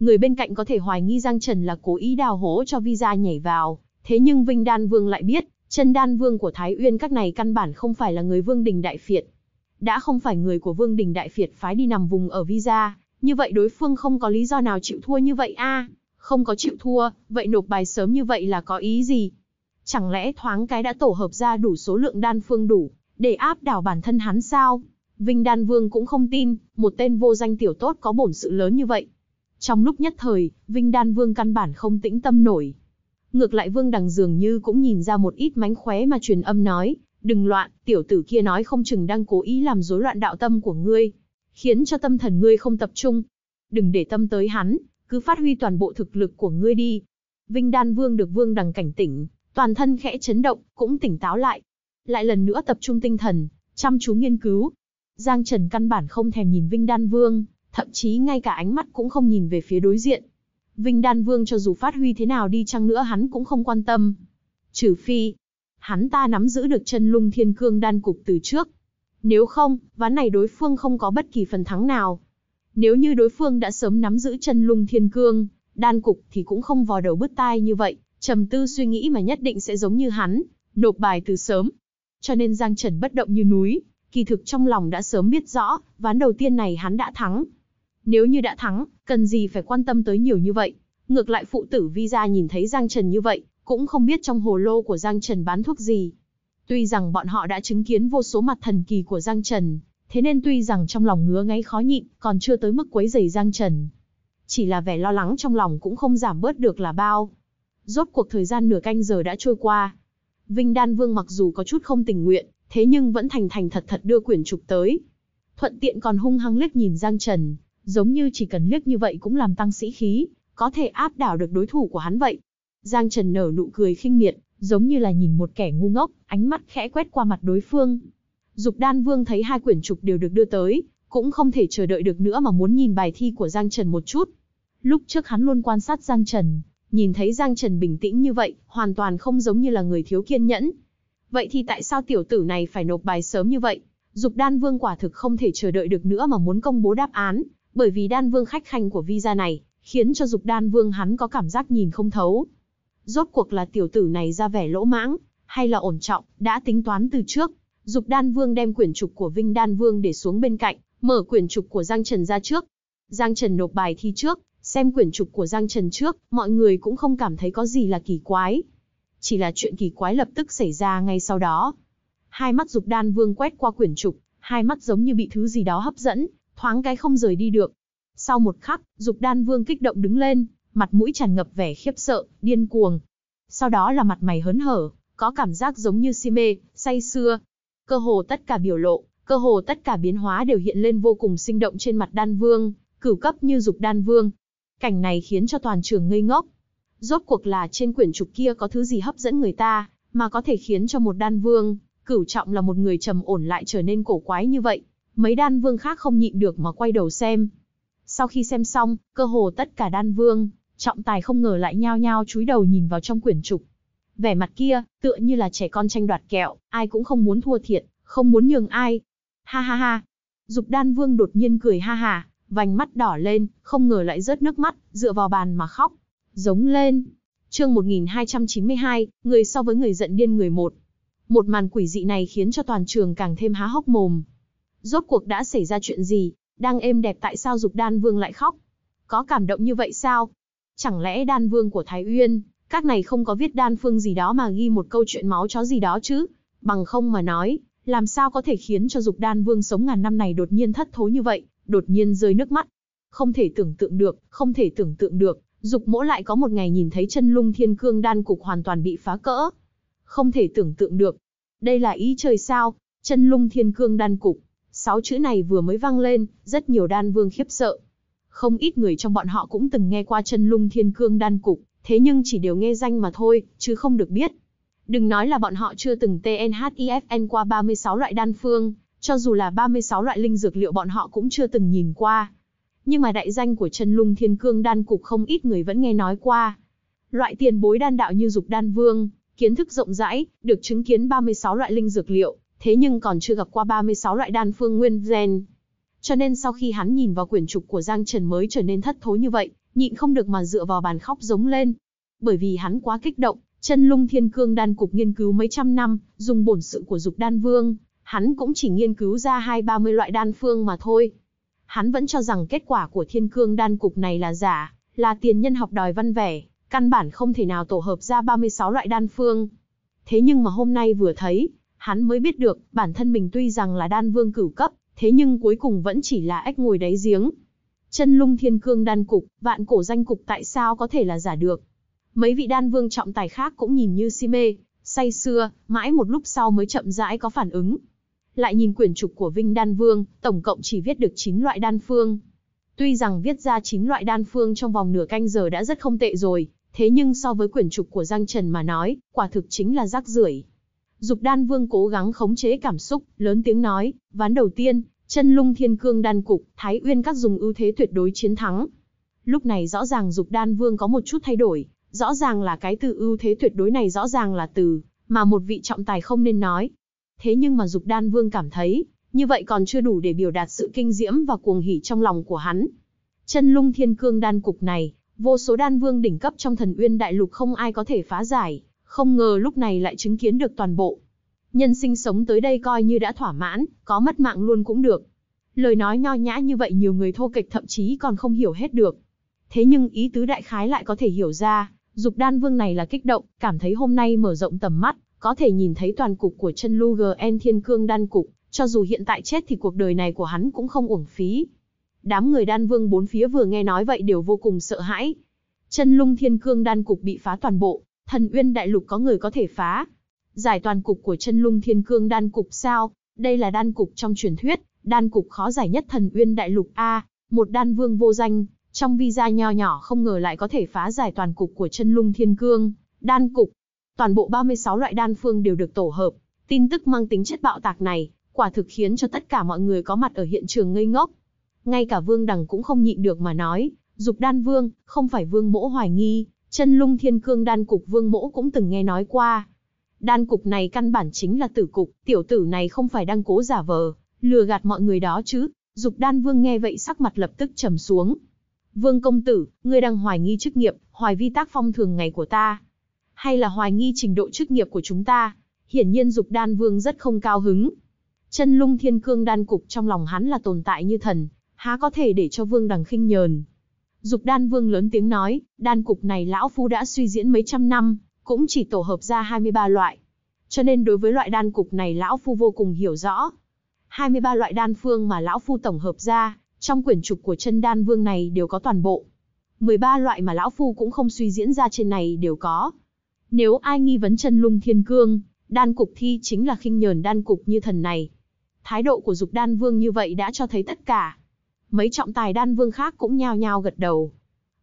S1: Người bên cạnh có thể hoài nghi Giang Trần là cố ý đào hố cho Visa nhảy vào, thế nhưng Vinh Đan Vương lại biết, chân đan vương của Thái Uyên các này căn bản không phải là người Vương Đình Đại Phiệt. Đã không phải người của Vương Đình Đại Phiệt phái đi nằm vùng ở visa, như vậy đối phương không có lý do nào chịu thua như vậy a Không có chịu thua, vậy nộp bài sớm như vậy là có ý gì? Chẳng lẽ thoáng cái đã tổ hợp ra đủ số lượng đan phương đủ, để áp đảo bản thân hắn sao? Vinh Đan Vương cũng không tin, một tên vô danh tiểu tốt có bổn sự lớn như vậy. Trong lúc nhất thời, Vinh Đan Vương căn bản không tĩnh tâm nổi. Ngược lại Vương Đằng dường như cũng nhìn ra một ít mánh khóe mà truyền âm nói, đừng loạn, tiểu tử kia nói không chừng đang cố ý làm rối loạn đạo tâm của ngươi, khiến cho tâm thần ngươi không tập trung. Đừng để tâm tới hắn, cứ phát huy toàn bộ thực lực của ngươi đi. Vinh Đan Vương được Vương Đằng cảnh tỉnh, toàn thân khẽ chấn động, cũng tỉnh táo lại. Lại lần nữa tập trung tinh thần, chăm chú nghiên cứu, Giang Trần căn bản không thèm nhìn Vinh Đan Vương, thậm chí ngay cả ánh mắt cũng không nhìn về phía đối diện. Vinh Đan Vương cho dù phát huy thế nào đi chăng nữa hắn cũng không quan tâm. Trừ phi, hắn ta nắm giữ được chân lung thiên cương đan cục từ trước. Nếu không, ván này đối phương không có bất kỳ phần thắng nào. Nếu như đối phương đã sớm nắm giữ chân lung thiên cương, đan cục thì cũng không vò đầu bứt tai như vậy, trầm tư suy nghĩ mà nhất định sẽ giống như hắn, nộp bài từ sớm. Cho nên Giang Trần bất động như núi, kỳ thực trong lòng đã sớm biết rõ, ván đầu tiên này hắn đã thắng. Nếu như đã thắng, cần gì phải quan tâm tới nhiều như vậy. Ngược lại phụ tử Vi gia nhìn thấy Giang Trần như vậy, cũng không biết trong hồ lô của Giang Trần bán thuốc gì. Tuy rằng bọn họ đã chứng kiến vô số mặt thần kỳ của Giang Trần, thế nên tuy rằng trong lòng ngứa ngáy khó nhịn, còn chưa tới mức quấy rầy Giang Trần. Chỉ là vẻ lo lắng trong lòng cũng không giảm bớt được là bao. Rốt cuộc thời gian nửa canh giờ đã trôi qua. Vinh Đan Vương mặc dù có chút không tình nguyện, thế nhưng vẫn thành thành thật thật đưa quyển trục tới. Thuận tiện còn hung hăng liếc nhìn Giang Trần, giống như chỉ cần liếc như vậy cũng làm tăng sĩ khí, có thể áp đảo được đối thủ của hắn vậy. Giang Trần nở nụ cười khinh miệt, giống như là nhìn một kẻ ngu ngốc, ánh mắt khẽ quét qua mặt đối phương. Dục Đan Vương thấy hai quyển trục đều được đưa tới, cũng không thể chờ đợi được nữa mà muốn nhìn bài thi của Giang Trần một chút. Lúc trước hắn luôn quan sát Giang Trần, nhìn thấy Giang Trần bình tĩnh như vậy, hoàn toàn không giống như là người thiếu kiên nhẫn, Vậy thì tại sao tiểu tử này phải nộp bài sớm như vậy? Dục đan vương quả thực không thể chờ đợi được nữa mà muốn công bố đáp án, bởi vì đan vương khách khanh của visa này, khiến cho dục đan vương hắn có cảm giác nhìn không thấu. Rốt cuộc là tiểu tử này ra vẻ lỗ mãng, hay là ổn trọng, đã tính toán từ trước. Dục đan vương đem quyển trục của Vinh đan vương để xuống bên cạnh, mở quyển trục của Giang Trần ra trước. Giang Trần nộp bài thi trước, xem quyển trục của Giang Trần trước, mọi người cũng không cảm thấy có gì là kỳ quái, chỉ là chuyện kỳ quái lập tức xảy ra ngay sau đó. Hai mắt Dục Đan Vương quét qua quyển trục, hai mắt giống như bị thứ gì đó hấp dẫn, thoáng cái không rời đi được. Sau một khắc, Dục Đan Vương kích động đứng lên, mặt mũi tràn ngập vẻ khiếp sợ, điên cuồng. Sau đó là mặt mày hớn hở, có cảm giác giống như si mê, say sưa. Cơ hồ tất cả biểu lộ, cơ hồ tất cả biến hóa đều hiện lên vô cùng sinh động trên mặt Đan Vương, cửu cấp như Dục Đan Vương. Cảnh này khiến cho toàn trường ngây ngốc, Rốt cuộc là trên quyển trục kia có thứ gì hấp dẫn người ta, mà có thể khiến cho một đan vương, cửu trọng là một người trầm ổn lại trở nên cổ quái như vậy. Mấy đan vương khác không nhịn được mà quay đầu xem. Sau khi xem xong, cơ hồ tất cả đan vương, trọng tài không ngờ lại nhao nhao chúi đầu nhìn vào trong quyển trục. Vẻ mặt kia, tựa như là trẻ con tranh đoạt kẹo, ai cũng không muốn thua thiệt, không muốn nhường ai. Ha ha ha. Dục đan vương đột nhiên cười ha ha, vành mắt đỏ lên, không ngờ lại rớt nước mắt, dựa vào bàn mà khóc. Giống lên. Chương 1292, người so với người giận điên người một. Một màn quỷ dị này khiến cho toàn trường càng thêm há hốc mồm. Rốt cuộc đã xảy ra chuyện gì, đang êm đẹp tại sao Dục Đan Vương lại khóc? Có cảm động như vậy sao? Chẳng lẽ Đan Vương của Thái Uyên, các này không có viết đan phương gì đó mà ghi một câu chuyện máu chó gì đó chứ? Bằng không mà nói, làm sao có thể khiến cho Dục Đan Vương sống ngàn năm này đột nhiên thất thố như vậy, đột nhiên rơi nước mắt? Không thể tưởng tượng được, không thể tưởng tượng được, Dục mỗ lại có một ngày nhìn thấy chân lung thiên cương đan cục hoàn toàn bị phá cỡ. Không thể tưởng tượng được. Đây là ý trời sao, chân lung thiên cương đan cục. Sáu chữ này vừa mới vang lên, rất nhiều đan vương khiếp sợ. Không ít người trong bọn họ cũng từng nghe qua chân lung thiên cương đan cục, thế nhưng chỉ đều nghe danh mà thôi, chứ không được biết. Đừng nói là bọn họ chưa từng TNHIFN qua 36 loại đan phương, cho dù là 36 loại linh dược liệu bọn họ cũng chưa từng nhìn qua, nhưng mà đại danh của Trần lung thiên cương đan cục không ít người vẫn nghe nói qua. Loại tiền bối đan đạo như dục đan vương, kiến thức rộng rãi, được chứng kiến 36 loại linh dược liệu, thế nhưng còn chưa gặp qua 36 loại đan phương nguyên gen. Cho nên sau khi hắn nhìn vào quyển trục của Giang Trần mới trở nên thất thối như vậy, nhịn không được mà dựa vào bàn khóc giống lên. Bởi vì hắn quá kích động, Trần lung thiên cương đan cục nghiên cứu mấy trăm năm, dùng bổn sự của dục đan vương, hắn cũng chỉ nghiên cứu ra hai ba mươi loại đan phương mà thôi hắn vẫn cho rằng kết quả của thiên cương đan cục này là giả, là tiền nhân học đòi văn vẻ, căn bản không thể nào tổ hợp ra 36 loại đan phương. Thế nhưng mà hôm nay vừa thấy, hắn mới biết được, bản thân mình tuy rằng là đan vương cửu cấp, thế nhưng cuối cùng vẫn chỉ là ếch ngồi đáy giếng. Chân lung thiên cương đan cục, vạn cổ danh cục tại sao có thể là giả được. Mấy vị đan vương trọng tài khác cũng nhìn như si mê, say xưa, mãi một lúc sau mới chậm rãi có phản ứng, lại nhìn quyển trục của Vinh Đan Vương, tổng cộng chỉ viết được 9 loại đan phương. Tuy rằng viết ra 9 loại đan phương trong vòng nửa canh giờ đã rất không tệ rồi, thế nhưng so với quyển trục của Giang Trần mà nói, quả thực chính là rác rưởi. Dục Đan Vương cố gắng khống chế cảm xúc, lớn tiếng nói, ván đầu tiên, chân lung thiên cương đan cục, Thái Uyên các dùng ưu thế tuyệt đối chiến thắng. Lúc này rõ ràng Dục Đan Vương có một chút thay đổi, rõ ràng là cái từ ưu thế tuyệt đối này rõ ràng là từ mà một vị trọng tài không nên nói, thế nhưng mà Dục Đan Vương cảm thấy, như vậy còn chưa đủ để biểu đạt sự kinh diễm và cuồng hỉ trong lòng của hắn. Chân lung thiên cương đan cục này, vô số đan vương đỉnh cấp trong thần uyên đại lục không ai có thể phá giải, không ngờ lúc này lại chứng kiến được toàn bộ. Nhân sinh sống tới đây coi như đã thỏa mãn, có mất mạng luôn cũng được. Lời nói nho nhã như vậy nhiều người thô kịch thậm chí còn không hiểu hết được. Thế nhưng ý tứ đại khái lại có thể hiểu ra, dục đan vương này là kích động, cảm thấy hôm nay mở rộng tầm mắt, có thể nhìn thấy toàn cục của chân Lu GN Thiên Cương đan cục, cho dù hiện tại chết thì cuộc đời này của hắn cũng không uổng phí. Đám người đan vương bốn phía vừa nghe nói vậy đều vô cùng sợ hãi. Chân lung thiên cương đan cục bị phá toàn bộ, thần uyên đại lục có người có thể phá. Giải toàn cục của chân lung thiên cương đan cục sao, đây là đan cục trong truyền thuyết, đan cục khó giải nhất thần uyên đại lục A, một đan vương vô danh, trong visa nho nhỏ không ngờ lại có thể phá giải toàn cục của chân lung thiên cương, đan cục, toàn bộ 36 loại đan phương đều được tổ hợp. Tin tức mang tính chất bạo tạc này, quả thực khiến cho tất cả mọi người có mặt ở hiện trường ngây ngốc. Ngay cả Vương Đằng cũng không nhịn được mà nói, Dục Đan Vương, không phải Vương Mỗ hoài nghi, chân lung thiên cương đan cục Vương Mỗ cũng từng nghe nói qua. Đan cục này căn bản chính là tử cục, tiểu tử này không phải đang cố giả vờ, lừa gạt mọi người đó chứ. Dục Đan Vương nghe vậy sắc mặt lập tức trầm xuống. Vương công tử, ngươi đang hoài nghi chức nghiệp, hoài vi tác phong thường ngày của ta, hay là hoài nghi trình độ chức nghiệp của chúng ta. Hiển nhiên Dục Đan Vương rất không cao hứng. Chân lung thiên cương đan cục trong lòng hắn là tồn tại như thần, há có thể để cho Vương Đằng khinh nhờn. Dục Đan Vương lớn tiếng nói, đan cục này lão phu đã suy diễn mấy trăm năm, cũng chỉ tổ hợp ra 23 loại. Cho nên đối với loại đan cục này lão phu vô cùng hiểu rõ. 23 loại đan phương mà lão phu tổng hợp ra, trong quyển trục của chân đan vương này đều có toàn bộ. 13 loại mà lão phu cũng không suy diễn ra trên này đều có. Nếu ai nghi vấn chân lung thiên cương, đan cục thi chính là khinh nhờn đan cục như thần này. Thái độ của dục đan vương như vậy đã cho thấy tất cả. Mấy trọng tài đan vương khác cũng nhao nhao gật đầu.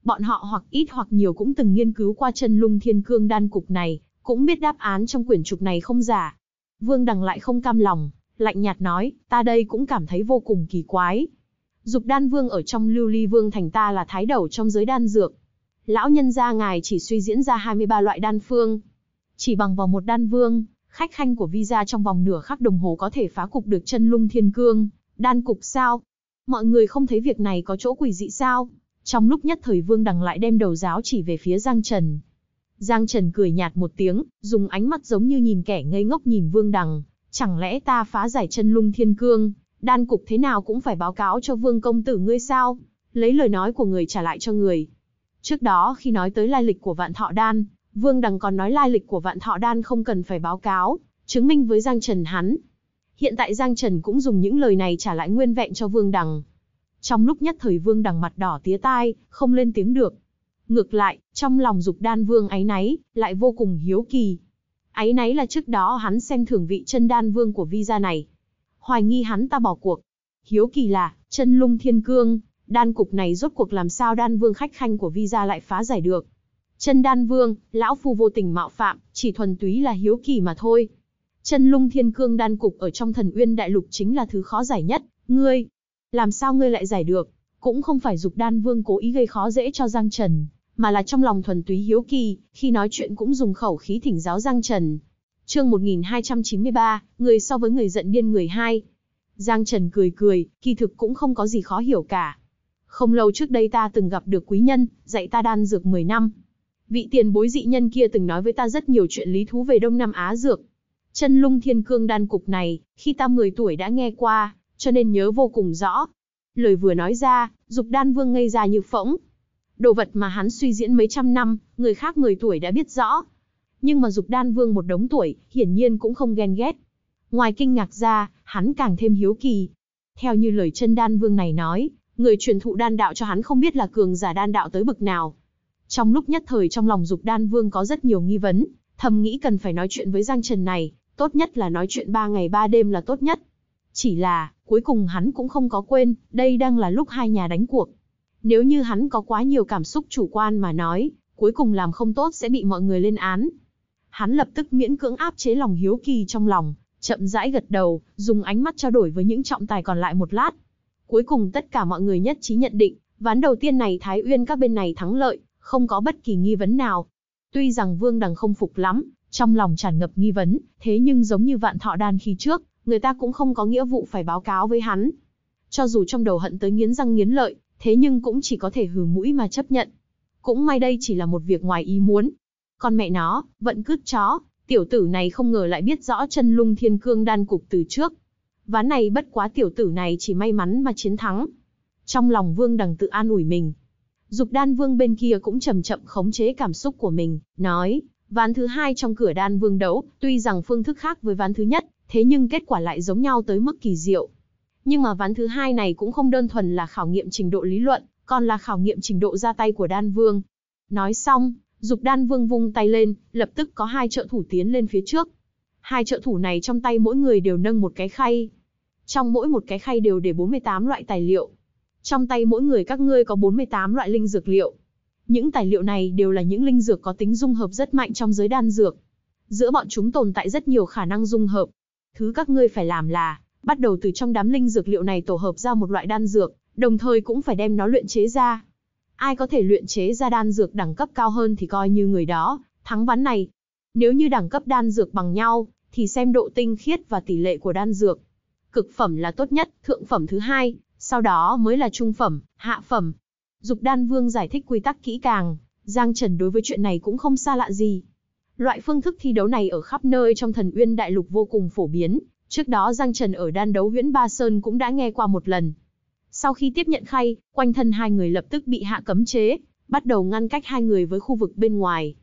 S1: Bọn họ hoặc ít hoặc nhiều cũng từng nghiên cứu qua chân lung thiên cương đan cục này, cũng biết đáp án trong quyển trục này không giả. Vương đằng lại không cam lòng, lạnh nhạt nói, ta đây cũng cảm thấy vô cùng kỳ quái. Dục đan vương ở trong lưu ly vương thành ta là thái đầu trong giới đan dược, lão nhân gia ngài chỉ suy diễn ra 23 loại đan phương. Chỉ bằng vào một đan vương, khách khanh của visa trong vòng nửa khắc đồng hồ có thể phá cục được chân lung thiên cương, đan cục sao? Mọi người không thấy việc này có chỗ quỷ dị sao? Trong lúc nhất thời vương đằng lại đem đầu giáo chỉ về phía Giang Trần. Giang Trần cười nhạt một tiếng, dùng ánh mắt giống như nhìn kẻ ngây ngốc nhìn vương đằng. Chẳng lẽ ta phá giải chân lung thiên cương, đan cục thế nào cũng phải báo cáo cho vương công tử ngươi sao? Lấy lời nói của người trả lại cho người. Trước đó khi nói tới lai lịch của vạn thọ đan, Vương Đằng còn nói lai lịch của vạn thọ đan không cần phải báo cáo, chứng minh với Giang Trần hắn. Hiện tại Giang Trần cũng dùng những lời này trả lại nguyên vẹn cho Vương Đằng. Trong lúc nhất thời Vương Đằng mặt đỏ tía tai, không lên tiếng được. Ngược lại, trong lòng dục đan Vương ấy náy, lại vô cùng hiếu kỳ. Ấy náy là trước đó hắn xem thường vị chân đan Vương của vi gia này. Hoài nghi hắn ta bỏ cuộc. Hiếu kỳ là, chân lung thiên cương, Đan cục này rốt cuộc làm sao đan vương khách khanh của Vi gia lại phá giải được. Chân đan vương, lão phu vô tình mạo phạm, chỉ thuần túy là hiếu kỳ mà thôi. Chân lung thiên cương đan cục ở trong thần uyên đại lục chính là thứ khó giải nhất, ngươi. Làm sao ngươi lại giải được, cũng không phải dục đan vương cố ý gây khó dễ cho Giang Trần, mà là trong lòng thuần túy hiếu kỳ, khi nói chuyện cũng dùng khẩu khí thỉnh giáo Giang Trần. Chương 1293, người so với người giận điên người hai. Giang Trần cười cười, kỳ thực cũng không có gì khó hiểu cả. Không lâu trước đây ta từng gặp được quý nhân, dạy ta đan dược 10 năm. Vị tiền bối dị nhân kia từng nói với ta rất nhiều chuyện lý thú về Đông Nam Á dược. Chân lung thiên cương đan cục này, khi ta 10 tuổi đã nghe qua, cho nên nhớ vô cùng rõ. Lời vừa nói ra, dục đan vương ngây ra như phỗng. Đồ vật mà hắn suy diễn mấy trăm năm, người khác 10 tuổi đã biết rõ. Nhưng mà dục đan vương một đống tuổi, hiển nhiên cũng không ghen ghét. Ngoài kinh ngạc ra, hắn càng thêm hiếu kỳ. Theo như lời chân đan vương này nói, người truyền thụ đan đạo cho hắn không biết là cường giả đan đạo tới bực nào. Trong lúc nhất thời trong lòng Dục Đan Vương có rất nhiều nghi vấn, thầm nghĩ cần phải nói chuyện với Giang Trần này, tốt nhất là nói chuyện 3 ngày 3 đêm là tốt nhất. Chỉ là, cuối cùng hắn cũng không có quên, đây đang là lúc hai nhà đánh cuộc. Nếu như hắn có quá nhiều cảm xúc chủ quan mà nói, cuối cùng làm không tốt sẽ bị mọi người lên án. Hắn lập tức miễn cưỡng áp chế lòng hiếu kỳ trong lòng, chậm rãi gật đầu, dùng ánh mắt trao đổi với những trọng tài còn lại một lát. Cuối cùng tất cả mọi người nhất trí nhận định, ván đầu tiên này Thái Uyên các bên này thắng lợi, không có bất kỳ nghi vấn nào. Tuy rằng Vương Đằng không phục lắm, trong lòng tràn ngập nghi vấn, thế nhưng giống như vạn thọ đan khi trước, người ta cũng không có nghĩa vụ phải báo cáo với hắn. Cho dù trong đầu hận tới nghiến răng nghiến lợi, thế nhưng cũng chỉ có thể hừ mũi mà chấp nhận. Cũng may đây chỉ là một việc ngoài ý muốn. Con mẹ nó, vẫn cứt chó, tiểu tử này không ngờ lại biết rõ chân lung thiên cương đan cục từ trước, Ván này bất quá tiểu tử này chỉ may mắn mà chiến thắng. Trong lòng Vương Đằng tự an ủi mình. Dục đan vương bên kia cũng chậm chậm khống chế cảm xúc của mình, nói, ván thứ hai trong cửa đan vương đấu, tuy rằng phương thức khác với ván thứ nhất, thế nhưng kết quả lại giống nhau tới mức kỳ diệu. Nhưng mà ván thứ hai này cũng không đơn thuần là khảo nghiệm trình độ lý luận, còn là khảo nghiệm trình độ ra tay của đan vương. Nói xong, dục đan vương vung tay lên, lập tức có hai trợ thủ tiến lên phía trước. Hai trợ thủ này trong tay mỗi người đều nâng một cái khay, trong mỗi một cái khay đều để 48 loại tài liệu. Trong tay mỗi người các ngươi có 48 loại linh dược liệu. Những tài liệu này đều là những linh dược có tính dung hợp rất mạnh trong giới đan dược. Giữa bọn chúng tồn tại rất nhiều khả năng dung hợp. Thứ các ngươi phải làm là, bắt đầu từ trong đám linh dược liệu này tổ hợp ra một loại đan dược, đồng thời cũng phải đem nó luyện chế ra. Ai có thể luyện chế ra đan dược đẳng cấp cao hơn thì coi như người đó, thắng ván này. Nếu như đẳng cấp đan dược bằng nhau, thì xem độ tinh khiết và tỷ lệ của đan dược cực phẩm là tốt nhất, thượng phẩm thứ hai, sau đó mới là trung phẩm, hạ phẩm. Dục Đan Vương giải thích quy tắc kỹ càng, Giang Trần đối với chuyện này cũng không xa lạ gì. Loại phương thức thi đấu này ở khắp nơi trong thần uyên đại lục vô cùng phổ biến, trước đó Giang Trần ở đan đấu huyễn Ba Sơn cũng đã nghe qua một lần. Sau khi tiếp nhận khay, quanh thân hai người lập tức bị hạ cấm chế, bắt đầu ngăn cách hai người với khu vực bên ngoài.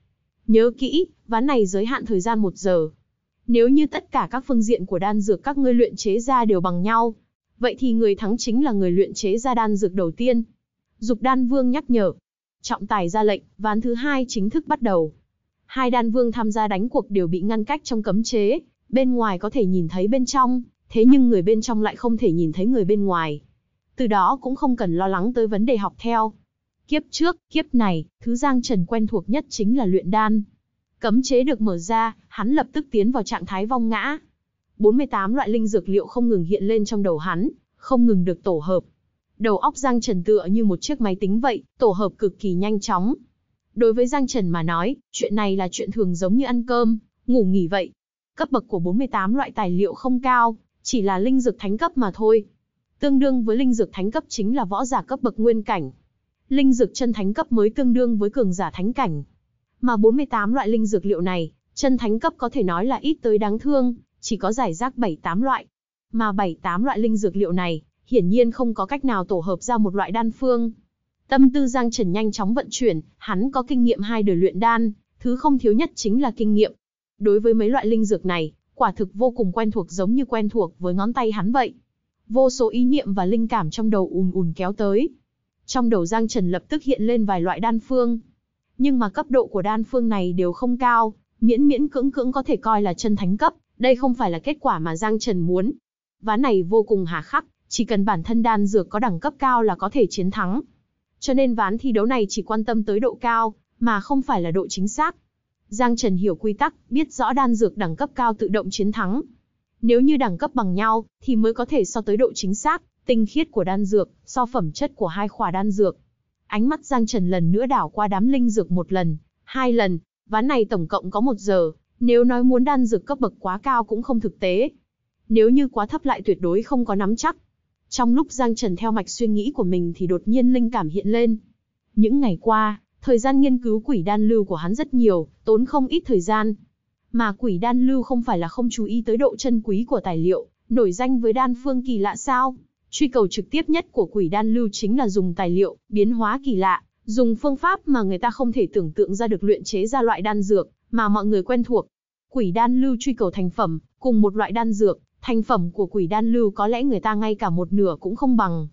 S1: Nhớ kỹ, ván này giới hạn thời gian một giờ, nếu như tất cả các phương diện của đan dược các ngươi luyện chế ra đều bằng nhau, vậy thì người thắng chính là người luyện chế ra đan dược đầu tiên. Dục đan vương nhắc nhở. Trọng tài ra lệnh, ván thứ hai chính thức bắt đầu. Hai đan vương tham gia đánh cuộc đều bị ngăn cách trong cấm chế, bên ngoài có thể nhìn thấy bên trong, thế nhưng người bên trong lại không thể nhìn thấy người bên ngoài. Từ đó cũng không cần lo lắng tới vấn đề học theo. Kiếp trước, kiếp này, thứ Giang Trần quen thuộc nhất chính là luyện đan. Cấm chế được mở ra, hắn lập tức tiến vào trạng thái vong ngã. 48 loại linh dược liệu không ngừng hiện lên trong đầu hắn, không ngừng được tổ hợp. Đầu óc Giang Trần tựa như một chiếc máy tính vậy, tổ hợp cực kỳ nhanh chóng. Đối với Giang Trần mà nói, chuyện này là chuyện thường giống như ăn cơm, ngủ nghỉ vậy. Cấp bậc của 48 loại tài liệu không cao, chỉ là linh dược thánh cấp mà thôi. Tương đương với linh dược thánh cấp chính là võ giả cấp bậc nguyên cảnh. Linh dược chân thánh cấp mới tương đương với cường giả thánh cảnh. Mà 48 loại linh dược liệu này, chân thánh cấp có thể nói là ít tới đáng thương, chỉ có giải rác 7-8 loại. Mà 7-8 loại linh dược liệu này, hiển nhiên không có cách nào tổ hợp ra một loại đan phương. Tâm tư Giang Trần nhanh chóng vận chuyển, hắn có kinh nghiệm hai đời luyện đan, thứ không thiếu nhất chính là kinh nghiệm. Đối với mấy loại linh dược này, quả thực vô cùng quen thuộc giống như quen thuộc với ngón tay hắn vậy. Vô số ý niệm và linh cảm trong đầu ùn ùn kéo tới. Trong đầu Giang Trần lập tức hiện lên vài loại đan phương, nhưng mà cấp độ của đan phương này đều không cao, miễn miễn cưỡng cưỡng có thể coi là chân thánh cấp, đây không phải là kết quả mà Giang Trần muốn. Ván này vô cùng hà khắc, chỉ cần bản thân đan dược có đẳng cấp cao là có thể chiến thắng. Cho nên ván thi đấu này chỉ quan tâm tới độ cao, mà không phải là độ chính xác. Giang Trần hiểu quy tắc, biết rõ đan dược đẳng cấp cao tự động chiến thắng. Nếu như đẳng cấp bằng nhau, thì mới có thể so tới độ chính xác, tinh khiết của đan dược, so phẩm chất của hai khỏa đan dược, Ánh mắt Giang Trần lần nữa đảo qua đám linh dược một lần, hai lần, ván này tổng cộng có một giờ, nếu nói muốn đan dược cấp bậc quá cao cũng không thực tế. Nếu như quá thấp lại tuyệt đối không có nắm chắc. Trong lúc Giang Trần theo mạch suy nghĩ của mình thì đột nhiên linh cảm hiện lên. Những ngày qua, thời gian nghiên cứu quỷ đan lưu của hắn rất nhiều, tốn không ít thời gian. Mà quỷ đan lưu không phải là không chú ý tới độ chân quý của tài liệu, nổi danh với đan phương kỳ lạ sao? Truy cầu trực tiếp nhất của quỷ đan lưu chính là dùng tài liệu, biến hóa kỳ lạ, dùng phương pháp mà người ta không thể tưởng tượng ra được luyện chế ra loại đan dược mà mọi người quen thuộc. Quỷ đan lưu truy cầu thành phẩm, cùng một loại đan dược, thành phẩm của quỷ đan lưu có lẽ người ta ngay cả một nửa cũng không bằng.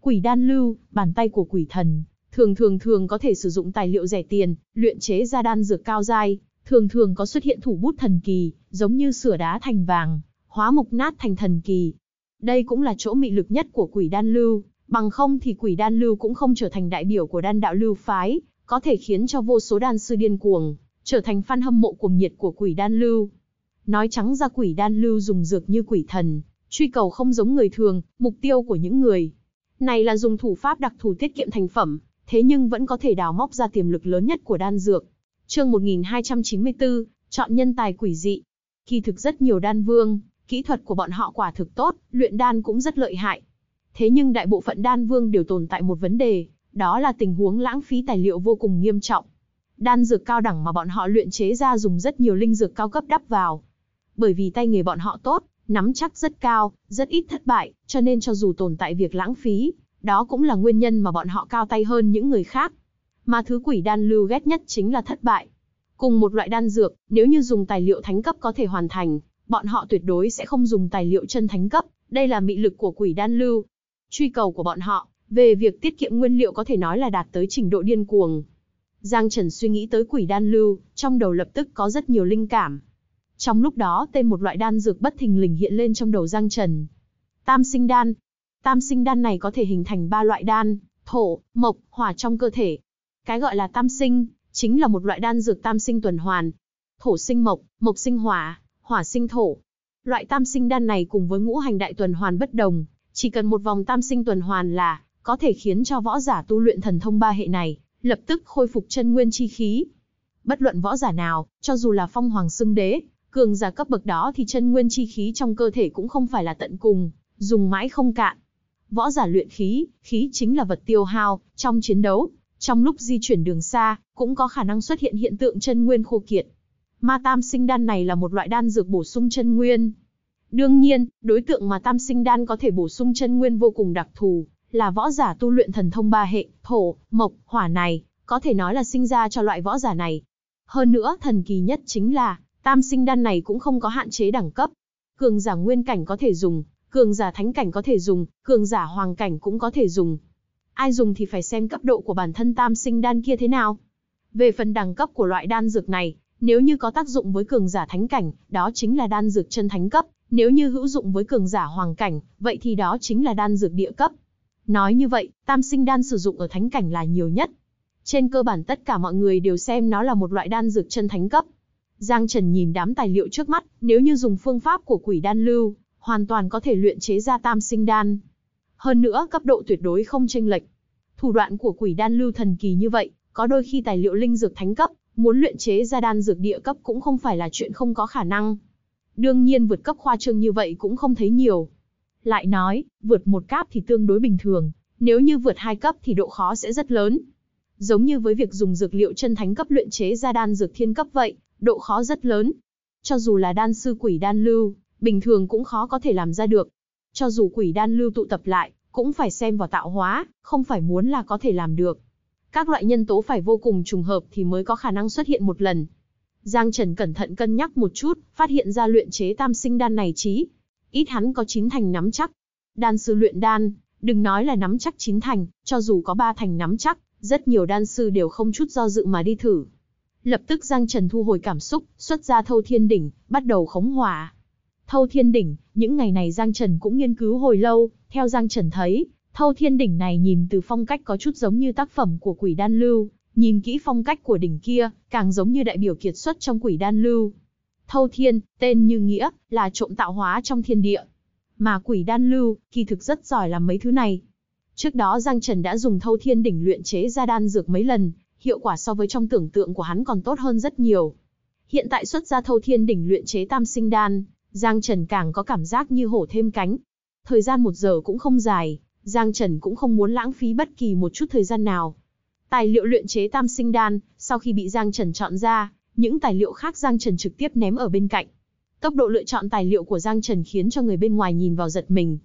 S1: Quỷ đan lưu, bàn tay của quỷ thần, thường thường thường có thể sử dụng tài liệu rẻ tiền, luyện chế ra đan dược cao dai, thường thường có xuất hiện thủ bút thần kỳ, giống như sửa đá thành vàng, hóa mục nát thành thần kỳ, đây cũng là chỗ mị lực nhất của quỷ đan lưu, bằng không thì quỷ đan lưu cũng không trở thành đại biểu của đan đạo lưu phái, có thể khiến cho vô số đan sư điên cuồng, trở thành fan hâm mộ cuồng nhiệt của quỷ đan lưu. Nói trắng ra quỷ đan lưu dùng dược như quỷ thần, truy cầu không giống người thường, mục tiêu của những người. Này là dùng thủ pháp đặc thù tiết kiệm thành phẩm, thế nhưng vẫn có thể đào móc ra tiềm lực lớn nhất của đan dược. Chương 1294, chọn nhân tài quỷ dị. Kỳ thực rất nhiều đan vương, Kỹ thuật của bọn họ quả thực tốt, luyện đan cũng rất lợi hại. Thế nhưng đại bộ phận đan vương đều tồn tại một vấn đề, đó là tình huống lãng phí tài liệu vô cùng nghiêm trọng. Đan dược cao đẳng mà bọn họ luyện chế ra dùng rất nhiều linh dược cao cấp đắp vào. Bởi vì tay nghề bọn họ tốt, nắm chắc rất cao, rất ít thất bại, cho nên cho dù tồn tại việc lãng phí, đó cũng là nguyên nhân mà bọn họ cao tay hơn những người khác. Mà thứ quỷ đan lưu ghét nhất chính là thất bại. Cùng một loại đan dược, nếu như dùng tài liệu thánh cấp có thể hoàn thành, bọn họ tuyệt đối sẽ không dùng tài liệu chân thánh cấp, đây là mị lực của quỷ đan lưu. Truy cầu của bọn họ, về việc tiết kiệm nguyên liệu có thể nói là đạt tới trình độ điên cuồng. Giang Trần suy nghĩ tới quỷ đan lưu, trong đầu lập tức có rất nhiều linh cảm. Trong lúc đó tên một loại đan dược bất thình lình hiện lên trong đầu Giang Trần. Tam sinh đan. Tam sinh đan này có thể hình thành ba loại đan, thổ, mộc, hỏa trong cơ thể. Cái gọi là tam sinh, chính là một loại đan dược tam sinh tuần hoàn. Thổ sinh mộc, mộc sinh hỏa, hỏa sinh thổ. Loại tam sinh đan này cùng với ngũ hành đại tuần hoàn bất đồng, chỉ cần một vòng tam sinh tuần hoàn là có thể khiến cho võ giả tu luyện thần thông ba hệ này lập tức khôi phục chân nguyên chi khí. Bất luận võ giả nào, cho dù là phong hoàng xưng đế, cường giả cấp bậc đó thì chân nguyên chi khí trong cơ thể cũng không phải là tận cùng, dùng mãi không cạn. Võ giả luyện khí, khí chính là vật tiêu hao trong chiến đấu, trong lúc di chuyển đường xa, cũng có khả năng xuất hiện hiện tượng chân nguyên khô kiệt. Ma tam sinh đan này là một loại đan dược bổ sung chân nguyên. Đương nhiên, đối tượng mà tam sinh đan có thể bổ sung chân nguyên vô cùng đặc thù, là võ giả tu luyện thần thông ba hệ, thổ, mộc, hỏa này, có thể nói là sinh ra cho loại võ giả này. Hơn nữa, thần kỳ nhất chính là, tam sinh đan này cũng không có hạn chế đẳng cấp. Cường giả nguyên cảnh có thể dùng, cường giả thánh cảnh có thể dùng, cường giả hoàng cảnh cũng có thể dùng. Ai dùng thì phải xem cấp độ của bản thân tam sinh đan kia thế nào. Về phần đẳng cấp của loại đan dược này, nếu như có tác dụng với cường giả thánh cảnh, đó chính là đan dược chân thánh cấp, nếu như hữu dụng với cường giả hoàng cảnh, vậy thì đó chính là đan dược địa cấp. Nói như vậy, tam sinh đan sử dụng ở thánh cảnh là nhiều nhất. Trên cơ bản tất cả mọi người đều xem nó là một loại đan dược chân thánh cấp. Giang Trần nhìn đám tài liệu trước mắt, nếu như dùng phương pháp của quỷ đan lưu, hoàn toàn có thể luyện chế ra tam sinh đan. Hơn nữa, cấp độ tuyệt đối không chênh lệch. Thủ đoạn của quỷ đan lưu thần kỳ như vậy, có đôi khi tài liệu linh dược thánh cấp muốn luyện chế ra đan dược địa cấp cũng không phải là chuyện không có khả năng. Đương nhiên vượt cấp khoa trương như vậy cũng không thấy nhiều. Lại nói, vượt một cấp thì tương đối bình thường, nếu như vượt hai cấp thì độ khó sẽ rất lớn. Giống như với việc dùng dược liệu chân thánh cấp luyện chế ra đan dược thiên cấp vậy, độ khó rất lớn. Cho dù là đan sư quỷ đan lưu, bình thường cũng khó có thể làm ra được. Cho dù quỷ đan lưu tụ tập lại, cũng phải xem vào tạo hóa, không phải muốn là có thể làm được. Các loại nhân tố phải vô cùng trùng hợp thì mới có khả năng xuất hiện một lần. Giang Trần cẩn thận cân nhắc một chút, phát hiện ra luyện chế tam sinh đan này chí. Ít hắn có chín thành nắm chắc. Đan sư luyện đan, đừng nói là nắm chắc chín thành, cho dù có ba thành nắm chắc, rất nhiều đan sư đều không chút do dự mà đi thử. Lập tức Giang Trần thu hồi cảm xúc, xuất ra thâu thiên đỉnh, bắt đầu khống hỏa. Thâu thiên đỉnh, những ngày này Giang Trần cũng nghiên cứu hồi lâu, theo Giang Trần thấy, Thâu thiên đỉnh này nhìn từ phong cách có chút giống như tác phẩm của quỷ đan lưu, nhìn kỹ phong cách của đỉnh kia, càng giống như đại biểu kiệt xuất trong quỷ đan lưu. Thâu thiên, tên như nghĩa, là trộm tạo hóa trong thiên địa. Mà quỷ đan lưu, kỳ thực rất giỏi làm mấy thứ này. Trước đó Giang Trần đã dùng thâu thiên đỉnh luyện chế ra đan dược mấy lần, hiệu quả so với trong tưởng tượng của hắn còn tốt hơn rất nhiều. Hiện tại xuất ra thâu thiên đỉnh luyện chế tam sinh đan, Giang Trần càng có cảm giác như hổ thêm cánh. Thời gian một giờ cũng không dài, Giang Trần cũng không muốn lãng phí bất kỳ một chút thời gian nào. Tài liệu luyện chế tam sinh đan, sau khi bị Giang Trần chọn ra, những tài liệu khác Giang Trần trực tiếp ném ở bên cạnh. Tốc độ lựa chọn tài liệu của Giang Trần khiến cho người bên ngoài nhìn vào giật mình.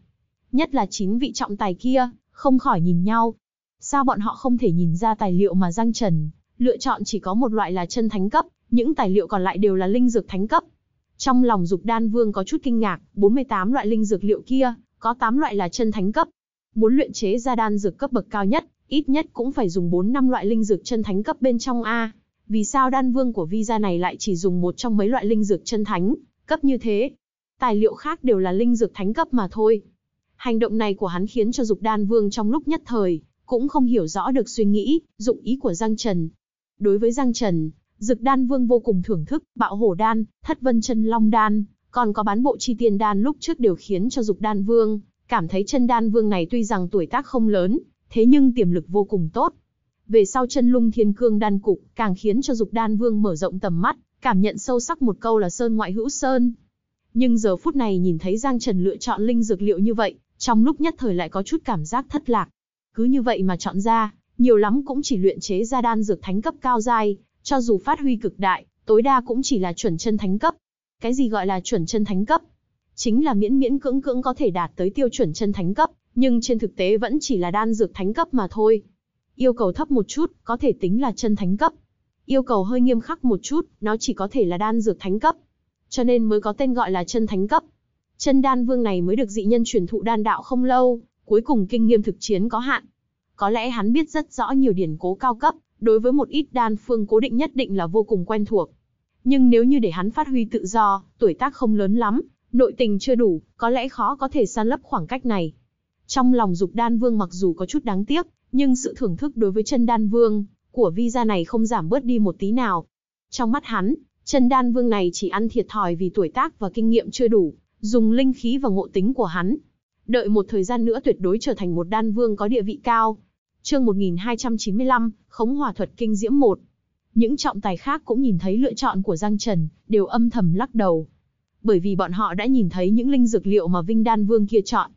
S1: Nhất là chín vị trọng tài kia, không khỏi nhìn nhau. Sao bọn họ không thể nhìn ra tài liệu mà Giang Trần lựa chọn chỉ có một loại là chân thánh cấp, những tài liệu còn lại đều là linh dược thánh cấp. Trong lòng Dục Đan Vương có chút kinh ngạc, 48 loại linh dược liệu kia, có 8 loại là chân thánh cấp, Muốn luyện chế ra đan dược cấp bậc cao nhất, ít nhất cũng phải dùng 4 năm loại linh dược chân thánh cấp bên trong a. Vì sao đan vương của visa này lại chỉ dùng một trong mấy loại linh dược chân thánh cấp như thế? Tài liệu khác đều là linh dược thánh cấp mà thôi. Hành động này của hắn khiến cho Dục Đan Vương trong lúc nhất thời cũng không hiểu rõ được suy nghĩ, dụng ý của Giang Trần. Đối với Giang Trần, Dực Đan Vương vô cùng thưởng thức, Bạo Hổ Đan, Thất Vân Chân Long Đan, còn có bán bộ chi tiên đan lúc trước đều khiến cho Dục Đan Vương cảm thấy chân đan vương này tuy rằng tuổi tác không lớn, thế nhưng tiềm lực vô cùng tốt. Về sau chân lung thiên cương đan cục, càng khiến cho dục đan vương mở rộng tầm mắt, cảm nhận sâu sắc một câu là sơn ngoại hữu sơn. Nhưng giờ phút này nhìn thấy Giang Trần lựa chọn linh dược liệu như vậy, trong lúc nhất thời lại có chút cảm giác thất lạc. Cứ như vậy mà chọn ra, nhiều lắm cũng chỉ luyện chế ra đan dược thánh cấp cao dai, cho dù phát huy cực đại, tối đa cũng chỉ là chuẩn chân thánh cấp. Cái gì gọi là chuẩn chân thánh cấp? chính là miễn miễn cưỡng cưỡng có thể đạt tới tiêu chuẩn chân thánh cấp, nhưng trên thực tế vẫn chỉ là đan dược thánh cấp mà thôi. Yêu cầu thấp một chút, có thể tính là chân thánh cấp. Yêu cầu hơi nghiêm khắc một chút, nó chỉ có thể là đan dược thánh cấp. Cho nên mới có tên gọi là chân thánh cấp. Chân đan vương này mới được dị nhân truyền thụ đan đạo không lâu, cuối cùng kinh nghiệm thực chiến có hạn. Có lẽ hắn biết rất rõ nhiều điển cố cao cấp, đối với một ít đan phương cố định nhất định là vô cùng quen thuộc. Nhưng nếu như để hắn phát huy tự do, tuổi tác không lớn lắm, Nội tình chưa đủ, có lẽ khó có thể san lấp khoảng cách này. Trong lòng dục đan vương mặc dù có chút đáng tiếc, nhưng sự thưởng thức đối với chân đan vương của vi gia này không giảm bớt đi một tí nào. Trong mắt hắn, chân đan vương này chỉ ăn thiệt thòi vì tuổi tác và kinh nghiệm chưa đủ, dùng linh khí và ngộ tính của hắn. Đợi một thời gian nữa tuyệt đối trở thành một đan vương có địa vị cao. Chương 1295, Khống Hòa Thuật Kinh Diễm 1 Những trọng tài khác cũng nhìn thấy lựa chọn của Giang Trần, đều âm thầm lắc đầu, bởi vì bọn họ đã nhìn thấy những linh dược liệu mà Vinh Đan Vương kia chọn.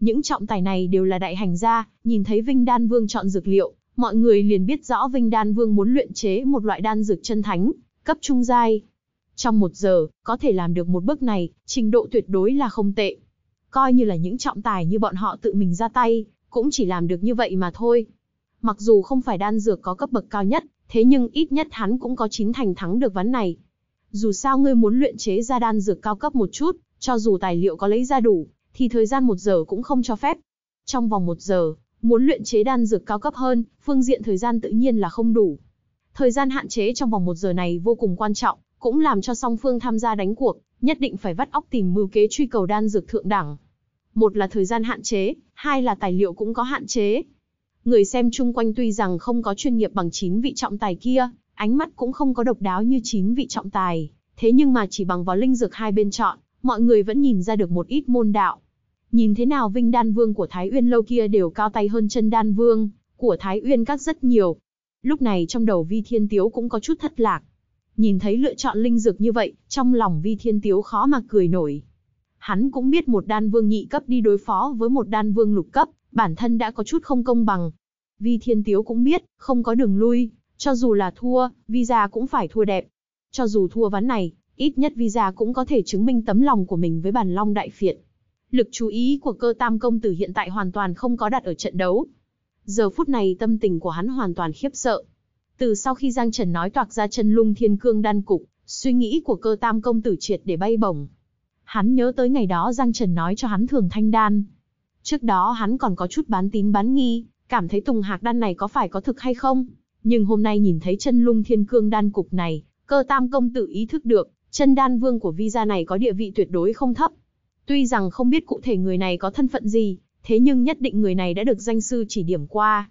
S1: Những trọng tài này đều là đại hành gia, nhìn thấy Vinh Đan Vương chọn dược liệu, mọi người liền biết rõ Vinh Đan Vương muốn luyện chế một loại đan dược chân thánh, cấp trung giai. Trong một giờ, có thể làm được một bước này, trình độ tuyệt đối là không tệ. Coi như là những trọng tài như bọn họ tự mình ra tay, cũng chỉ làm được như vậy mà thôi. Mặc dù không phải đan dược có cấp bậc cao nhất, thế nhưng ít nhất hắn cũng có chín thành thắng được ván này. Dù sao ngươi muốn luyện chế ra đan dược cao cấp một chút, cho dù tài liệu có lấy ra đủ, thì thời gian một giờ cũng không cho phép. Trong vòng một giờ, muốn luyện chế đan dược cao cấp hơn, phương diện thời gian tự nhiên là không đủ. Thời gian hạn chế trong vòng một giờ này vô cùng quan trọng, cũng làm cho song phương tham gia đánh cuộc, nhất định phải vắt óc tìm mưu kế truy cầu đan dược thượng đẳng. Một là thời gian hạn chế, hai là tài liệu cũng có hạn chế. Người xem chung quanh tuy rằng không có chuyên nghiệp bằng chín vị trọng tài kia, Ánh mắt cũng không có độc đáo như chính vị trọng tài, thế nhưng mà chỉ bằng vào linh dược hai bên chọn, mọi người vẫn nhìn ra được một ít môn đạo. Nhìn thế nào Vinh Đan Vương của Thái Uyên lâu kia đều cao tay hơn chân Đan Vương của Thái Uyên các rất nhiều. Lúc này trong đầu Vi Thiên Tiếu cũng có chút thất lạc. Nhìn thấy lựa chọn linh dược như vậy, trong lòng Vi Thiên Tiếu khó mà cười nổi. Hắn cũng biết một đan vương nhị cấp đi đối phó với một đan vương lục cấp, bản thân đã có chút không công bằng. Vi Thiên Tiếu cũng biết, không có đường lui, cho dù là thua, Visa cũng phải thua đẹp. Cho dù thua ván này, ít nhất Visa cũng có thể chứng minh tấm lòng của mình với bàn long đại phiện. Lực chú ý của cơ tam công tử hiện tại hoàn toàn không có đặt ở trận đấu. Giờ phút này tâm tình của hắn hoàn toàn khiếp sợ. Từ sau khi Giang Trần nói toạc ra chân lung thiên cương đan cục, suy nghĩ của cơ tam công tử triệt để bay bổng. Hắn nhớ tới ngày đó Giang Trần nói cho hắn thường thanh đan. Trước đó hắn còn có chút bán tín bán nghi, cảm thấy tùng hạc đan này có phải có thực hay không. Nhưng hôm nay nhìn thấy chân lung thiên cương đan cục này, cơ tam công tự ý thức được, chân đan vương của vi gia này có địa vị tuyệt đối không thấp. Tuy rằng không biết cụ thể người này có thân phận gì, thế nhưng nhất định người này đã được danh sư chỉ điểm qua.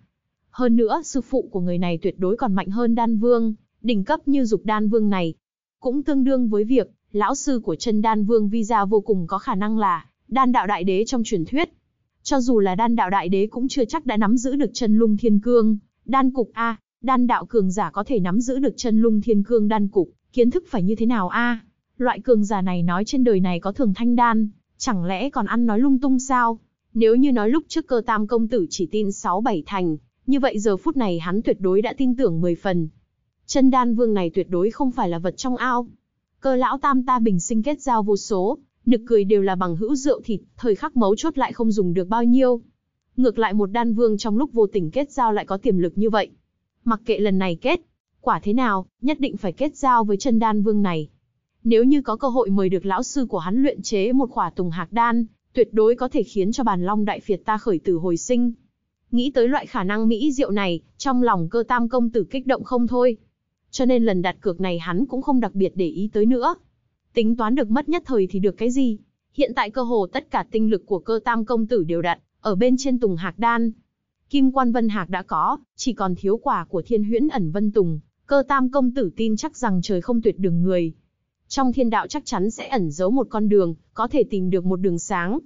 S1: Hơn nữa, sư phụ của người này tuyệt đối còn mạnh hơn đan vương, đỉnh cấp như dục đan vương này. Cũng tương đương với việc, lão sư của chân đan vương vi gia vô cùng có khả năng là đan đạo đại đế trong truyền thuyết. Cho dù là đan đạo đại đế cũng chưa chắc đã nắm giữ được chân lung thiên cương, đan cục A, Đan đạo cường giả có thể nắm giữ được chân lung thiên cương đan cục, kiến thức phải như thế nào a? Loại cường giả này nói trên đời này có thường thanh đan, chẳng lẽ còn ăn nói lung tung sao? Nếu như nói lúc trước cơ tam công tử chỉ tin 6-7 thành, như vậy giờ phút này hắn tuyệt đối đã tin tưởng 10 phần. Chân đan vương này tuyệt đối không phải là vật trong ao. Cơ lão tam ta bình sinh kết giao vô số, nực cười đều là bằng hữu rượu thịt, thời khắc mấu chốt lại không dùng được bao nhiêu. Ngược lại một đan vương trong lúc vô tình kết giao lại có tiềm lực như vậy. Mặc kệ lần này kết, quả thế nào, nhất định phải kết giao với chân đan vương này. Nếu như có cơ hội mời được lão sư của hắn luyện chế một khỏa tùng hạc đan, tuyệt đối có thể khiến cho bàn long đại phiệt ta khởi tử hồi sinh. Nghĩ tới loại khả năng mỹ diệu này, trong lòng cơ tam công tử kích động không thôi. Cho nên lần đặt cược này hắn cũng không đặc biệt để ý tới nữa. Tính toán được mất nhất thời thì được cái gì? Hiện tại cơ hồ tất cả tinh lực của cơ tam công tử đều đặt ở bên trên tùng hạc đan, Kim Quan Vân Hạc đã có, chỉ còn thiếu quả của thiên huyễn ẩn Vân Tùng, cơ tam công tử tin chắc rằng trời không tuyệt đường người. Trong thiên đạo chắc chắn sẽ ẩn giấu một con đường, có thể tìm được một đường sáng.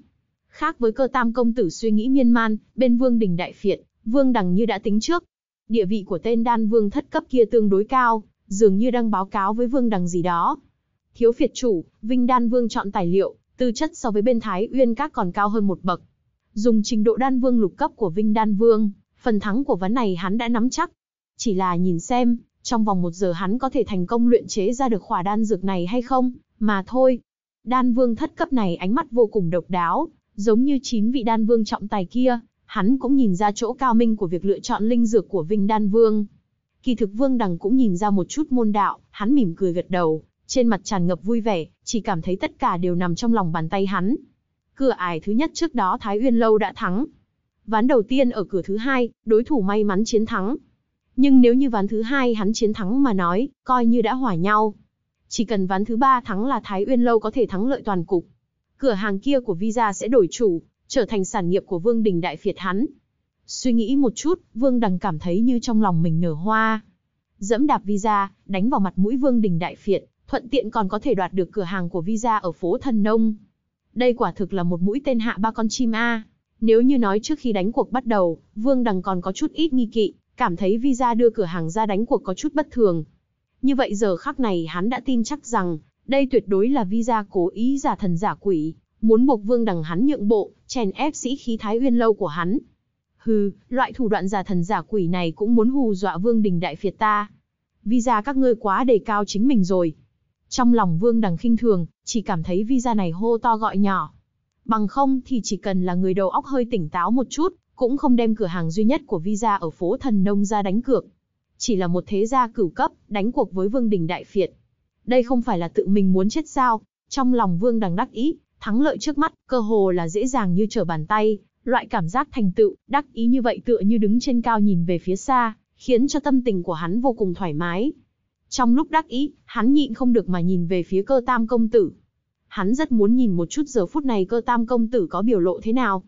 S1: Khác với cơ tam công tử suy nghĩ miên man, bên vương đình đại phiện, vương đằng như đã tính trước. Địa vị của tên đan vương thất cấp kia tương đối cao, dường như đang báo cáo với vương đằng gì đó. Thiếu phiệt chủ, Vinh Đan Vương chọn tài liệu, tư chất so với bên Thái Uyên các còn cao hơn một bậc. Dùng trình độ đan vương lục cấp của Vinh Đan Vương, phần thắng của ván này hắn đã nắm chắc. Chỉ là nhìn xem, trong vòng một giờ hắn có thể thành công luyện chế ra được khỏa đan dược này hay không, mà thôi. Đan vương thất cấp này ánh mắt vô cùng độc đáo, giống như chín vị đan vương trọng tài kia, hắn cũng nhìn ra chỗ cao minh của việc lựa chọn linh dược của Vinh Đan Vương. Kỳ thực Vương Đằng cũng nhìn ra một chút môn đạo, hắn mỉm cười gật đầu, trên mặt tràn ngập vui vẻ, chỉ cảm thấy tất cả đều nằm trong lòng bàn tay hắn. Cửa ải thứ nhất trước đó Thái Uyên Lâu đã thắng. Ván đầu tiên ở cửa thứ hai, đối thủ may mắn chiến thắng. Nhưng nếu như ván thứ hai hắn chiến thắng mà nói, coi như đã hòa nhau. Chỉ cần ván thứ ba thắng là Thái Uyên Lâu có thể thắng lợi toàn cục. Cửa hàng kia của Visa sẽ đổi chủ, trở thành sản nghiệp của Vương Đình Đại Việt hắn. Suy nghĩ một chút, Vương Đằng cảm thấy như trong lòng mình nở hoa. Dẫm đạp Visa, đánh vào mặt mũi Vương Đình Đại Việt, thuận tiện còn có thể đoạt được cửa hàng của Visa ở phố Thần Nông. Đây quả thực là một mũi tên hạ ba con chim A. Nếu như nói trước khi đánh cuộc bắt đầu, Vương Đằng còn có chút ít nghi kỵ, cảm thấy Visa đưa cửa hàng ra đánh cuộc có chút bất thường. Như vậy giờ khắc này hắn đã tin chắc rằng, đây tuyệt đối là Visa cố ý giả thần giả quỷ, muốn buộc Vương Đằng hắn nhượng bộ, chèn ép sĩ khí thái uyên lâu của hắn. Hừ, loại thủ đoạn giả thần giả quỷ này cũng muốn hù dọa Vương Đình Đại Phiệt ta. Visa các ngươi quá đề cao chính mình rồi. Trong lòng Vương Đằng khinh thường, chỉ cảm thấy vi gia này hô to gọi nhỏ. Bằng không thì chỉ cần là người đầu óc hơi tỉnh táo một chút, cũng không đem cửa hàng duy nhất của vi gia ở phố Thần Nông ra đánh cược. Chỉ là một thế gia cửu cấp, đánh cuộc với Vương Đình Đại Phiệt. Đây không phải là tự mình muốn chết sao, trong lòng Vương Đằng đắc ý, thắng lợi trước mắt, cơ hồ là dễ dàng như trở bàn tay, loại cảm giác thành tựu, đắc ý như vậy tựa như đứng trên cao nhìn về phía xa, khiến cho tâm tình của hắn vô cùng thoải mái. Trong lúc đắc ý, hắn nhịn không được mà nhìn về phía cơ tam công tử. Hắn rất muốn nhìn một chút giờ phút này cơ tam công tử có biểu lộ thế nào.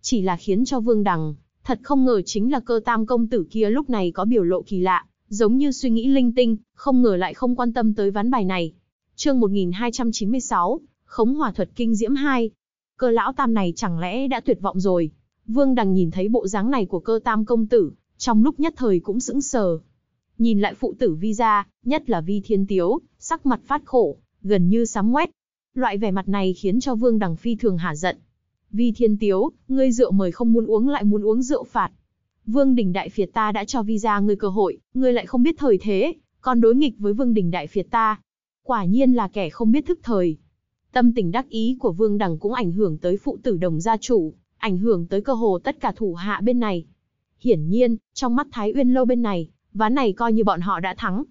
S1: Chỉ là khiến cho vương đằng, thật không ngờ chính là cơ tam công tử kia lúc này có biểu lộ kỳ lạ, giống như suy nghĩ linh tinh, không ngờ lại không quan tâm tới ván bài này. chương 1296, Khống Hòa Thuật Kinh Diễm 2. Cơ lão tam này chẳng lẽ đã tuyệt vọng rồi. Vương Đằng nhìn thấy bộ dáng này của cơ tam công tử, trong lúc nhất thời cũng sững sờ, Nhìn lại phụ tử vi gia nhất là vi thiên tiếu, sắc mặt phát khổ, gần như sám ngoét. Loại vẻ mặt này khiến cho vương đằng phi thường hả giận. Vi thiên tiếu, ngươi rượu mời không muốn uống lại muốn uống rượu phạt. Vương đình đại phiệt ta đã cho vi gia ngươi cơ hội, ngươi lại không biết thời thế, còn đối nghịch với vương đình đại phiệt ta. Quả nhiên là kẻ không biết thức thời. Tâm tình đắc ý của vương đằng cũng ảnh hưởng tới phụ tử đồng gia chủ, ảnh hưởng tới cơ hồ tất cả thủ hạ bên này. Hiển nhiên, trong mắt Thái Uyên lâu bên này, Ván này coi như bọn họ đã thắng.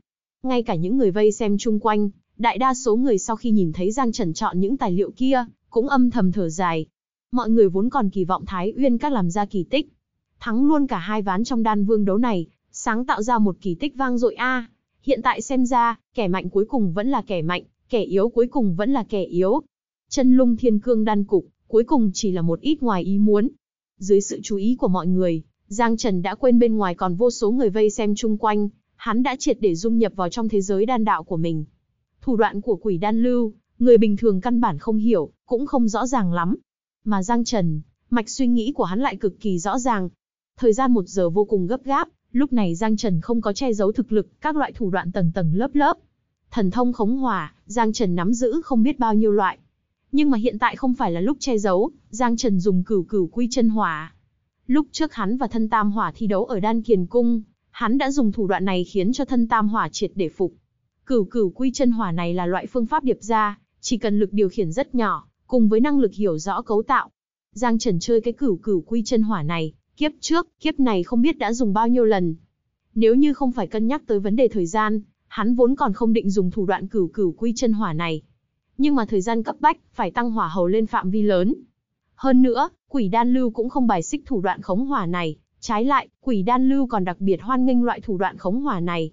S1: Ngay cả những người vây xem chung quanh, đại đa số người sau khi nhìn thấy Giang Trần chọn những tài liệu kia, cũng âm thầm thở dài. Mọi người vốn còn kỳ vọng Thái Uyên các làm ra kỳ tích. Thắng luôn cả hai ván trong đan vương đấu này, sáng tạo ra một kỳ tích vang dội a. Hiện tại xem ra, kẻ mạnh cuối cùng vẫn là kẻ mạnh, kẻ yếu cuối cùng vẫn là kẻ yếu. Chân lung thiên cương đan cục, cuối cùng chỉ là một ít ngoài ý muốn. Dưới sự chú ý của mọi người, Giang Trần đã quên bên ngoài còn vô số người vây xem chung quanh, hắn đã triệt để dung nhập vào trong thế giới đan đạo của mình. Thủ đoạn của quỷ đan lưu, người bình thường căn bản không hiểu, cũng không rõ ràng lắm. Mà Giang Trần, mạch suy nghĩ của hắn lại cực kỳ rõ ràng. Thời gian một giờ vô cùng gấp gáp, lúc này Giang Trần không có che giấu thực lực, các loại thủ đoạn tầng tầng lớp lớp. Thần thông khống hòa, Giang Trần nắm giữ không biết bao nhiêu loại. Nhưng mà hiện tại không phải là lúc che giấu, Giang Trần dùng cửu cửu quy chân hỏa, Lúc trước hắn và thân tam hỏa thi đấu ở đan kiền cung, hắn đã dùng thủ đoạn này khiến cho thân tam hỏa triệt để phục. Cửu cửu quy chân hỏa này là loại phương pháp điệp ra, chỉ cần lực điều khiển rất nhỏ, cùng với năng lực hiểu rõ cấu tạo. Giang Trần chơi cái cửu cửu quy chân hỏa này, kiếp trước, kiếp này không biết đã dùng bao nhiêu lần. Nếu như không phải cân nhắc tới vấn đề thời gian, hắn vốn còn không định dùng thủ đoạn cửu cửu quy chân hỏa này. Nhưng mà thời gian cấp bách, phải tăng hỏa hầu lên phạm vi lớn, hơn nữa, quỷ đan lưu cũng không bài xích thủ đoạn khống hỏa này, trái lại, quỷ đan lưu còn đặc biệt hoan nghênh loại thủ đoạn khống hỏa này.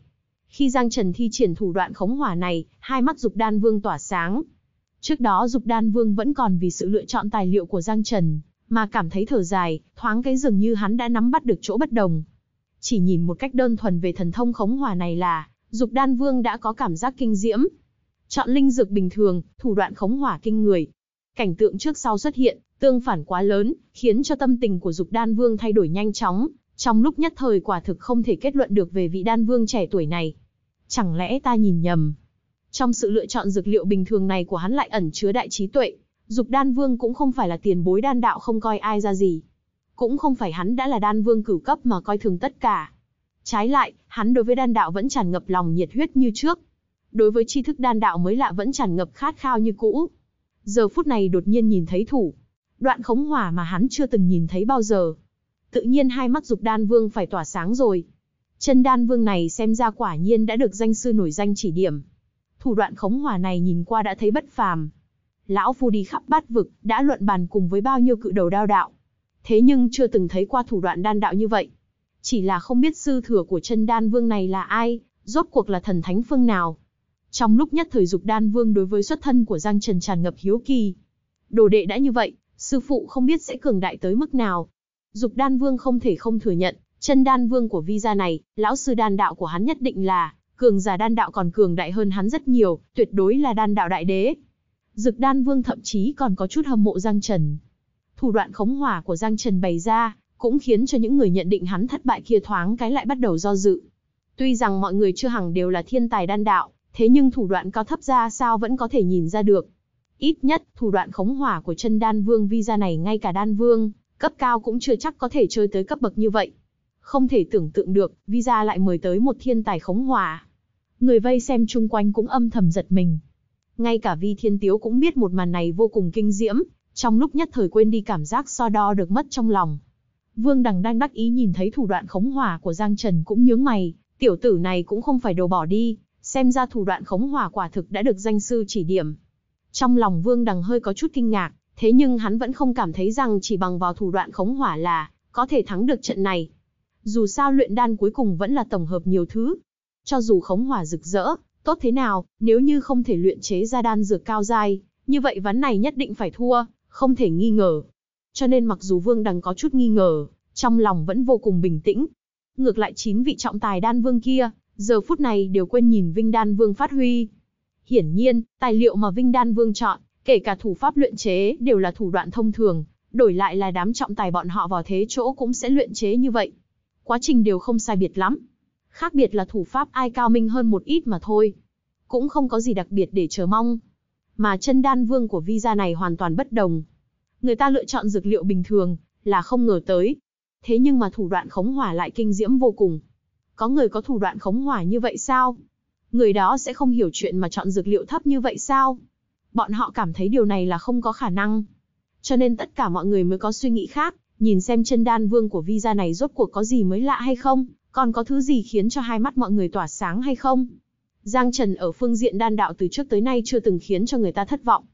S1: Khi Giang Trần thi triển thủ đoạn khống hỏa này, hai mắt Dục Đan Vương tỏa sáng. Trước đó Dục Đan Vương vẫn còn vì sự lựa chọn tài liệu của Giang Trần mà cảm thấy thở dài, thoáng cái dường như hắn đã nắm bắt được chỗ bất đồng. Chỉ nhìn một cách đơn thuần về thần thông khống hỏa này là, Dục Đan Vương đã có cảm giác kinh diễm. Chọn linh dược bình thường, thủ đoạn khống hỏa kinh người. Cảnh tượng trước sau xuất hiện, Tương phản quá lớn, khiến cho tâm tình của Dục Đan Vương thay đổi nhanh chóng, trong lúc nhất thời quả thực không thể kết luận được về vị Đan Vương trẻ tuổi này. Chẳng lẽ ta nhìn nhầm? Trong sự lựa chọn dược liệu bình thường này của hắn lại ẩn chứa đại trí tuệ, Dục Đan Vương cũng không phải là tiền bối đan đạo không coi ai ra gì. Cũng không phải hắn đã là đan vương cửu cấp mà coi thường tất cả. Trái lại, hắn đối với đan đạo vẫn tràn ngập lòng nhiệt huyết như trước. Đối với tri thức đan đạo mới lạ vẫn tràn ngập khát khao như cũ. Giờ phút này đột nhiên nhìn thấy thủ, đoạn khống hỏa mà hắn chưa từng nhìn thấy bao giờ. Tự nhiên hai mắt dục đan vương phải tỏa sáng rồi. Chân đan vương này xem ra quả nhiên đã được danh sư nổi danh chỉ điểm. Thủ đoạn khống hỏa này nhìn qua đã thấy bất phàm. Lão Phu đi khắp bát vực, đã luận bàn cùng với bao nhiêu cự đầu đao đạo. Thế nhưng chưa từng thấy qua thủ đoạn đan đạo như vậy. Chỉ là không biết sư thừa của chân đan vương này là ai, rốt cuộc là thần thánh phương nào. Trong lúc nhất thời dục đan vương đối với xuất thân của Giang Trần tràn ngập hiếu kỳ. Đồ đệ đã như vậy, sư phụ không biết sẽ cường đại tới mức nào. Dục đan vương không thể không thừa nhận, chân đan vương của vi gia này, lão sư đan đạo của hắn nhất định là, cường giả đan đạo còn cường đại hơn hắn rất nhiều, tuyệt đối là đan đạo đại đế. Dực đan vương thậm chí còn có chút hâm mộ Giang Trần. Thủ đoạn khống hỏa của Giang Trần bày ra, cũng khiến cho những người nhận định hắn thất bại kia thoáng cái lại bắt đầu do dự. Tuy rằng mọi người chưa hẳn đều là thiên tài đan đạo, thế nhưng thủ đoạn cao thấp ra sao vẫn có thể nhìn ra được. Ít nhất, thủ đoạn khống hỏa của chân đan vương visa này ngay cả đan vương, cấp cao cũng chưa chắc có thể chơi tới cấp bậc như vậy. Không thể tưởng tượng được, visa lại mời tới một thiên tài khống hỏa. Người vây xem chung quanh cũng âm thầm giật mình. Ngay cả vi thiên tiếu cũng biết một màn này vô cùng kinh diễm, trong lúc nhất thời quên đi cảm giác so đo được mất trong lòng. Vương Đằng đang đắc ý nhìn thấy thủ đoạn khống hỏa của Giang Trần cũng nhướng mày, tiểu tử này cũng không phải đồ bỏ đi, xem ra thủ đoạn khống hỏa quả thực đã được danh sư chỉ điểm. Trong lòng Vương Đằng hơi có chút kinh ngạc, thế nhưng hắn vẫn không cảm thấy rằng chỉ bằng vào thủ đoạn khống hỏa là có thể thắng được trận này. Dù sao luyện đan cuối cùng vẫn là tổng hợp nhiều thứ. Cho dù khống hỏa rực rỡ, tốt thế nào, nếu như không thể luyện chế ra đan dược cao dai, như vậy ván này nhất định phải thua, không thể nghi ngờ. Cho nên mặc dù Vương Đằng có chút nghi ngờ, trong lòng vẫn vô cùng bình tĩnh. Ngược lại chín vị trọng tài đan vương kia, giờ phút này đều quên nhìn Vinh Đan Vương phát huy, Hiển nhiên, tài liệu mà Vinh Đan Vương chọn, kể cả thủ pháp luyện chế đều là thủ đoạn thông thường, đổi lại là đám trọng tài bọn họ vào thế chỗ cũng sẽ luyện chế như vậy. Quá trình đều không sai biệt lắm. Khác biệt là thủ pháp ai cao minh hơn một ít mà thôi. Cũng không có gì đặc biệt để chờ mong. Mà chân đan vương của visa này hoàn toàn bất đồng. Người ta lựa chọn dược liệu bình thường, là không ngờ tới. Thế nhưng mà thủ đoạn khống hỏa lại kinh diễm vô cùng. Có người có thủ đoạn khống hỏa như vậy sao? người đó sẽ không hiểu chuyện mà chọn dược liệu thấp như vậy sao? Bọn họ cảm thấy điều này là không có khả năng. Cho nên tất cả mọi người mới có suy nghĩ khác, nhìn xem chân đan vương của visa này rốt cuộc có gì mới lạ hay không, còn có thứ gì khiến cho hai mắt mọi người tỏa sáng hay không. Giang Trần ở phương diện đan đạo từ trước tới nay chưa từng khiến cho người ta thất vọng.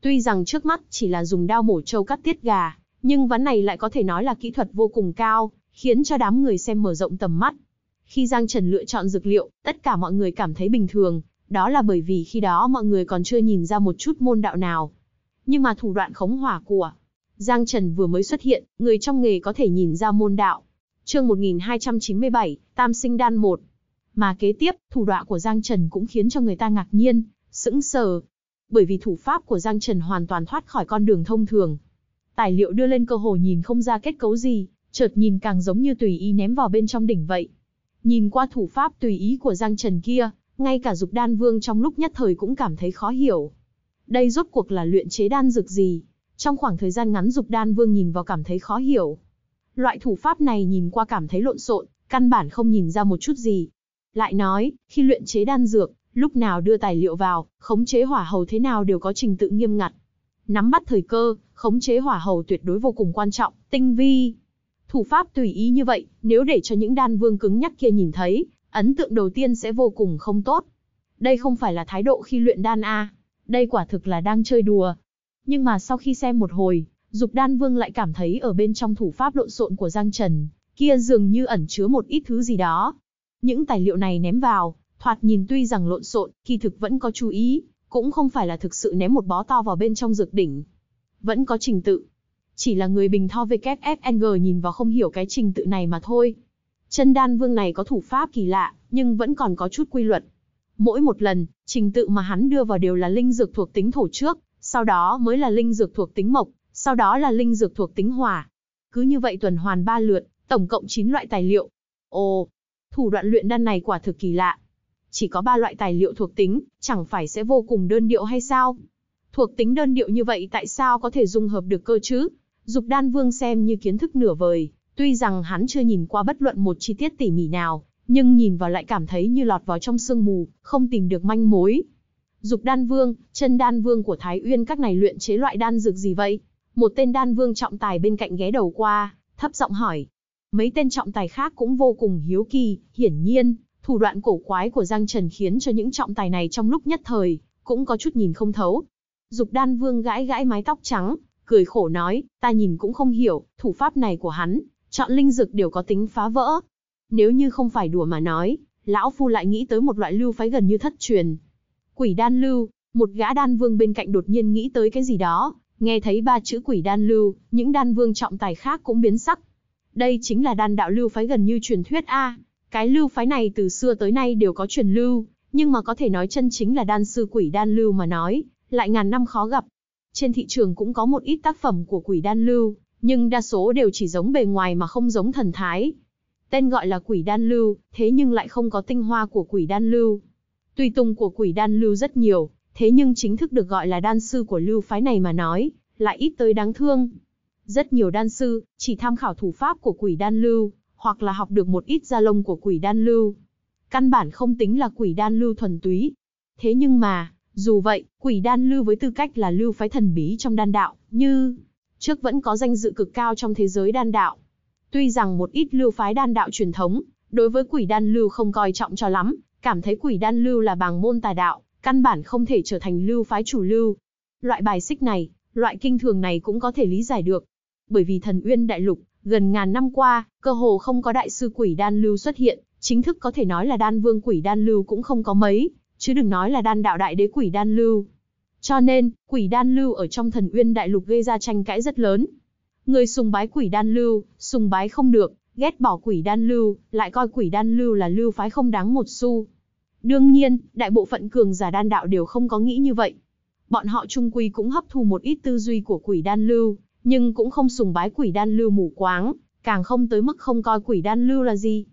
S1: Tuy rằng trước mắt chỉ là dùng đao mổ trâu cắt tiết gà, nhưng ván này lại có thể nói là kỹ thuật vô cùng cao, khiến cho đám người xem mở rộng tầm mắt. Khi Giang Trần lựa chọn dược liệu, tất cả mọi người cảm thấy bình thường, đó là bởi vì khi đó mọi người còn chưa nhìn ra một chút môn đạo nào. Nhưng mà thủ đoạn khống hỏa của Giang Trần vừa mới xuất hiện, người trong nghề có thể nhìn ra môn đạo. Chương 1297, Tam sinh đan 1. Mà kế tiếp, thủ đoạn của Giang Trần cũng khiến cho người ta ngạc nhiên, sững sờ, bởi vì thủ pháp của Giang Trần hoàn toàn thoát khỏi con đường thông thường. Tài liệu đưa lên cơ hồ nhìn không ra kết cấu gì, chợt nhìn càng giống như tùy ý ném vào bên trong đỉnh vậy. Nhìn qua thủ pháp tùy ý của Giang Trần kia, ngay cả dục đan vương trong lúc nhất thời cũng cảm thấy khó hiểu. Đây rốt cuộc là luyện chế đan dược gì? Trong khoảng thời gian ngắn dục đan vương nhìn vào cảm thấy khó hiểu. Loại thủ pháp này nhìn qua cảm thấy lộn xộn, căn bản không nhìn ra một chút gì. Lại nói, khi luyện chế đan dược, lúc nào đưa tài liệu vào, khống chế hỏa hầu thế nào đều có trình tự nghiêm ngặt. Nắm bắt thời cơ, khống chế hỏa hầu tuyệt đối vô cùng quan trọng, tinh vi. Thủ pháp tùy ý như vậy, nếu để cho những đan vương cứng nhắc kia nhìn thấy, ấn tượng đầu tiên sẽ vô cùng không tốt. Đây không phải là thái độ khi luyện đan a, đây quả thực là đang chơi đùa. Nhưng mà sau khi xem một hồi, Dục Đan Vương lại cảm thấy ở bên trong thủ pháp lộn xộn của Giang Trần, kia dường như ẩn chứa một ít thứ gì đó. Những tài liệu này ném vào, thoạt nhìn tuy rằng lộn xộn, kỳ thực vẫn có chú ý, cũng không phải là thực sự ném một bó to vào bên trong dược đỉnh. Vẫn có trình tự, chỉ là người bình tho WFNG nhìn vào không hiểu cái trình tự này mà thôi. Chân đan vương này có thủ pháp kỳ lạ, nhưng vẫn còn có chút quy luật. Mỗi một lần, trình tự mà hắn đưa vào đều là linh dược thuộc tính thổ trước, sau đó mới là linh dược thuộc tính mộc, sau đó là linh dược thuộc tính hỏa. Cứ như vậy tuần hoàn ba lượt, tổng cộng 9 loại tài liệu. Ồ, thủ đoạn luyện đan này quả thực kỳ lạ. Chỉ có ba loại tài liệu thuộc tính, chẳng phải sẽ vô cùng đơn điệu hay sao? Thuộc tính đơn điệu như vậy tại sao có thể dung hợp được cơ chứ? Dục đan vương xem như kiến thức nửa vời, tuy rằng hắn chưa nhìn qua bất luận một chi tiết tỉ mỉ nào, nhưng nhìn vào lại cảm thấy như lọt vào trong sương mù, không tìm được manh mối. Dục đan vương, chân đan vương của Thái Uyên các này luyện chế loại đan dược gì vậy? Một tên đan vương trọng tài bên cạnh ghé đầu qua, thấp giọng hỏi. Mấy tên trọng tài khác cũng vô cùng hiếu kỳ, hiển nhiên, thủ đoạn cổ quái của Giang Trần khiến cho những trọng tài này trong lúc nhất thời, cũng có chút nhìn không thấu. Dục đan vương gãi gãi mái tóc trắng, cười khổ nói, ta nhìn cũng không hiểu, thủ pháp này của hắn, chọn linh dược đều có tính phá vỡ. Nếu như không phải đùa mà nói, lão phu lại nghĩ tới một loại lưu phái gần như thất truyền. Quỷ đan lưu, một gã đan vương bên cạnh đột nhiên nghĩ tới cái gì đó, nghe thấy ba chữ quỷ đan lưu, những đan vương trọng tài khác cũng biến sắc. Đây chính là đan đạo lưu phái gần như truyền thuyết A, cái lưu phái này từ xưa tới nay đều có truyền lưu, nhưng mà có thể nói chân chính là đan sư quỷ đan lưu mà nói, lại ngàn năm khó gặp, trên thị trường cũng có một ít tác phẩm của quỷ đan lưu, nhưng đa số đều chỉ giống bề ngoài mà không giống thần thái. Tên gọi là quỷ đan lưu, thế nhưng lại không có tinh hoa của quỷ đan lưu. Tùy tùng của quỷ đan lưu rất nhiều, thế nhưng chính thức được gọi là đan sư của lưu phái này mà nói, lại ít tới đáng thương. Rất nhiều đan sư, chỉ tham khảo thủ pháp của quỷ đan lưu, hoặc là học được một ít da lông của quỷ đan lưu. Căn bản không tính là quỷ đan lưu thuần túy. Thế nhưng mà, dù vậy, quỷ đan lưu với tư cách là lưu phái thần bí trong đan đạo, như trước vẫn có danh dự cực cao trong thế giới đan đạo. Tuy rằng một ít lưu phái đan đạo truyền thống, đối với quỷ đan lưu không coi trọng cho lắm, cảm thấy quỷ đan lưu là bằng môn tà đạo, căn bản không thể trở thành lưu phái chủ lưu. Loại bài xích này, loại kinh thường này cũng có thể lý giải được. Bởi vì thần uyên đại lục, gần ngàn năm qua, cơ hồ không có đại sư quỷ đan lưu xuất hiện, chính thức có thể nói là đan vương quỷ đan lưu cũng không có mấy, chứ đừng nói là đan đạo đại đế quỷ đan lưu. Cho nên, quỷ đan lưu ở trong thần uyên đại lục gây ra tranh cãi rất lớn. Người sùng bái quỷ đan lưu, sùng bái không được, ghét bỏ quỷ đan lưu, lại coi quỷ đan lưu là lưu phái không đáng một xu. Đương nhiên, đại bộ phận cường giả đan đạo đều không có nghĩ như vậy. Bọn họ trung quy cũng hấp thu một ít tư duy của quỷ đan lưu, nhưng cũng không sùng bái quỷ đan lưu mù quáng, càng không tới mức không coi quỷ đan lưu là gì.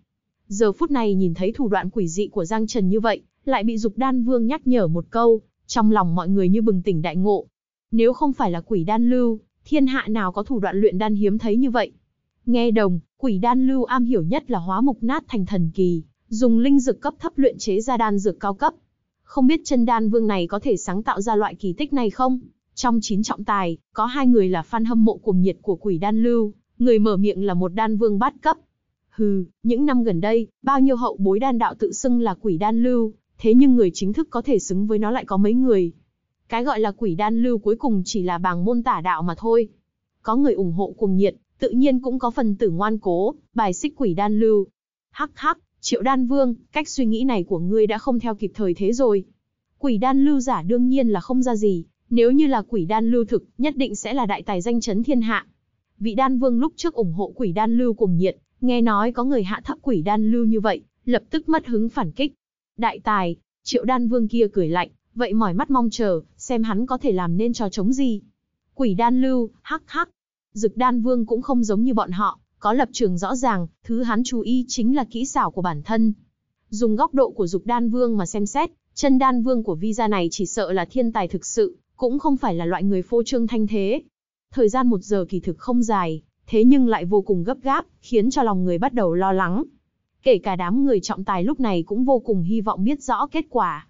S1: Giờ phút này nhìn thấy thủ đoạn quỷ dị của Giang Trần như vậy, lại bị Dục Đan Vương nhắc nhở một câu, trong lòng mọi người như bừng tỉnh đại ngộ. Nếu không phải là quỷ đan lưu, thiên hạ nào có thủ đoạn luyện đan hiếm thấy như vậy. Nghe đồng, quỷ đan lưu am hiểu nhất là hóa mục nát thành thần kỳ, dùng linh dược cấp thấp luyện chế ra đan dược cao cấp. Không biết chân đan vương này có thể sáng tạo ra loại kỳ tích này không? Trong chín trọng tài, có hai người là fan hâm mộ cuồng nhiệt của quỷ đan lưu, người mở miệng là một đan vương bát cấp. Hừ, những năm gần đây, bao nhiêu hậu bối đan đạo tự xưng là quỷ đan lưu, thế nhưng người chính thức có thể xứng với nó lại có mấy người. Cái gọi là quỷ đan lưu cuối cùng chỉ là bảng môn tả đạo mà thôi. Có người ủng hộ cùng nhiệt, tự nhiên cũng có phần tử ngoan cố, bài xích quỷ đan lưu. Hắc hắc, triệu đan vương, cách suy nghĩ này của ngươi đã không theo kịp thời thế rồi. Quỷ đan lưu giả đương nhiên là không ra gì, nếu như là quỷ đan lưu thực, nhất định sẽ là đại tài danh chấn thiên hạ. Vị đan vương lúc trước ủng hộ quỷ đan lưu cùng nhiệt, nghe nói có người hạ thấp quỷ đan lưu như vậy, lập tức mất hứng phản kích. Đại tài, triệu đan vương kia cười lạnh, vậy mỏi mắt mong chờ, xem hắn có thể làm nên trò chống gì. Quỷ đan lưu, hắc hắc. Dực đan vương cũng không giống như bọn họ, có lập trường rõ ràng, thứ hắn chú ý chính là kỹ xảo của bản thân. Dùng góc độ của dục đan vương mà xem xét, chân đan vương của visa này chỉ sợ là thiên tài thực sự, cũng không phải là loại người phô trương thanh thế. Thời gian một giờ kỳ thực không dài, thế nhưng lại vô cùng gấp gáp, khiến cho lòng người bắt đầu lo lắng. Kể cả đám người trọng tài lúc này cũng vô cùng hy vọng biết rõ kết quả.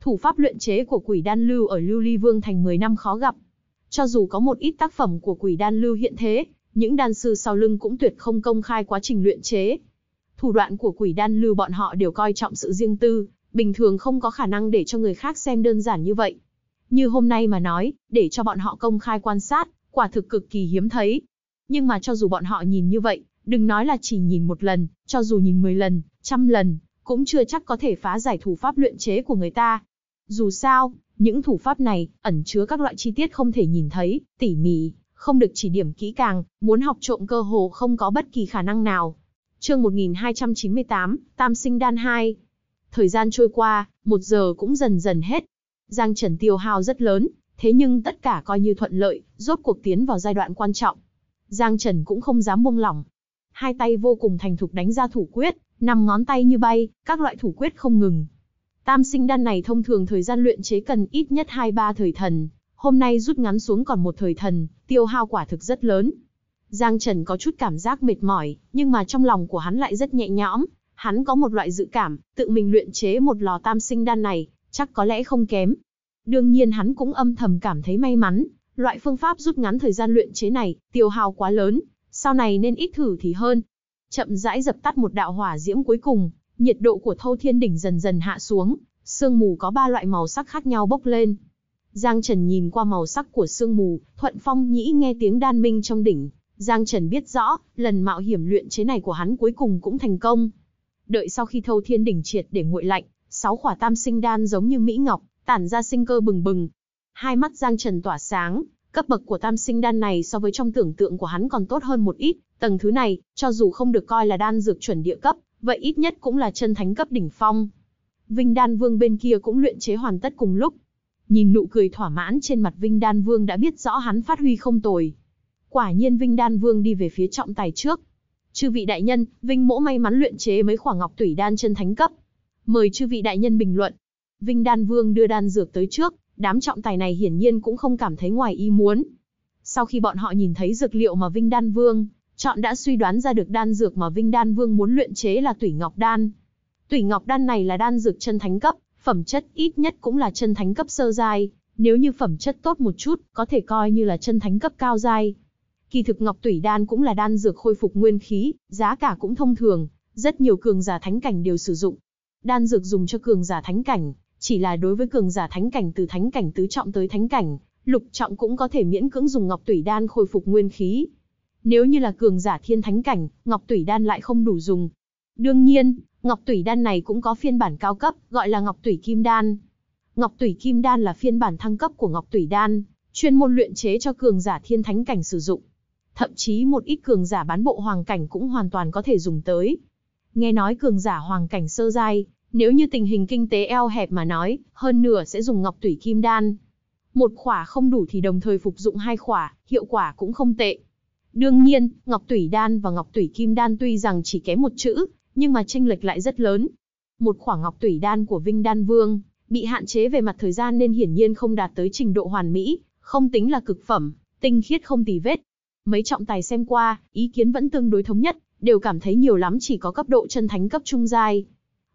S1: Thủ pháp luyện chế của quỷ đan lưu ở Lưu Ly Vương thành 10 năm khó gặp. Cho dù có một ít tác phẩm của quỷ đan lưu hiện thế, những đan sư sau lưng cũng tuyệt không công khai quá trình luyện chế. Thủ đoạn của quỷ đan lưu bọn họ đều coi trọng sự riêng tư, bình thường không có khả năng để cho người khác xem đơn giản như vậy. Như hôm nay mà nói, để cho bọn họ công khai quan sát, quả thực cực kỳ hiếm thấy. Nhưng mà cho dù bọn họ nhìn như vậy, Đừng nói là chỉ nhìn một lần, cho dù nhìn 10 lần, trăm lần, cũng chưa chắc có thể phá giải thủ pháp luyện chế của người ta. Dù sao, những thủ pháp này ẩn chứa các loại chi tiết không thể nhìn thấy, tỉ mỉ, không được chỉ điểm kỹ càng, muốn học trộm cơ hồ không có bất kỳ khả năng nào. Chương 1298, Tam sinh đan 2. Thời gian trôi qua, một giờ cũng dần dần hết. Giang Trần tiêu hao rất lớn, thế nhưng tất cả coi như thuận lợi, rốt cuộc tiến vào giai đoạn quan trọng. Giang Trần cũng không dám buông lỏng, hai tay vô cùng thành thục đánh ra thủ quyết, nằm ngón tay như bay, các loại thủ quyết không ngừng. Tam sinh đan này thông thường thời gian luyện chế cần ít nhất 2-3 thời thần, hôm nay rút ngắn xuống còn một thời thần, tiêu hao quả thực rất lớn. Giang Trần có chút cảm giác mệt mỏi, nhưng mà trong lòng của hắn lại rất nhẹ nhõm, hắn có một loại dự cảm, tự mình luyện chế một lò tam sinh đan này, chắc có lẽ không kém. Đương nhiên hắn cũng âm thầm cảm thấy may mắn, loại phương pháp rút ngắn thời gian luyện chế này, tiêu hao quá lớn, sau này nên ít thử thì hơn. Chậm rãi dập tắt một đạo hỏa diễm cuối cùng, nhiệt độ của thâu thiên đỉnh dần dần hạ xuống, sương mù có ba loại màu sắc khác nhau bốc lên. Giang Trần nhìn qua màu sắc của sương mù, thuận phong nhĩ nghe tiếng đan minh trong đỉnh. Giang Trần biết rõ, lần mạo hiểm luyện chế này của hắn cuối cùng cũng thành công. Đợi sau khi thâu thiên đỉnh triệt để nguội lạnh, sáu khỏa tam sinh đan giống như Mỹ Ngọc, tản ra sinh cơ bừng bừng. Hai mắt Giang Trần tỏa sáng, Cấp bậc của tam sinh đan này so với trong tưởng tượng của hắn còn tốt hơn một ít, tầng thứ này, cho dù không được coi là đan dược chuẩn địa cấp, vậy ít nhất cũng là chân thánh cấp đỉnh phong. Vinh Đan Vương bên kia cũng luyện chế hoàn tất cùng lúc. Nhìn nụ cười thỏa mãn trên mặt Vinh Đan Vương đã biết rõ hắn phát huy không tồi. Quả nhiên Vinh Đan Vương đi về phía trọng tài trước. Chư vị đại nhân, Vinh mỗ may mắn luyện chế mấy khoảng ngọc tủy đan chân thánh cấp. Mời chư vị đại nhân bình luận. Vinh Đan Vương đưa đan dược tới trước, Đám trọng tài này hiển nhiên cũng không cảm thấy ngoài ý muốn. Sau khi bọn họ nhìn thấy dược liệu mà Vinh Đan Vương, chọn đã suy đoán ra được đan dược mà Vinh Đan Vương muốn luyện chế là Tủy Ngọc Đan. Tủy Ngọc Đan này là đan dược chân thánh cấp, phẩm chất ít nhất cũng là chân thánh cấp sơ giai, nếu như phẩm chất tốt một chút, có thể coi như là chân thánh cấp cao giai. Kỳ thực Ngọc Tủy Đan cũng là đan dược khôi phục nguyên khí, giá cả cũng thông thường, rất nhiều cường giả thánh cảnh đều sử dụng. Đan dược dùng cho cường giả thánh cảnh, chỉ là đối với cường giả thánh cảnh từ thánh cảnh tứ trọng tới thánh cảnh, lục trọng cũng có thể miễn cưỡng dùng ngọc tủy đan khôi phục nguyên khí. Nếu như là cường giả thiên thánh cảnh, ngọc tủy đan lại không đủ dùng. Đương nhiên, ngọc tủy đan này cũng có phiên bản cao cấp, gọi là ngọc tủy kim đan. Ngọc tủy kim đan là phiên bản thăng cấp của ngọc tủy đan, chuyên môn luyện chế cho cường giả thiên thánh cảnh sử dụng. Thậm chí một ít cường giả bán bộ hoàng cảnh cũng hoàn toàn có thể dùng tới. Nghe nói cường giả hoàng cảnh sơ giai, nếu như tình hình kinh tế eo hẹp mà nói, hơn nửa sẽ dùng ngọc tủy kim đan. Một khỏa không đủ thì đồng thời phục dụng hai khỏa, hiệu quả cũng không tệ. Đương nhiên, ngọc tủy đan và ngọc tủy kim đan tuy rằng chỉ kém một chữ, nhưng mà tranh lệch lại rất lớn. Một khỏa ngọc tủy đan của Vinh Đan Vương bị hạn chế về mặt thời gian nên hiển nhiên không đạt tới trình độ hoàn mỹ, không tính là cực phẩm, tinh khiết không tì vết. Mấy trọng tài xem qua, ý kiến vẫn tương đối thống nhất, đều cảm thấy nhiều lắm chỉ có cấp độ chân thánh cấp trung giai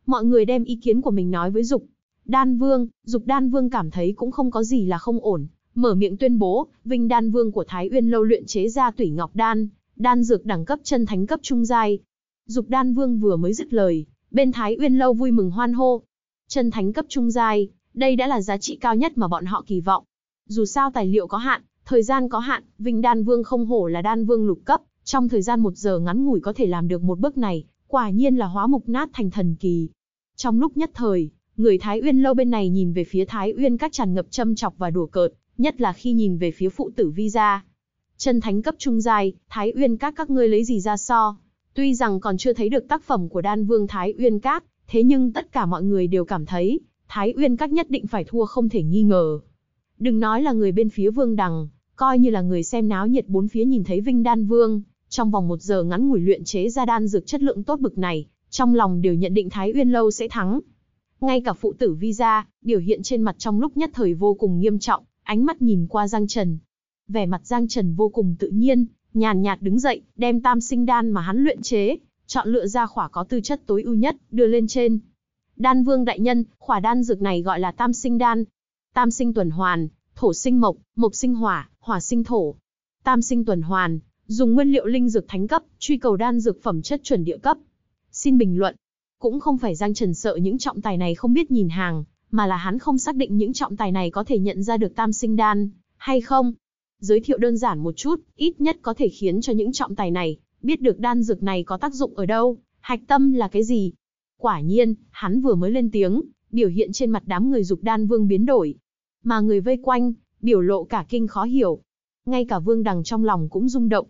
S1: mọi người đem ý kiến của mình nói với Dục. Đan Vương, Dục Đan Vương cảm thấy cũng không có gì là không ổn, mở miệng tuyên bố, Vinh Đan Vương của Thái Uyên lâu luyện chế ra Tủy Ngọc Đan, đan dược đẳng cấp chân thánh cấp trung giai. Dục Đan Vương vừa mới dứt lời, bên Thái Uyên lâu vui mừng hoan hô. Chân thánh cấp trung giai, đây đã là giá trị cao nhất mà bọn họ kỳ vọng. Dù sao tài liệu có hạn, thời gian có hạn, Vinh Đan Vương không hổ là Đan Vương lục cấp, trong thời gian một giờ ngắn ngủi có thể làm được một bước này, quả nhiên là hóa mục nát thành thần kỳ. Trong lúc nhất thời, người Thái Uyên lâu bên này nhìn về phía Thái Uyên các tràn ngập châm chọc và đùa cợt, nhất là khi nhìn về phía phụ tử Vi gia. Chân thánh cấp trung giai, Thái Uyên các các ngươi lấy gì ra so? Tuy rằng còn chưa thấy được tác phẩm của Đan Vương Thái Uyên các, thế nhưng tất cả mọi người đều cảm thấy, Thái Uyên các nhất định phải thua không thể nghi ngờ. Đừng nói là người bên phía Vương Đằng, coi như là người xem náo nhiệt bốn phía nhìn thấy Vinh Đan Vương, trong vòng một giờ ngắn ngủi luyện chế ra đan dược chất lượng tốt bực này, trong lòng đều nhận định Thái Uyên lâu sẽ thắng. Ngay cả phụ tử Vi gia, biểu hiện trên mặt trong lúc nhất thời vô cùng nghiêm trọng, ánh mắt nhìn qua Giang Trần. Vẻ mặt Giang Trần vô cùng tự nhiên, nhàn nhạt đứng dậy, đem tam sinh đan mà hắn luyện chế, chọn lựa ra khỏa có tư chất tối ưu nhất, đưa lên trên. Đan vương đại nhân, khỏa đan dược này gọi là tam sinh đan. Tam sinh tuần hoàn, thổ sinh mộc, mộc sinh hỏa, hỏa sinh thổ. Tam sinh tuần hoàn, dùng nguyên liệu linh dược thánh cấp, truy cầu đan dược phẩm chất chuẩn địa cấp. Xin bình luận. Cũng không phải Giang Trần sợ những trọng tài này không biết nhìn hàng, mà là hắn không xác định những trọng tài này có thể nhận ra được tam sinh đan, hay không. Giới thiệu đơn giản một chút, ít nhất có thể khiến cho những trọng tài này biết được đan dược này có tác dụng ở đâu, hạch tâm là cái gì. Quả nhiên, hắn vừa mới lên tiếng, biểu hiện trên mặt đám người dục đan vương biến đổi. Mà người vây quanh, biểu lộ cả kinh khó hiểu. Ngay cả vương đằng trong lòng cũng rung động.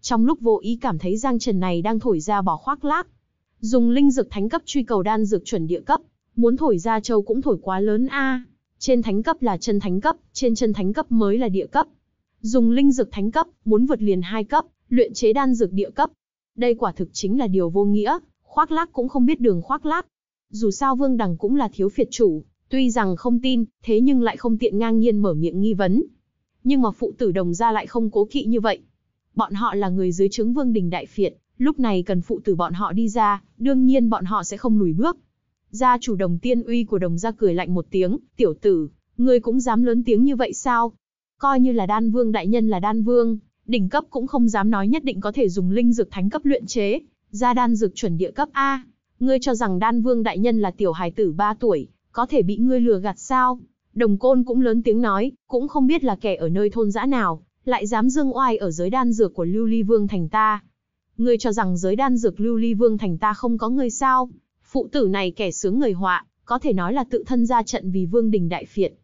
S1: Trong lúc vô ý cảm thấy Giang Trần này đang thổi ra bỏ khoác lác, Dùng linh dược thánh cấp truy cầu đan dược chuẩn địa cấp, muốn thổi ra châu cũng thổi quá lớn a. Trên thánh cấp là chân thánh cấp, trên chân thánh cấp mới là địa cấp. Dùng linh dược thánh cấp, muốn vượt liền hai cấp, luyện chế đan dược địa cấp. Đây quả thực chính là điều vô nghĩa, khoác lác cũng không biết đường khoác lác. Dù sao Vương Đằng cũng là thiếu phiệt chủ, tuy rằng không tin, thế nhưng lại không tiện ngang nhiên mở miệng nghi vấn. Nhưng mà phụ tử đồng ra lại không cố kỵ như vậy. Bọn họ là người dưới chứng Vương Đình Đại Phiệt, Lúc này cần phụ tử bọn họ đi ra, đương nhiên bọn họ sẽ không lùi bước. Gia chủ đồng tiên uy của đồng gia cười lạnh một tiếng, tiểu tử, ngươi cũng dám lớn tiếng như vậy sao? Coi như là đan vương đại nhân là đan vương, đỉnh cấp cũng không dám nói nhất định có thể dùng linh dược thánh cấp luyện chế, ra đan dược chuẩn địa cấp A. Ngươi cho rằng đan vương đại nhân là tiểu hài tử 3 tuổi, có thể bị ngươi lừa gạt sao? Đồng côn cũng lớn tiếng nói, cũng không biết là kẻ ở nơi thôn dã nào, lại dám dương oai ở giới đan dược của lưu ly vương thành ta. Ngươi cho rằng giới đan dược lưu ly vương thành ta không có ngươi sao? Phụ tử này kẻ sướng người họa, có thể nói là tự thân ra trận vì vương đình đại phiệt.